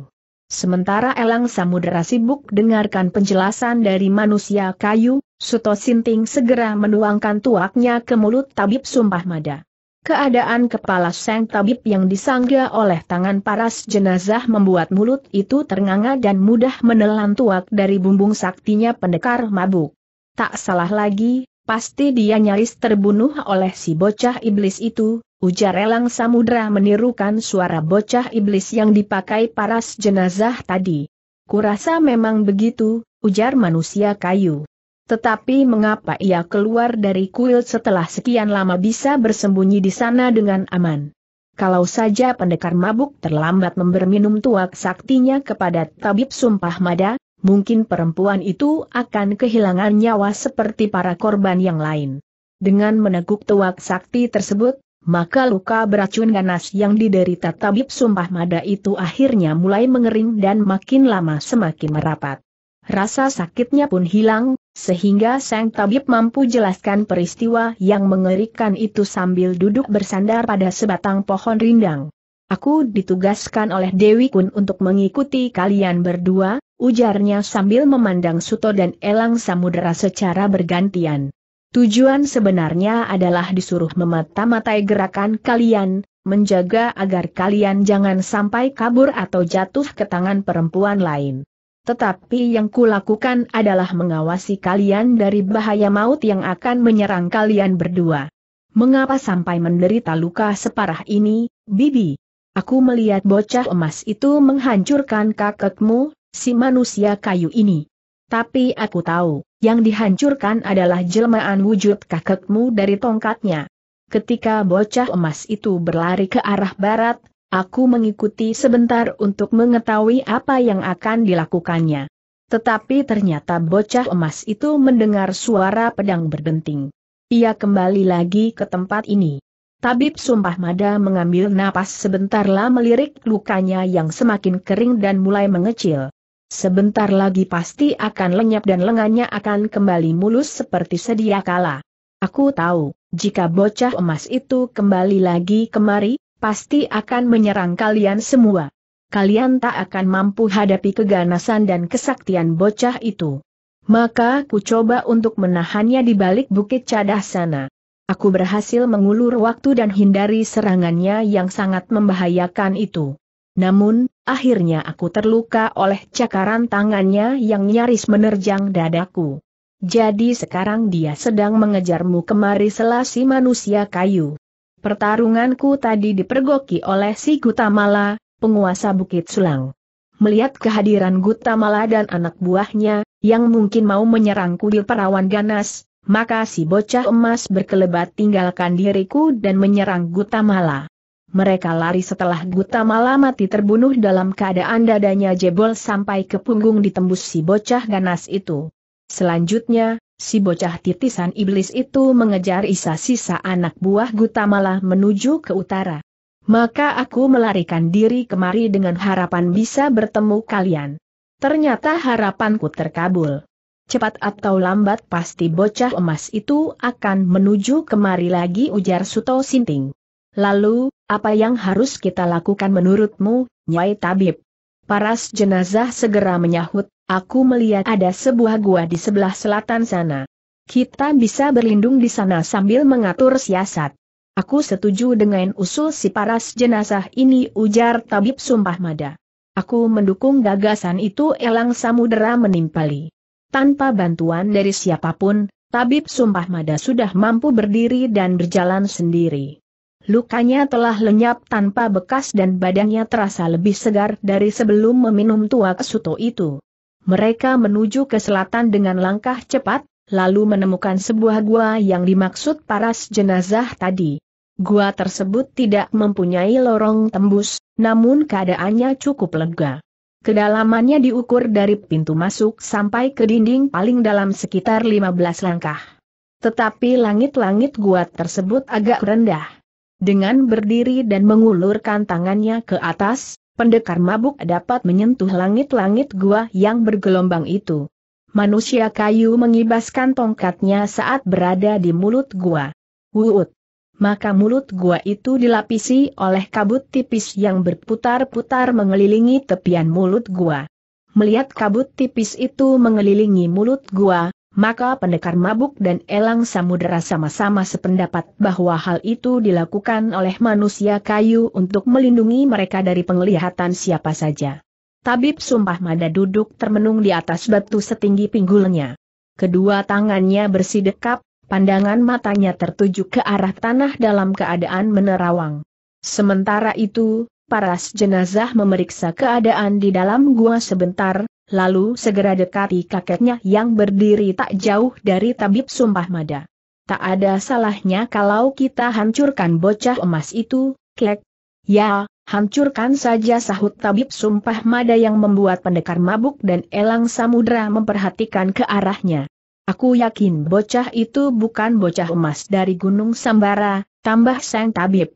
Sementara Elang Samudera sibuk dengarkan penjelasan dari manusia kayu, Suto Sinting segera menuangkan tuaknya ke mulut tabib sumpah mada. Keadaan kepala sang tabib yang disangga oleh tangan paras jenazah membuat mulut itu ternganga dan mudah menelan tuak dari bumbung saktinya pendekar mabuk. Tak salah lagi, pasti dia nyaris terbunuh oleh si bocah iblis itu, ujar Elang Samudra menirukan suara bocah iblis yang dipakai paras jenazah tadi. Kurasa memang begitu, ujar manusia kayu. Tetapi mengapa ia keluar dari kuil setelah sekian lama bisa bersembunyi di sana dengan aman? Kalau saja pendekar mabuk terlambat memberminum tuak saktinya kepada tabib sumpah mada, mungkin perempuan itu akan kehilangan nyawa seperti para korban yang lain. Dengan meneguk tuak sakti tersebut, maka luka beracun ganas yang diderita tabib sumpah mada itu akhirnya mulai mengering dan makin lama semakin merapat. Rasa sakitnya pun hilang, sehingga sang tabib mampu jelaskan peristiwa yang mengerikan itu sambil duduk bersandar pada sebatang pohon rindang. Aku ditugaskan oleh Dewi Kun untuk mengikuti kalian berdua, ujarnya sambil memandang Suto dan Elang Samudera secara bergantian. Tujuan sebenarnya adalah disuruh memata-matai gerakan kalian, menjaga agar kalian jangan sampai kabur atau jatuh ke tangan perempuan lain tetapi yang kulakukan adalah mengawasi kalian dari bahaya maut yang akan menyerang kalian berdua. Mengapa sampai menderita luka separah ini, Bibi? Aku melihat bocah emas itu menghancurkan kakekmu, si manusia kayu ini. Tapi aku tahu, yang dihancurkan adalah jelmaan wujud kakekmu dari tongkatnya. Ketika bocah emas itu berlari ke arah barat, Aku mengikuti sebentar untuk mengetahui apa yang akan dilakukannya. Tetapi ternyata bocah emas itu mendengar suara pedang berdenting. Ia kembali lagi ke tempat ini. Tabib Sumpah Mada mengambil napas sebentar sebentarlah melirik lukanya yang semakin kering dan mulai mengecil. Sebentar lagi pasti akan lenyap dan lengannya akan kembali mulus seperti sedia kala. Aku tahu, jika bocah emas itu kembali lagi kemari, pasti akan menyerang kalian semua. Kalian tak akan mampu hadapi keganasan dan kesaktian bocah itu. Maka ku coba untuk menahannya di balik bukit cadah sana. Aku berhasil mengulur waktu dan hindari serangannya yang sangat membahayakan itu. Namun, akhirnya aku terluka oleh cakaran tangannya yang nyaris menerjang dadaku. Jadi sekarang dia sedang mengejarmu kemari selasi manusia kayu. Pertarunganku tadi dipergoki oleh si Gutamala, penguasa Bukit Sulang. Melihat kehadiran Gutamala dan anak buahnya, yang mungkin mau menyerangku di perawan ganas, maka si bocah emas berkelebat tinggalkan diriku dan menyerang Gutamala. Mereka lari setelah Gutamala mati terbunuh dalam keadaan dadanya jebol sampai ke punggung ditembus si bocah ganas itu. Selanjutnya, si bocah titisan iblis itu mengejar isa sisa anak buah Gutamala menuju ke utara. Maka aku melarikan diri kemari dengan harapan bisa bertemu kalian. Ternyata harapanku terkabul. Cepat atau lambat pasti bocah emas itu akan menuju kemari lagi ujar Suto Sinting. Lalu, apa yang harus kita lakukan menurutmu, Nyai Tabib? Paras jenazah segera menyahut, aku melihat ada sebuah gua di sebelah selatan sana. Kita bisa berlindung di sana sambil mengatur siasat. Aku setuju dengan usul si paras jenazah ini ujar tabib sumpah mada. Aku mendukung gagasan itu elang samudera menimpali. Tanpa bantuan dari siapapun, tabib sumpah mada sudah mampu berdiri dan berjalan sendiri. Lukanya telah lenyap tanpa bekas dan badannya terasa lebih segar dari sebelum meminum tua kesuto itu. Mereka menuju ke selatan dengan langkah cepat, lalu menemukan sebuah gua yang dimaksud paras jenazah tadi. Gua tersebut tidak mempunyai lorong tembus, namun keadaannya cukup lega. Kedalamannya diukur dari pintu masuk sampai ke dinding paling dalam sekitar 15 langkah. Tetapi langit-langit gua tersebut agak rendah. Dengan berdiri dan mengulurkan tangannya ke atas, pendekar mabuk dapat menyentuh langit-langit gua yang bergelombang itu. Manusia kayu mengibaskan tongkatnya saat berada di mulut gua. Wuut. Maka mulut gua itu dilapisi oleh kabut tipis yang berputar-putar mengelilingi tepian mulut gua. Melihat kabut tipis itu mengelilingi mulut gua, maka pendekar mabuk dan elang samudera sama-sama sependapat bahwa hal itu dilakukan oleh manusia kayu untuk melindungi mereka dari penglihatan siapa saja. Tabib Sumpah Mada duduk termenung di atas batu setinggi pinggulnya. Kedua tangannya bersidekap, pandangan matanya tertuju ke arah tanah dalam keadaan menerawang. Sementara itu, paras jenazah memeriksa keadaan di dalam gua sebentar, Lalu segera dekati kakeknya yang berdiri tak jauh dari tabib sumpah mada. Tak ada salahnya kalau kita hancurkan bocah emas itu, kek. Ya, hancurkan saja sahut tabib sumpah mada yang membuat pendekar mabuk dan elang samudra memperhatikan ke arahnya. Aku yakin bocah itu bukan bocah emas dari Gunung Sambara, tambah sang tabib.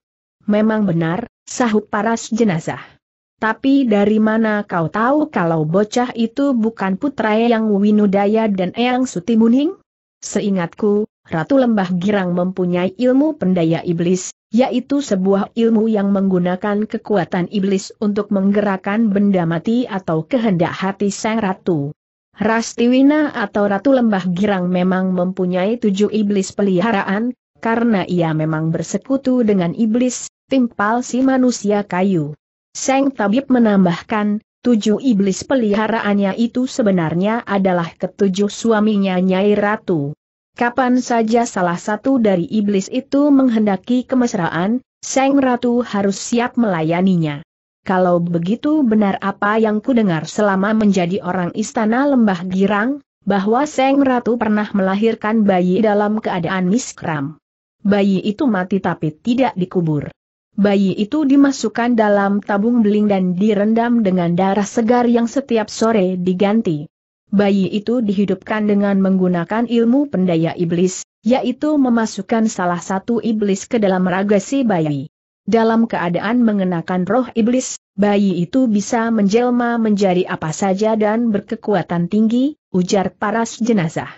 Memang benar, sahut paras jenazah. Tapi dari mana kau tahu kalau bocah itu bukan putra yang Winudaya dan Eyang Sutimuning? Seingatku, Ratu Lembah Girang mempunyai ilmu pendaya iblis, yaitu sebuah ilmu yang menggunakan kekuatan iblis untuk menggerakkan benda mati atau kehendak hati sang ratu. Rastiwina atau Ratu Lembah Girang memang mempunyai tujuh iblis peliharaan, karena ia memang bersekutu dengan iblis, timpal si manusia kayu. Seng Tabib menambahkan, tujuh iblis peliharaannya itu sebenarnya adalah ketujuh suaminya Nyai Ratu. Kapan saja salah satu dari iblis itu menghendaki kemesraan, Seng Ratu harus siap melayaninya. Kalau begitu benar apa yang kudengar selama menjadi orang istana lembah girang, bahwa Seng Ratu pernah melahirkan bayi dalam keadaan miskram. Bayi itu mati tapi tidak dikubur bayi itu dimasukkan dalam tabung beling dan direndam dengan darah segar yang setiap sore diganti. Bayi itu dihidupkan dengan menggunakan ilmu pendaya iblis, yaitu memasukkan salah satu iblis ke dalam raga si bayi. Dalam keadaan mengenakan roh iblis, bayi itu bisa menjelma menjadi apa saja dan berkekuatan tinggi, ujar paras jenazah.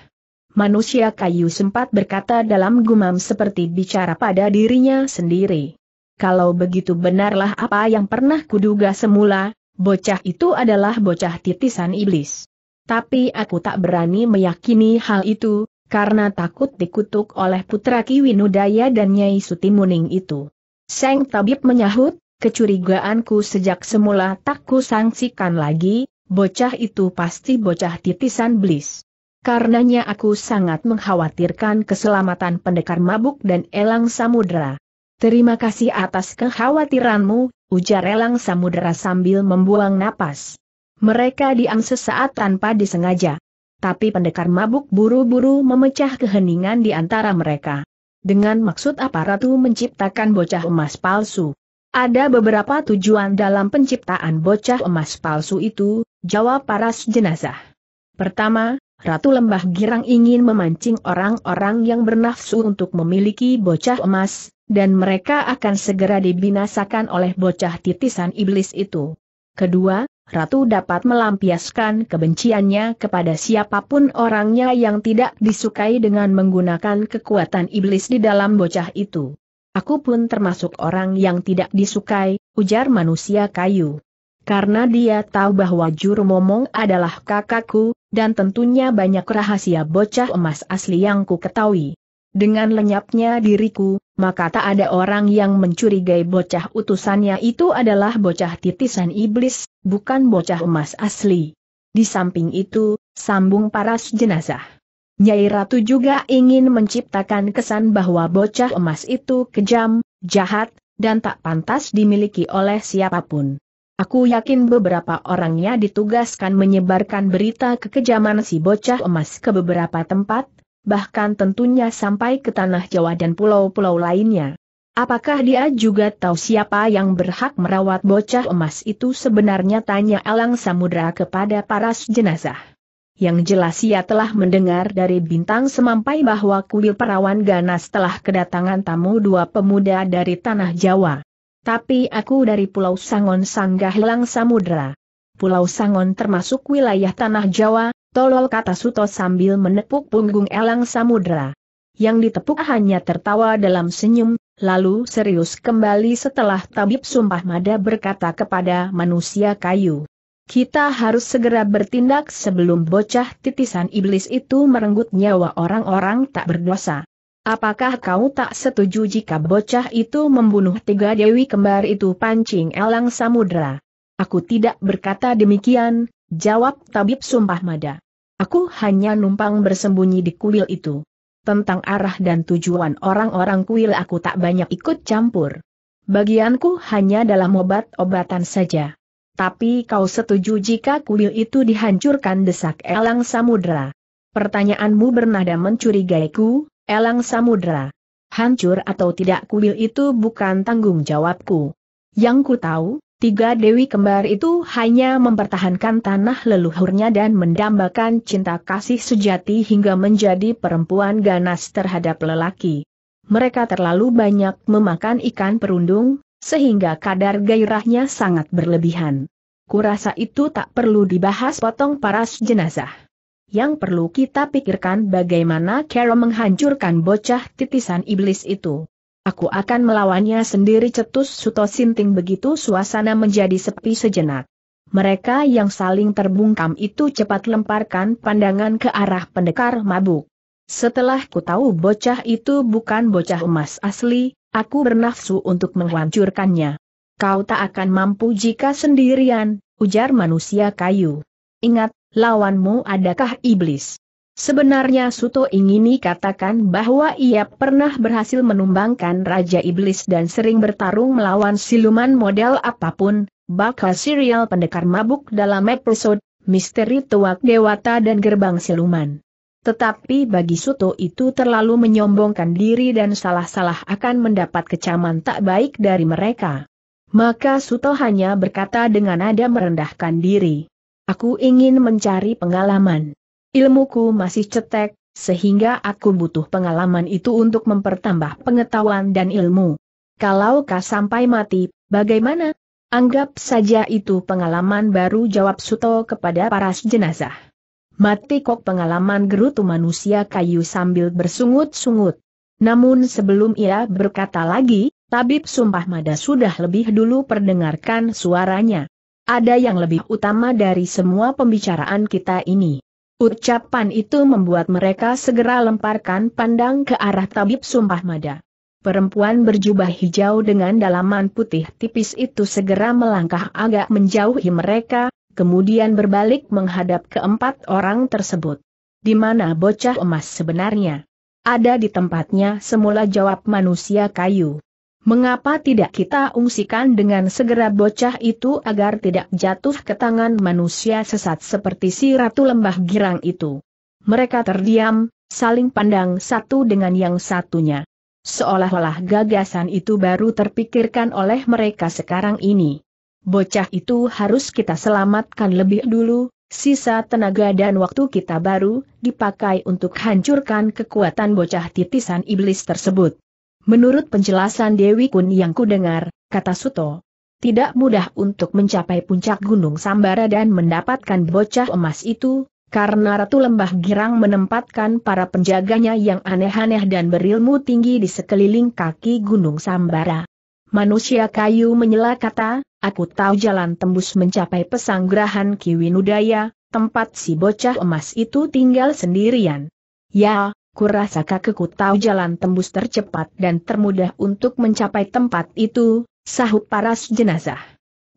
Manusia kayu sempat berkata dalam gumam seperti bicara pada dirinya sendiri. Kalau begitu benarlah apa yang pernah kuduga semula, bocah itu adalah bocah titisan iblis. Tapi aku tak berani meyakini hal itu, karena takut dikutuk oleh putra Kiwinudaya dan Nyai Sutimuning itu. Seng Tabib menyahut, kecurigaanku sejak semula tak kusangsikan lagi, bocah itu pasti bocah titisan iblis. Karenanya aku sangat mengkhawatirkan keselamatan pendekar mabuk dan elang samudera. Terima kasih atas kekhawatiranmu, ujar Elang Samudera sambil membuang napas. Mereka diam sesaat tanpa disengaja. Tapi pendekar mabuk buru-buru memecah keheningan di antara mereka. Dengan maksud apa Ratu menciptakan bocah emas palsu? Ada beberapa tujuan dalam penciptaan bocah emas palsu itu, jawab paras jenazah. Pertama, Ratu Lembah Girang ingin memancing orang-orang yang bernafsu untuk memiliki bocah emas, dan mereka akan segera dibinasakan oleh bocah titisan iblis itu. Kedua, Ratu dapat melampiaskan kebenciannya kepada siapapun orangnya yang tidak disukai dengan menggunakan kekuatan iblis di dalam bocah itu. Aku pun termasuk orang yang tidak disukai, ujar manusia kayu. Karena dia tahu bahwa juru momong adalah kakakku, dan tentunya banyak rahasia bocah emas asli yang ku ketahui. Dengan lenyapnya diriku, maka tak ada orang yang mencurigai bocah utusannya itu adalah bocah titisan iblis, bukan bocah emas asli. Di samping itu, sambung paras jenazah. Nyai Ratu juga ingin menciptakan kesan bahwa bocah emas itu kejam, jahat, dan tak pantas dimiliki oleh siapapun. Aku yakin beberapa orangnya ditugaskan menyebarkan berita kekejaman si bocah emas ke beberapa tempat, bahkan tentunya sampai ke tanah Jawa dan pulau-pulau lainnya. Apakah dia juga tahu siapa yang berhak merawat bocah emas itu sebenarnya tanya Alang Samudra kepada paras jenazah. Yang jelas ia telah mendengar dari bintang semampai bahwa kuil perawan ganas telah kedatangan tamu dua pemuda dari tanah Jawa. Tapi aku dari Pulau Sangon Sanggah Lang Samudra. Pulau Sangon termasuk wilayah tanah Jawa, Tolol kata Suto sambil menepuk punggung Elang Samudra. Yang ditepuk hanya tertawa dalam senyum, lalu serius kembali setelah tabib sumpah mada berkata kepada manusia kayu. Kita harus segera bertindak sebelum bocah titisan iblis itu merenggut nyawa orang-orang tak berdosa. Apakah kau tak setuju jika bocah itu membunuh tiga dewi kembar itu pancing elang samudra? Aku tidak berkata demikian, Jawab tabib sumpah mada. Aku hanya numpang bersembunyi di kuil itu. Tentang arah dan tujuan orang-orang kuil aku tak banyak ikut campur. Bagianku hanya dalam obat-obatan saja. Tapi kau setuju jika kuil itu dihancurkan desak Elang Samudra? Pertanyaanmu bernada mencurigaiku, Elang Samudra. Hancur atau tidak kuil itu bukan tanggung jawabku. Yang ku tahu, Tiga dewi kembar itu hanya mempertahankan tanah leluhurnya dan mendambakan cinta kasih sejati hingga menjadi perempuan ganas terhadap lelaki. Mereka terlalu banyak memakan ikan perundung, sehingga kadar gairahnya sangat berlebihan. Kurasa itu tak perlu dibahas potong paras jenazah. Yang perlu kita pikirkan bagaimana Carol menghancurkan bocah titisan iblis itu. Aku akan melawannya sendiri cetus Suto Sinting begitu suasana menjadi sepi sejenak. Mereka yang saling terbungkam itu cepat lemparkan pandangan ke arah pendekar mabuk. Setelah ku tahu bocah itu bukan bocah emas asli, aku bernafsu untuk menghancurkannya. Kau tak akan mampu jika sendirian, ujar manusia kayu. Ingat, lawanmu adakah iblis? Sebenarnya Suto ingin katakan bahwa ia pernah berhasil menumbangkan Raja Iblis dan sering bertarung melawan siluman model apapun, bakal serial pendekar mabuk dalam episode Misteri Tuak Dewata dan Gerbang Siluman. Tetapi bagi Suto itu terlalu menyombongkan diri dan salah-salah akan mendapat kecaman tak baik dari mereka. Maka Suto hanya berkata dengan nada merendahkan diri. Aku ingin mencari pengalaman. Ilmuku masih cetek, sehingga aku butuh pengalaman itu untuk mempertambah pengetahuan dan ilmu. Kalau kau sampai mati, bagaimana? Anggap saja itu pengalaman baru jawab Suto kepada para jenazah. Mati kok pengalaman gerutu manusia kayu sambil bersungut-sungut. Namun sebelum ia berkata lagi, Tabib Sumpah Mada sudah lebih dulu perdengarkan suaranya. Ada yang lebih utama dari semua pembicaraan kita ini. Ucapan itu membuat mereka segera lemparkan pandang ke arah tabib sumpah mada. Perempuan berjubah hijau dengan dalaman putih tipis itu segera melangkah agak menjauhi mereka, kemudian berbalik menghadap keempat orang tersebut. Di mana bocah emas sebenarnya? Ada di tempatnya semula jawab manusia kayu. Mengapa tidak kita ungsikan dengan segera bocah itu agar tidak jatuh ke tangan manusia sesat seperti si Ratu Lembah Girang itu? Mereka terdiam, saling pandang satu dengan yang satunya. Seolah-olah gagasan itu baru terpikirkan oleh mereka sekarang ini. Bocah itu harus kita selamatkan lebih dulu, sisa tenaga dan waktu kita baru dipakai untuk hancurkan kekuatan bocah titisan iblis tersebut. Menurut penjelasan Dewi Kun yang kudengar, kata Suto, tidak mudah untuk mencapai puncak Gunung Sambara dan mendapatkan bocah emas itu, karena Ratu Lembah Girang menempatkan para penjaganya yang aneh-aneh dan berilmu tinggi di sekeliling kaki Gunung Sambara. Manusia kayu menyela kata, aku tahu jalan tembus mencapai pesanggrahan Kiwinudaya, tempat si bocah emas itu tinggal sendirian. Ya, kurasa kakekku tahu jalan tembus tercepat dan termudah untuk mencapai tempat itu, sahut paras jenazah.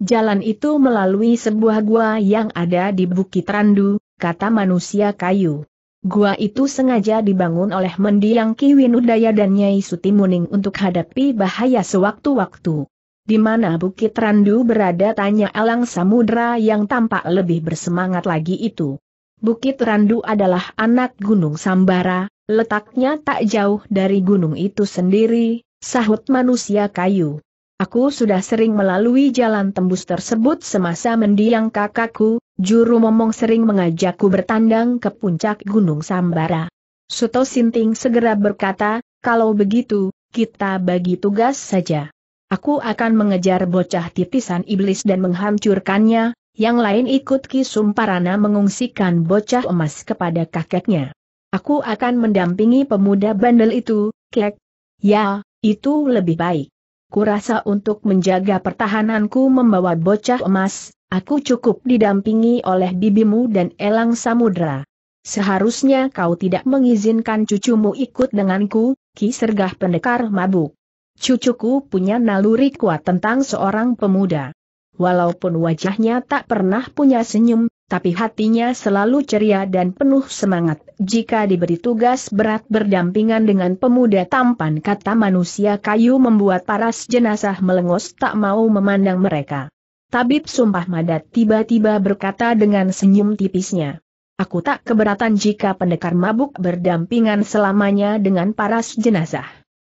Jalan itu melalui sebuah gua yang ada di Bukit Randu, kata manusia kayu. Gua itu sengaja dibangun oleh mendiang Ki Winudaya dan Nyai Sutimuning untuk hadapi bahaya sewaktu-waktu. Di mana Bukit Randu berada tanya Elang Samudra yang tampak lebih bersemangat lagi itu. Bukit Randu adalah anak Gunung Sambara, Letaknya tak jauh dari gunung itu sendiri, sahut manusia kayu. Aku sudah sering melalui jalan tembus tersebut semasa mendiang kakakku, juru momong sering mengajakku bertandang ke puncak gunung Sambara. Suto Sinting segera berkata, kalau begitu, kita bagi tugas saja. Aku akan mengejar bocah tipisan iblis dan menghancurkannya, yang lain ikut kisum Parana mengungsikan bocah emas kepada kakeknya. Aku akan mendampingi pemuda bandel itu, kek. Ya, itu lebih baik. Kurasa untuk menjaga pertahananku membawa bocah emas, aku cukup didampingi oleh bibimu dan elang samudra. Seharusnya kau tidak mengizinkan cucumu ikut denganku, Ki Sergah Pendekar mabuk. Cucuku punya naluri kuat tentang seorang pemuda. Walaupun wajahnya tak pernah punya senyum, tapi hatinya selalu ceria dan penuh semangat. Jika diberi tugas berat berdampingan dengan pemuda tampan kata manusia kayu membuat paras jenazah melengos tak mau memandang mereka. Tabib Sumpah Madat tiba-tiba berkata dengan senyum tipisnya. Aku tak keberatan jika pendekar mabuk berdampingan selamanya dengan paras jenazah.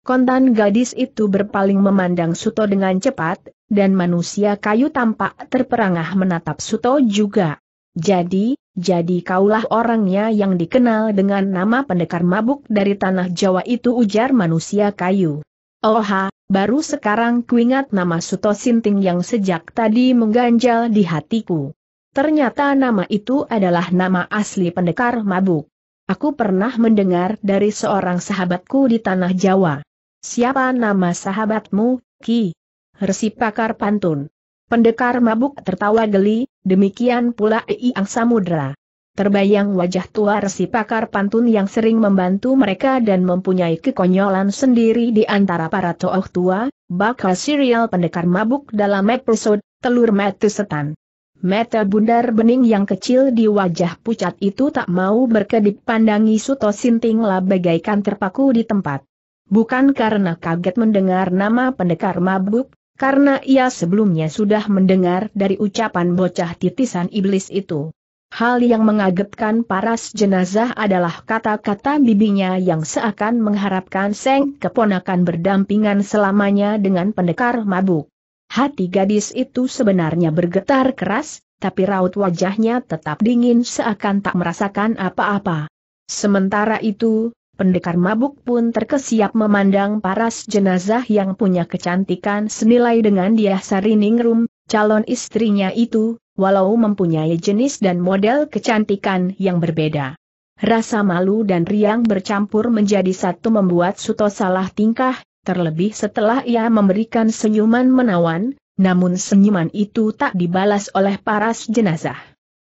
Kontan gadis itu berpaling memandang Suto dengan cepat, dan manusia kayu tampak terperangah menatap Suto juga. Jadi, jadi kaulah orangnya yang dikenal dengan nama pendekar mabuk dari tanah Jawa itu ujar manusia kayu. Oha, baru sekarang kuingat nama Suto Sinting yang sejak tadi mengganjal di hatiku. Ternyata nama itu adalah nama asli pendekar mabuk. Aku pernah mendengar dari seorang sahabatku di tanah Jawa. Siapa nama sahabatmu, Ki? Resi pakar pantun. Pendekar mabuk tertawa geli, demikian pula Iang Samudra. Terbayang wajah tua resi pakar pantun yang sering membantu mereka dan mempunyai kekonyolan sendiri di antara para tokoh tua, bakal serial pendekar mabuk dalam episode Telur Metu Setan. Mata bundar bening yang kecil di wajah pucat itu tak mau berkedip pandangi Suto Sintingla bagaikan terpaku di tempat. Bukan karena kaget mendengar nama pendekar mabuk, karena ia sebelumnya sudah mendengar dari ucapan bocah titisan iblis itu. Hal yang mengagetkan paras jenazah adalah kata-kata bibinya yang seakan mengharapkan Seng keponakan berdampingan selamanya dengan pendekar mabuk. Hati gadis itu sebenarnya bergetar keras, tapi raut wajahnya tetap dingin seakan tak merasakan apa-apa. Sementara itu, pendekar mabuk pun terkesiap memandang paras jenazah yang punya kecantikan senilai dengan dia Sariningrum, calon istrinya itu, walau mempunyai jenis dan model kecantikan yang berbeda. Rasa malu dan riang bercampur menjadi satu membuat Suto salah tingkah, terlebih setelah ia memberikan senyuman menawan, namun senyuman itu tak dibalas oleh paras jenazah.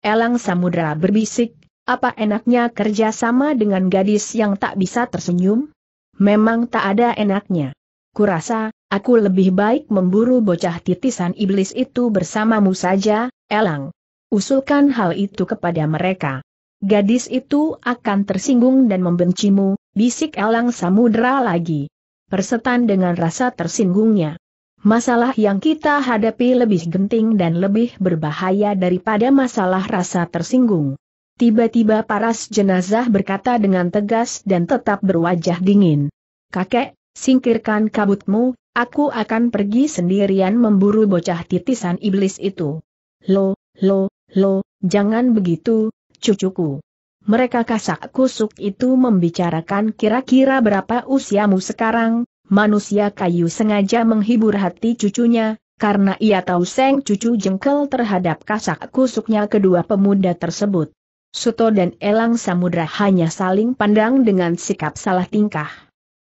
Elang Samudra berbisik, apa enaknya kerja sama dengan gadis yang tak bisa tersenyum? Memang tak ada enaknya. Kurasa, aku lebih baik memburu bocah titisan iblis itu bersamamu saja, Elang. Usulkan hal itu kepada mereka. Gadis itu akan tersinggung dan membencimu, bisik Elang Samudra lagi. Persetan dengan rasa tersinggungnya. Masalah yang kita hadapi lebih genting dan lebih berbahaya daripada masalah rasa tersinggung. Tiba-tiba paras jenazah berkata dengan tegas dan tetap berwajah dingin. Kakek, singkirkan kabutmu, aku akan pergi sendirian memburu bocah titisan iblis itu. Lo, lo, lo, jangan begitu, cucuku. Mereka kasak kusuk itu membicarakan kira-kira berapa usiamu sekarang, manusia kayu sengaja menghibur hati cucunya, karena ia tahu seng cucu jengkel terhadap kasak kusuknya kedua pemuda tersebut. Suto dan Elang Samudra hanya saling pandang dengan sikap salah tingkah.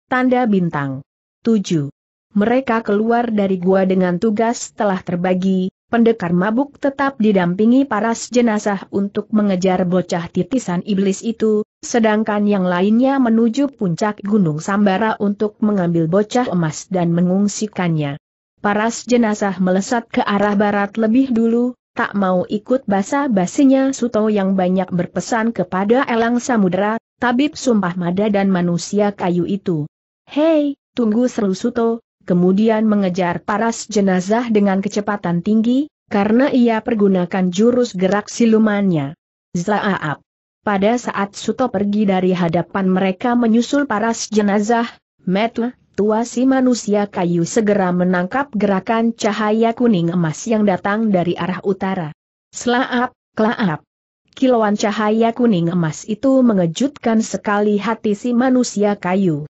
Tanda bintang. 7. Mereka keluar dari gua dengan tugas telah terbagi, pendekar mabuk tetap didampingi paras jenazah untuk mengejar bocah titisan iblis itu, sedangkan yang lainnya menuju puncak Gunung Sambara untuk mengambil bocah emas dan mengungsikannya. Paras jenazah melesat ke arah barat lebih dulu, tak mau ikut basa-basinya Suto yang banyak berpesan kepada Elang Samudera, tabib sumpah mada dan manusia kayu itu. Hei, tunggu seru Suto, kemudian mengejar paras jenazah dengan kecepatan tinggi, karena ia pergunakan jurus gerak silumannya. Zlaaap. Pada saat Suto pergi dari hadapan mereka menyusul paras jenazah, Metla tua si manusia kayu segera menangkap gerakan cahaya kuning emas yang datang dari arah utara. Selaap, kelaap. Kilauan cahaya kuning emas itu mengejutkan sekali hati si manusia kayu.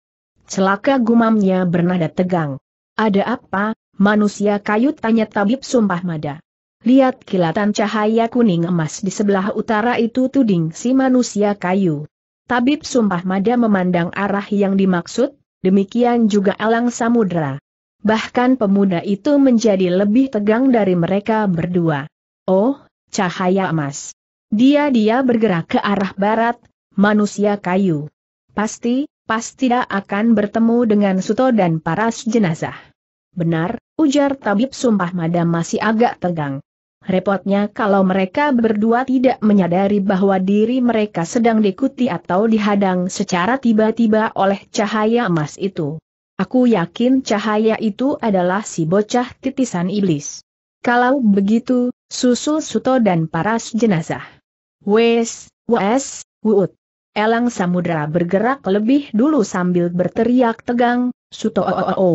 Celaka gumamnya bernada tegang. Ada apa, manusia kayu tanya tabib sumpah mada. Lihat kilatan cahaya kuning emas di sebelah utara itu tuding si manusia kayu. Tabib Sumpah Mada memandang arah yang dimaksud, demikian juga alang Samudra. Bahkan pemuda itu menjadi lebih tegang dari mereka berdua. Oh, cahaya emas. Dia-dia bergerak ke arah barat, manusia kayu. Pasti, pasti tidak akan bertemu dengan Suto dan Paras jenazah. Benar, ujar tabib sumpah madam masih agak tegang. Repotnya kalau mereka berdua tidak menyadari bahwa diri mereka sedang diikuti atau dihadang secara tiba-tiba oleh cahaya emas itu. Aku yakin cahaya itu adalah si bocah titisan iblis. Kalau begitu, susul Suto dan paras jenazah. Wes, wes, wuut. Elang Samudra bergerak lebih dulu sambil berteriak tegang, Suto o o o.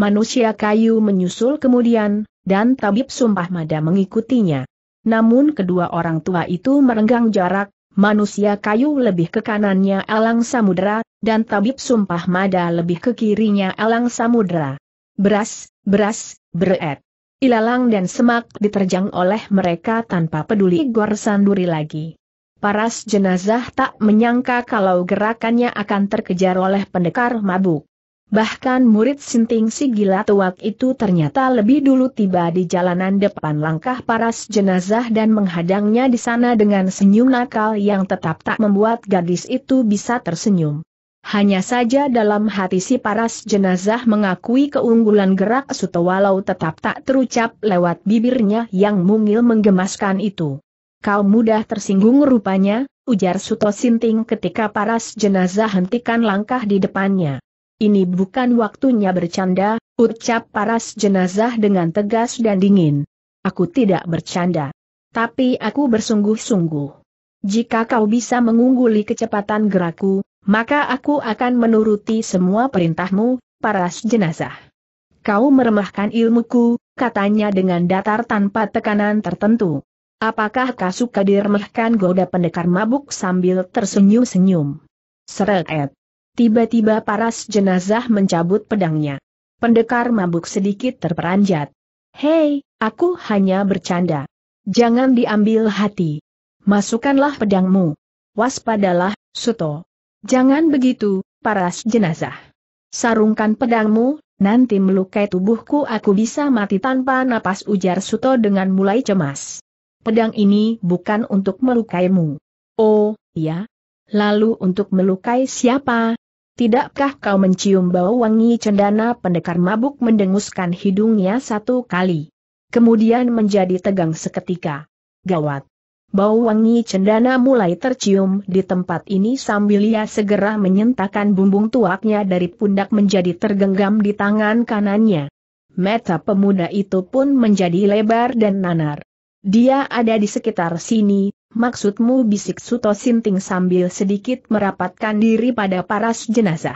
Manusia kayu menyusul kemudian, dan tabib sumpah mada mengikutinya. Namun kedua orang tua itu merenggang jarak, manusia kayu lebih ke kanannya elang Samudra, dan tabib sumpah mada lebih ke kirinya elang samudera. Beras, beras, beret. Ilalang dan semak diterjang oleh mereka tanpa peduli Gor Sanduri lagi. Paras jenazah tak menyangka kalau gerakannya akan terkejar oleh pendekar mabuk. Bahkan murid sinting si gila tuak itu ternyata lebih dulu tiba di jalanan depan langkah paras jenazah dan menghadangnya di sana dengan senyum nakal yang tetap tak membuat gadis itu bisa tersenyum. Hanya saja dalam hati si paras jenazah mengakui keunggulan gerak Suto walau tetap tak terucap lewat bibirnya yang mungil menggemaskan itu. Kau mudah tersinggung rupanya, ujar Suto Sinting ketika paras jenazah hentikan langkah di depannya. Ini bukan waktunya bercanda, ucap paras jenazah dengan tegas dan dingin. Aku tidak bercanda. Tapi aku bersungguh-sungguh. Jika kau bisa mengungguli kecepatan gerakku, maka aku akan menuruti semua perintahmu, paras jenazah. Kau meremahkan ilmuku, katanya dengan datar tanpa tekanan tertentu. Apakah kau suka diremahkan goda pendekar mabuk sambil tersenyum-senyum? Seret. Tiba-tiba paras jenazah mencabut pedangnya. Pendekar mabuk sedikit terperanjat. Hei, aku hanya bercanda. Jangan diambil hati. Masukkanlah pedangmu. Waspadalah, Suto. Jangan begitu, paras jenazah. Sarungkan pedangmu, nanti melukai tubuhku aku bisa mati tanpa napas ujar Suto dengan mulai cemas. Pedang ini bukan untuk melukaimu. Oh, ya. Lalu untuk melukai siapa, Tidakkah kau mencium bau wangi cendana pendekar mabuk mendenguskan hidungnya satu kali? Kemudian menjadi tegang seketika. Gawat. Bau wangi cendana mulai tercium di tempat ini sambil ia segera menyentakan bumbung tuaknya dari pundak menjadi tergenggam di tangan kanannya. Mata pemuda itu pun menjadi lebar dan nanar. Dia ada di sekitar sini, Maksudmu bisik Suto Sinting sambil sedikit merapatkan diri pada paras jenazah.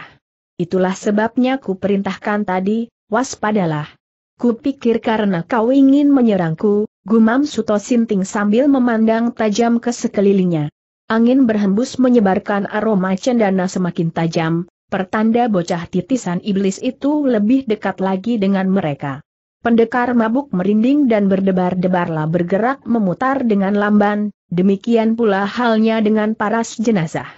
Itulah sebabnya ku perintahkan tadi, waspadalah. Ku pikir karena kau ingin menyerangku, gumam Suto Sinting sambil memandang tajam ke sekelilingnya. Angin berhembus menyebarkan aroma cendana semakin tajam, pertanda bocah titisan iblis itu lebih dekat lagi dengan mereka. Pendekar mabuk merinding dan berdebar-debarlah bergerak memutar dengan lamban, demikian pula halnya dengan paras jenazah.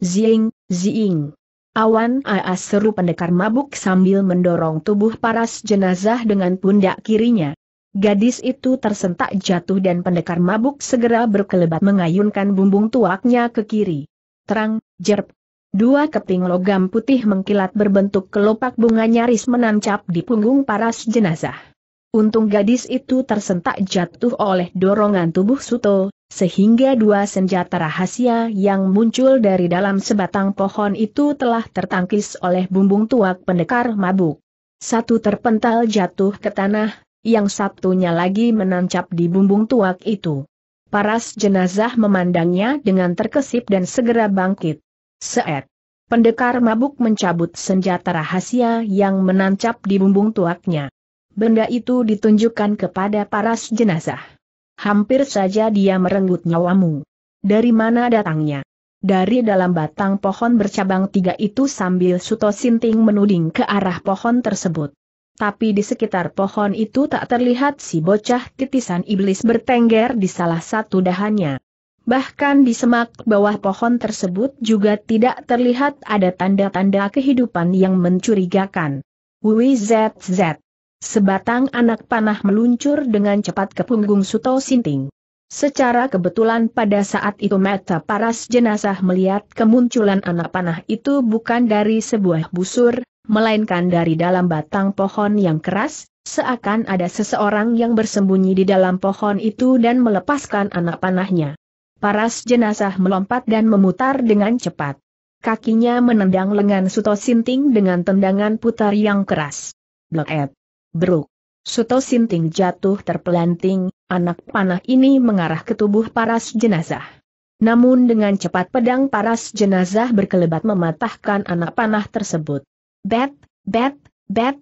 Zing, zing. Awan aas seru pendekar mabuk sambil mendorong tubuh paras jenazah dengan pundak kirinya. Gadis itu tersentak jatuh dan pendekar mabuk segera berkelebat mengayunkan bumbung tuaknya ke kiri. Terang, jerp, Dua keping logam putih mengkilat berbentuk kelopak bunga nyaris menancap di punggung paras jenazah. Untung gadis itu tersentak jatuh oleh dorongan tubuh Suto, sehingga dua senjata rahasia yang muncul dari dalam sebatang pohon itu telah tertangkis oleh bumbung tuak pendekar mabuk. Satu terpental jatuh ke tanah, yang satunya lagi menancap di bumbung tuak itu. Paras jenazah memandangnya dengan terkesip dan segera bangkit. Seet. Pendekar mabuk mencabut senjata rahasia yang menancap di bumbung tuaknya. Benda itu ditunjukkan kepada paras jenazah. Hampir saja dia merenggut nyawamu. Dari mana datangnya? Dari dalam batang pohon bercabang tiga itu sambil Suto Sinting menuding ke arah pohon tersebut. Tapi di sekitar pohon itu tak terlihat si bocah titisan iblis bertengger di salah satu dahannya. Bahkan di semak bawah pohon tersebut juga tidak terlihat ada tanda-tanda kehidupan yang mencurigakan. WZZ. Sebatang anak panah meluncur dengan cepat ke punggung Suto Sinting. Secara kebetulan pada saat itu mata paras jenazah melihat kemunculan anak panah itu bukan dari sebuah busur, melainkan dari dalam batang pohon yang keras, seakan ada seseorang yang bersembunyi di dalam pohon itu dan melepaskan anak panahnya. Paras jenazah melompat dan memutar dengan cepat. Kakinya menendang lengan Suto Sinting dengan tendangan putar yang keras. Bleet. Bruk. Suto Sinting jatuh terpelanting, anak panah ini mengarah ke tubuh paras jenazah. Namun dengan cepat pedang paras jenazah berkelebat mematahkan anak panah tersebut. Bet, bet, bet,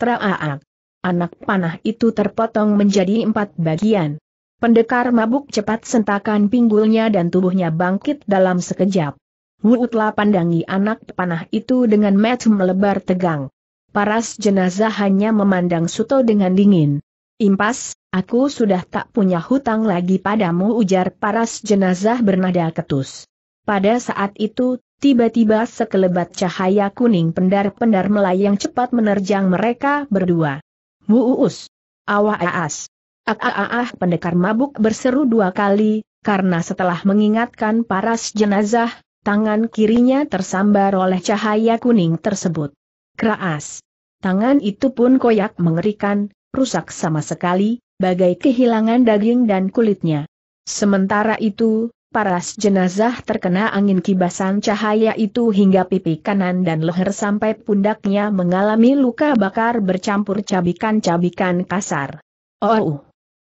Traaak. Anak panah itu terpotong menjadi empat bagian. Pendekar mabuk cepat sentakan pinggulnya dan tubuhnya bangkit dalam sekejap. Wuutlah pandangi anak panah itu dengan mata melebar tegang. Paras jenazah hanya memandang Suto dengan dingin. Impas, aku sudah tak punya hutang lagi padamu ujar paras jenazah bernada ketus. Pada saat itu, tiba-tiba sekelebat cahaya kuning pendar-pendar melayang cepat menerjang mereka berdua. Wuus! Awa aas! Ah, ah, ah, ah, pendekar mabuk berseru dua kali, karena setelah mengingatkan paras jenazah, tangan kirinya tersambar oleh cahaya kuning tersebut. Keras. Tangan itu pun koyak mengerikan, rusak sama sekali, bagai kehilangan daging dan kulitnya. Sementara itu, paras jenazah terkena angin kibasan cahaya itu hingga pipi kanan dan leher sampai pundaknya mengalami luka bakar bercampur cabikan-cabikan kasar. Oh, oh.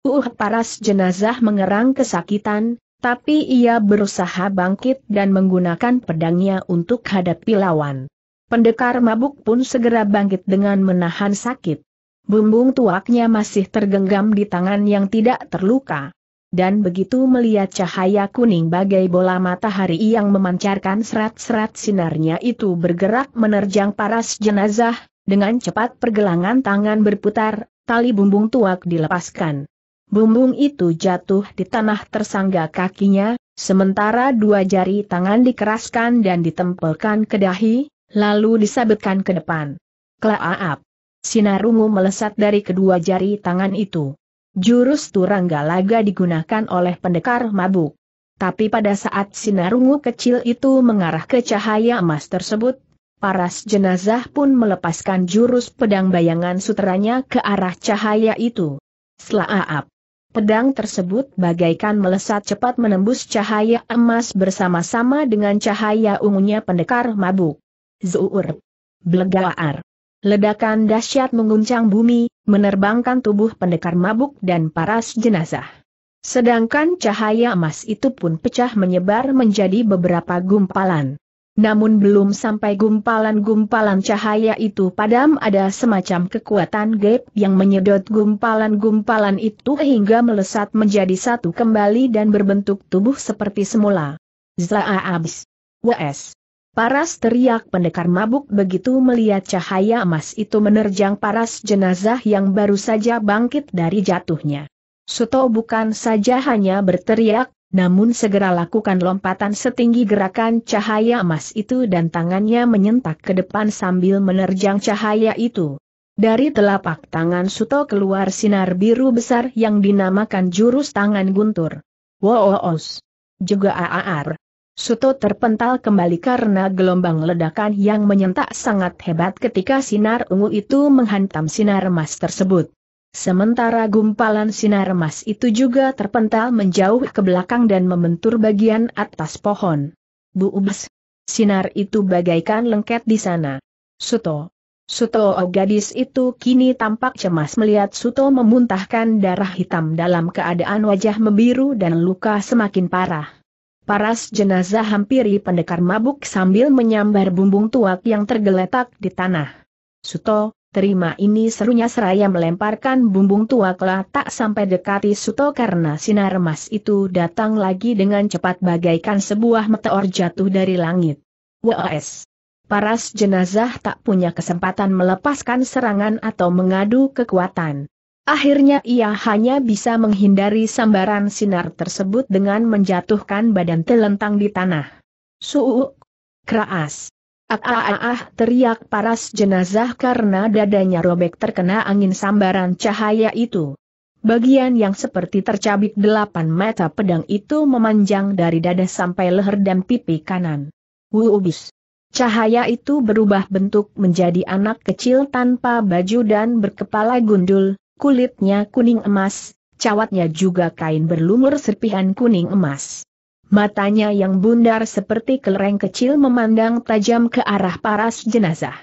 Uh paras jenazah mengerang kesakitan, tapi ia berusaha bangkit dan menggunakan pedangnya untuk hadapi lawan. Pendekar mabuk pun segera bangkit dengan menahan sakit. Bumbung tuaknya masih tergenggam di tangan yang tidak terluka. Dan begitu melihat cahaya kuning bagai bola matahari yang memancarkan serat-serat sinarnya itu bergerak menerjang paras jenazah, dengan cepat pergelangan tangan berputar, tali bumbung tuak dilepaskan. Bumbung itu jatuh di tanah tersangga kakinya, sementara dua jari tangan dikeraskan dan ditempelkan ke dahi, lalu disabetkan ke depan. Klaaap! Sinar ungu melesat dari kedua jari tangan itu. Jurus Turangga Laga digunakan oleh pendekar mabuk. Tapi pada saat sinar ungu kecil itu mengarah ke cahaya emas tersebut, paras jenazah pun melepaskan jurus pedang bayangan sutranya ke arah cahaya itu. Selaap! Pedang tersebut bagaikan melesat cepat menembus cahaya emas bersama-sama dengan cahaya ungunya pendekar mabuk. Zuur. Blegaar. Ledakan dahsyat mengguncang bumi, menerbangkan tubuh pendekar mabuk dan paras jenazah. Sedangkan cahaya emas itu pun pecah menyebar menjadi beberapa gumpalan. Namun belum sampai gumpalan-gumpalan cahaya itu padam ada semacam kekuatan gap yang menyedot gumpalan-gumpalan itu hingga melesat menjadi satu kembali dan berbentuk tubuh seperti semula. Zaa abis. W.S. Paras teriak pendekar mabuk begitu melihat cahaya emas itu menerjang paras jenazah yang baru saja bangkit dari jatuhnya. Suto bukan saja hanya berteriak, namun segera lakukan lompatan setinggi gerakan cahaya emas itu dan tangannya menyentak ke depan sambil menerjang cahaya itu. Dari telapak tangan Suto keluar sinar biru besar yang dinamakan jurus tangan guntur. Woos. Juga aar. Suto terpental kembali karena gelombang ledakan yang menyentak sangat hebat ketika sinar ungu itu menghantam sinar emas tersebut. Sementara gumpalan sinar emas itu juga terpental menjauh ke belakang dan membentur bagian atas pohon. Bu Buubes. Sinar itu bagaikan lengket di sana. Suto. Suto oh gadis itu kini tampak cemas melihat Suto memuntahkan darah hitam dalam keadaan wajah membiru dan luka semakin parah. Paras jenazah hampiri pendekar mabuk sambil menyambar bumbung tuak yang tergeletak di tanah. Suto, Terima ini serunya seraya melemparkan bumbung tua kelah tak sampai dekati Suto karena sinar emas itu datang lagi dengan cepat bagaikan sebuah meteor jatuh dari langit. WOS. Paras jenazah tak punya kesempatan melepaskan serangan atau mengadu kekuatan. Akhirnya ia hanya bisa menghindari sambaran sinar tersebut dengan menjatuhkan badan telentang di tanah. Suuk. Keras. Ah, teriak paras jenazah karena dadanya robek terkena angin sambaran cahaya itu. Bagian yang seperti tercabik delapan mata pedang itu memanjang dari dada sampai leher dan pipi kanan. Wuubis. Cahaya itu berubah bentuk menjadi anak kecil tanpa baju dan berkepala gundul, kulitnya kuning emas, cawatnya juga kain berlumur serpihan kuning emas. Matanya yang bundar seperti kelereng kecil memandang tajam ke arah paras jenazah.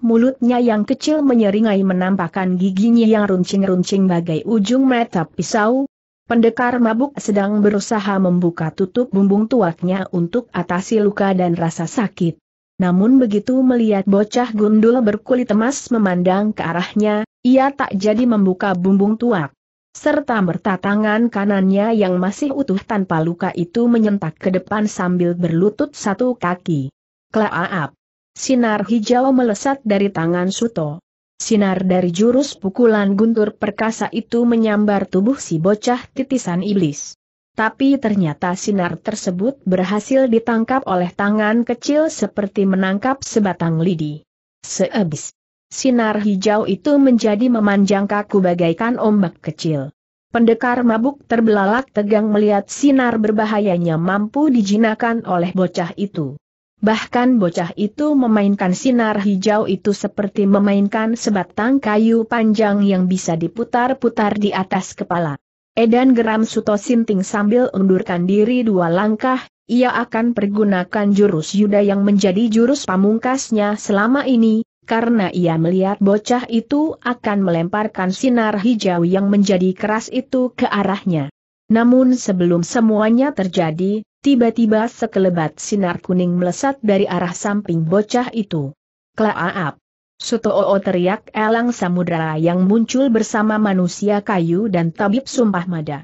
Mulutnya yang kecil menyeringai menampakkan giginya yang runcing-runcing bagai ujung mata pisau. Pendekar mabuk sedang berusaha membuka tutup bumbung tuaknya untuk atasi luka dan rasa sakit. Namun begitu melihat bocah gundul berkulit emas memandang ke arahnya, ia tak jadi membuka bumbung tuak serta merta kanannya yang masih utuh tanpa luka itu menyentak ke depan sambil berlutut satu kaki. Klaaap! Sinar hijau melesat dari tangan Suto. Sinar dari jurus pukulan guntur perkasa itu menyambar tubuh si bocah titisan iblis. Tapi ternyata sinar tersebut berhasil ditangkap oleh tangan kecil seperti menangkap sebatang lidi. Seabis. Sinar hijau itu menjadi memanjang kaku bagaikan ombak kecil. Pendekar mabuk terbelalak tegang melihat sinar berbahayanya mampu dijinakan oleh bocah itu. Bahkan bocah itu memainkan sinar hijau itu seperti memainkan sebatang kayu panjang yang bisa diputar-putar di atas kepala. Edan geram Suto Sinting sambil undurkan diri dua langkah, ia akan pergunakan jurus yuda yang menjadi jurus pamungkasnya selama ini, karena ia melihat bocah itu akan melemparkan sinar hijau yang menjadi keras itu ke arahnya. Namun sebelum semuanya terjadi, tiba-tiba sekelebat sinar kuning melesat dari arah samping bocah itu. Klaaap! Sutoo teriak elang samudera yang muncul bersama manusia kayu dan tabib sumpah mada.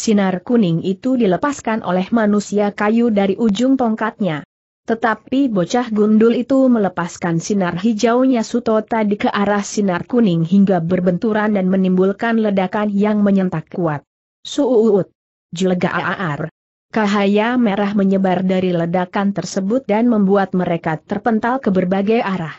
Sinar kuning itu dilepaskan oleh manusia kayu dari ujung tongkatnya. Tetapi bocah gundul itu melepaskan sinar hijaunya Suto tadi ke arah sinar kuning hingga berbenturan dan menimbulkan ledakan yang menyentak kuat. Suut! Julega aar. Kahaya merah menyebar dari ledakan tersebut dan membuat mereka terpental ke berbagai arah.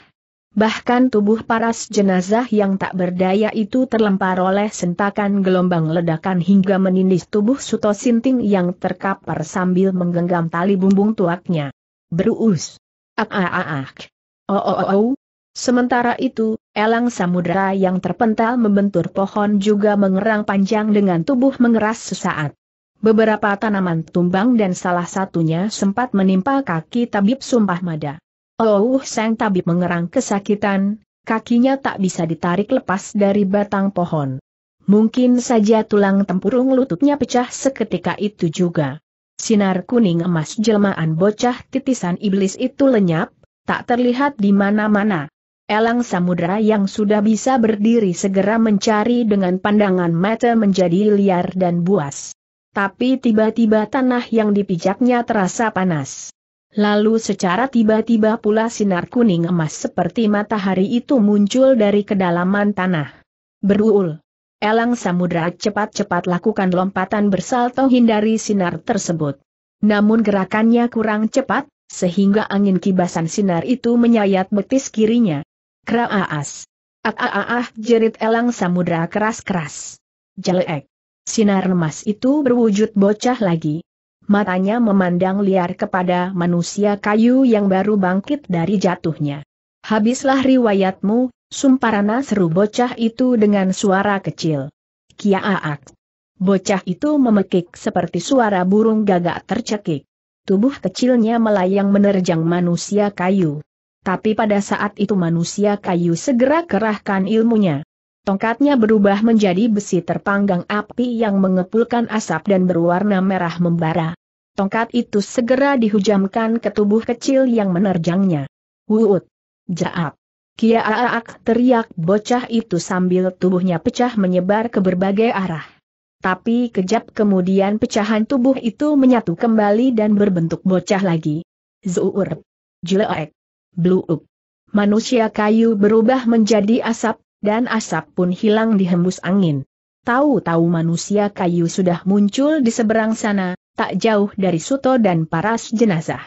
Bahkan tubuh paras jenazah yang tak berdaya itu terlempar oleh sentakan gelombang ledakan hingga menindis tubuh Suto Sinting yang terkapar sambil menggenggam tali bumbung tuaknya. Berus, Ak ah, ak ah, ak. Ah, ak. o, oh, oh, oh, oh. Sementara itu, elang samudera yang terpental membentur pohon juga mengerang panjang dengan tubuh mengeras sesaat. Beberapa tanaman tumbang dan salah satunya sempat menimpa kaki tabib sumpah mada. Oh, sang tabib mengerang kesakitan, kakinya tak bisa ditarik lepas dari batang pohon. Mungkin saja tulang tempurung lututnya pecah seketika itu juga sinar kuning emas jelmaan bocah titisan iblis itu lenyap, tak terlihat di mana-mana. Elang samudera yang sudah bisa berdiri segera mencari dengan pandangan mata menjadi liar dan buas. Tapi tiba-tiba tanah yang dipijaknya terasa panas. Lalu secara tiba-tiba pula sinar kuning emas seperti matahari itu muncul dari kedalaman tanah. Berul. Elang Samudra cepat-cepat lakukan lompatan bersalto hindari sinar tersebut. Namun gerakannya kurang cepat, sehingga angin kibasan sinar itu menyayat betis kirinya. Kraaas. Aaah! jerit Elang Samudra keras-keras. Jelek. Sinar emas itu berwujud bocah lagi. Matanya memandang liar kepada manusia kayu yang baru bangkit dari jatuhnya. Habislah riwayatmu, Sumparana seru bocah itu dengan suara kecil. Kiaaak. Bocah itu memekik seperti suara burung gagak tercekik. Tubuh kecilnya melayang menerjang manusia kayu. Tapi pada saat itu manusia kayu segera kerahkan ilmunya. Tongkatnya berubah menjadi besi terpanggang api yang mengepulkan asap dan berwarna merah membara. Tongkat itu segera dihujamkan ke tubuh kecil yang menerjangnya. Wuut! Jaap! Kiaaak teriak bocah itu sambil tubuhnya pecah menyebar ke berbagai arah. Tapi kejap kemudian pecahan tubuh itu menyatu kembali dan berbentuk bocah lagi. Zuur. Jelek. Bluuk. Manusia kayu berubah menjadi asap, dan asap pun hilang dihembus angin. Tahu-tahu manusia kayu sudah muncul di seberang sana, tak jauh dari Suto dan paras jenazah.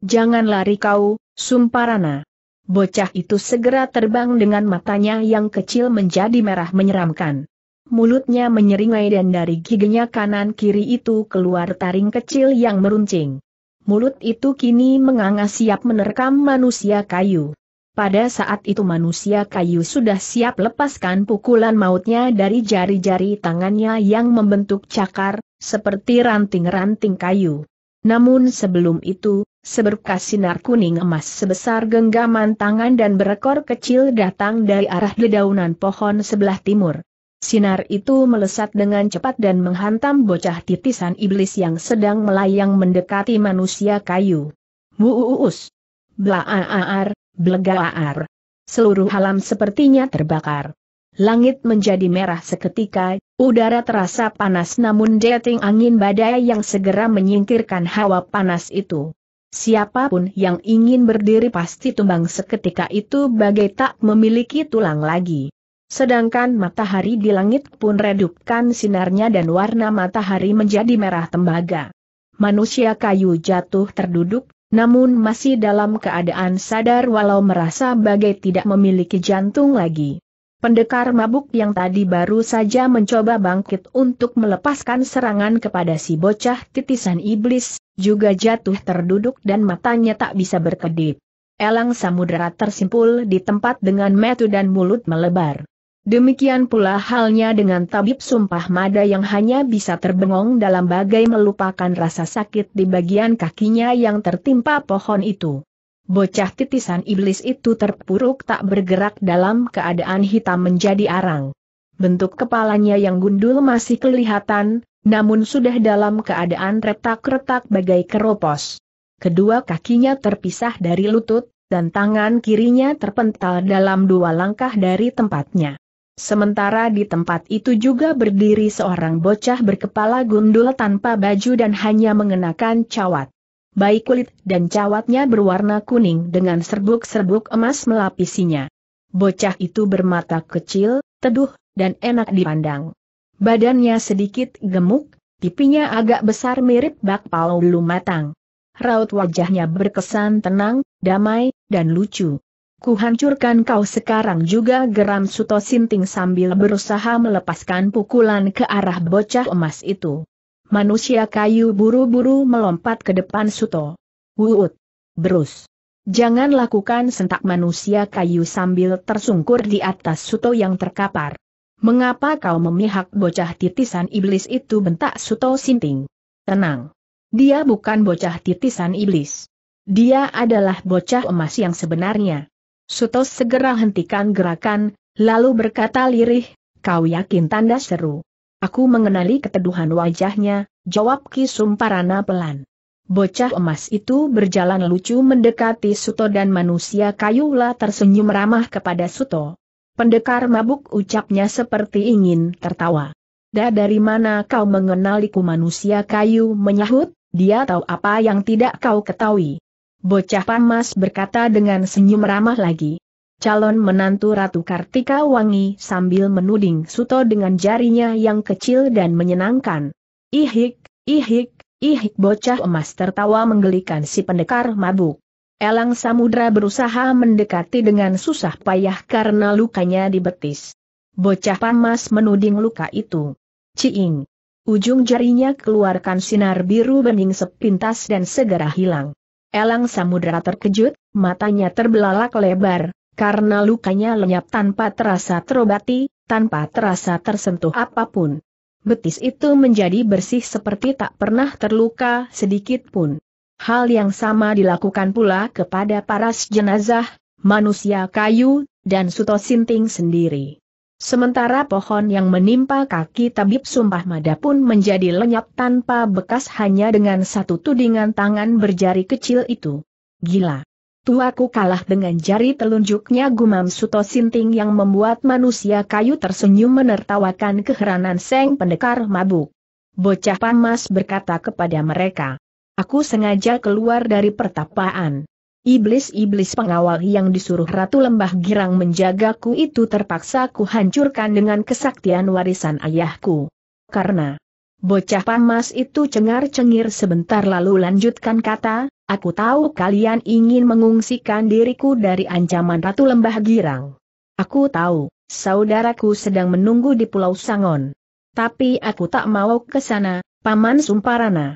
Jangan lari kau, Sumparana. Bocah itu segera terbang dengan matanya yang kecil menjadi merah menyeramkan. Mulutnya menyeringai dan dari giginya kanan-kiri itu keluar taring kecil yang meruncing. Mulut itu kini menganga siap menerkam manusia kayu. Pada saat itu manusia kayu sudah siap lepaskan pukulan mautnya dari jari-jari tangannya yang membentuk cakar, seperti ranting-ranting kayu. Namun sebelum itu, seberkas sinar kuning emas sebesar genggaman tangan dan berekor kecil datang dari arah dedaunan pohon sebelah timur. Sinar itu melesat dengan cepat dan menghantam bocah titisan iblis yang sedang melayang mendekati manusia kayu. Wuuus! Blaaar, blegaar. Seluruh alam sepertinya terbakar. Langit menjadi merah seketika, udara terasa panas namun deting angin badai yang segera menyingkirkan hawa panas itu. Siapapun yang ingin berdiri pasti tumbang seketika itu bagai tak memiliki tulang lagi. Sedangkan matahari di langit pun redupkan sinarnya dan warna matahari menjadi merah tembaga. Manusia kayu jatuh terduduk, namun masih dalam keadaan sadar walau merasa bagai tidak memiliki jantung lagi. Pendekar mabuk yang tadi baru saja mencoba bangkit untuk melepaskan serangan kepada si bocah titisan iblis, juga jatuh terduduk dan matanya tak bisa berkedip. Elang samudera tersimpul di tempat dengan metu dan mulut melebar. Demikian pula halnya dengan tabib sumpah mada yang hanya bisa terbengong dalam bagai melupakan rasa sakit di bagian kakinya yang tertimpa pohon itu. Bocah titisan iblis itu terpuruk tak bergerak dalam keadaan hitam menjadi arang. Bentuk kepalanya yang gundul masih kelihatan, namun sudah dalam keadaan retak-retak bagai keropos. Kedua kakinya terpisah dari lutut, dan tangan kirinya terpental dalam dua langkah dari tempatnya. Sementara di tempat itu juga berdiri seorang bocah berkepala gundul tanpa baju dan hanya mengenakan cawat. Baik kulit dan cawatnya berwarna kuning dengan serbuk-serbuk emas melapisinya. Bocah itu bermata kecil, teduh, dan enak dipandang. Badannya sedikit gemuk, pipinya agak besar mirip bakpao belum matang. Raut wajahnya berkesan tenang, damai, dan lucu. Kuhancurkan kau sekarang juga geram Suto Sinting sambil berusaha melepaskan pukulan ke arah bocah emas itu. Manusia kayu buru-buru melompat ke depan Suto. Wuut. Berus. Jangan lakukan sentak manusia kayu sambil tersungkur di atas Suto yang terkapar. Mengapa kau memihak bocah titisan iblis itu bentak Suto Sinting? Tenang. Dia bukan bocah titisan iblis. Dia adalah bocah emas yang sebenarnya. Suto segera hentikan gerakan, lalu berkata lirih, kau yakin tanda seru. Aku mengenali keteduhan wajahnya, jawab Ki Sumparana pelan. Bocah emas itu berjalan lucu mendekati Suto dan manusia kayula tersenyum ramah kepada Suto. Pendekar mabuk ucapnya seperti ingin tertawa. Da dari mana kau mengenaliku manusia kayu menyahut, dia tahu apa yang tidak kau ketahui. Bocah pamas berkata dengan senyum ramah lagi. Calon menantu Ratu Kartika Wangi sambil menuding Suto dengan jarinya yang kecil dan menyenangkan. Ihik, ihik, ihik bocah emas tertawa menggelikan si pendekar mabuk. Elang Samudra berusaha mendekati dengan susah payah karena lukanya di betis. Bocah pamas menuding luka itu. Ciing. Ujung jarinya keluarkan sinar biru bening sepintas dan segera hilang. Elang Samudra terkejut, matanya terbelalak lebar, karena lukanya lenyap tanpa terasa terobati, tanpa terasa tersentuh apapun. Betis itu menjadi bersih seperti tak pernah terluka sedikit pun. Hal yang sama dilakukan pula kepada paras jenazah, manusia kayu, dan Suto Sinting sendiri. Sementara pohon yang menimpa kaki tabib sumpah mada pun menjadi lenyap tanpa bekas hanya dengan satu tudingan tangan berjari kecil itu. Gila. Tuaku kalah dengan jari telunjuknya gumam Suto Sinting yang membuat manusia kayu tersenyum menertawakan keheranan Seng Pendekar mabuk. Bocah pamas berkata kepada mereka. Aku sengaja keluar dari pertapaan. Iblis-iblis pengawal yang disuruh Ratu Lembah Girang menjagaku itu terpaksa kuhancurkan dengan kesaktian warisan ayahku. Karena bocah pamas itu cengar-cengir sebentar lalu lanjutkan kata, Aku tahu kalian ingin mengungsikan diriku dari ancaman Ratu Lembah Girang. Aku tahu, saudaraku sedang menunggu di Pulau Sangon. Tapi aku tak mau ke sana, Paman Sumparana.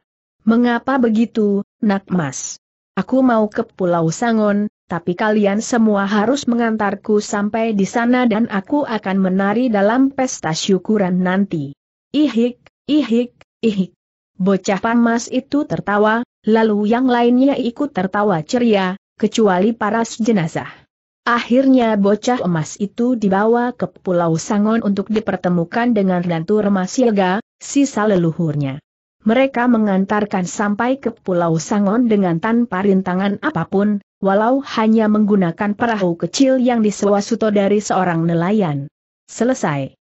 Mengapa begitu, nak mas? Aku mau ke Pulau Sangon, tapi kalian semua harus mengantarku sampai di sana dan aku akan menari dalam pesta syukuran nanti. Ihik, ihik, ihik. Bocah pamas itu tertawa, lalu yang lainnya ikut tertawa ceria, kecuali paras jenazah. Akhirnya bocah emas itu dibawa ke Pulau Sangon untuk dipertemukan dengan Ratu Remasilga, sisa leluhurnya mereka mengantarkan sampai ke Pulau Sangon dengan tanpa rintangan apapun, walau hanya menggunakan perahu kecil yang disewa Suto dari seorang nelayan. Selesai.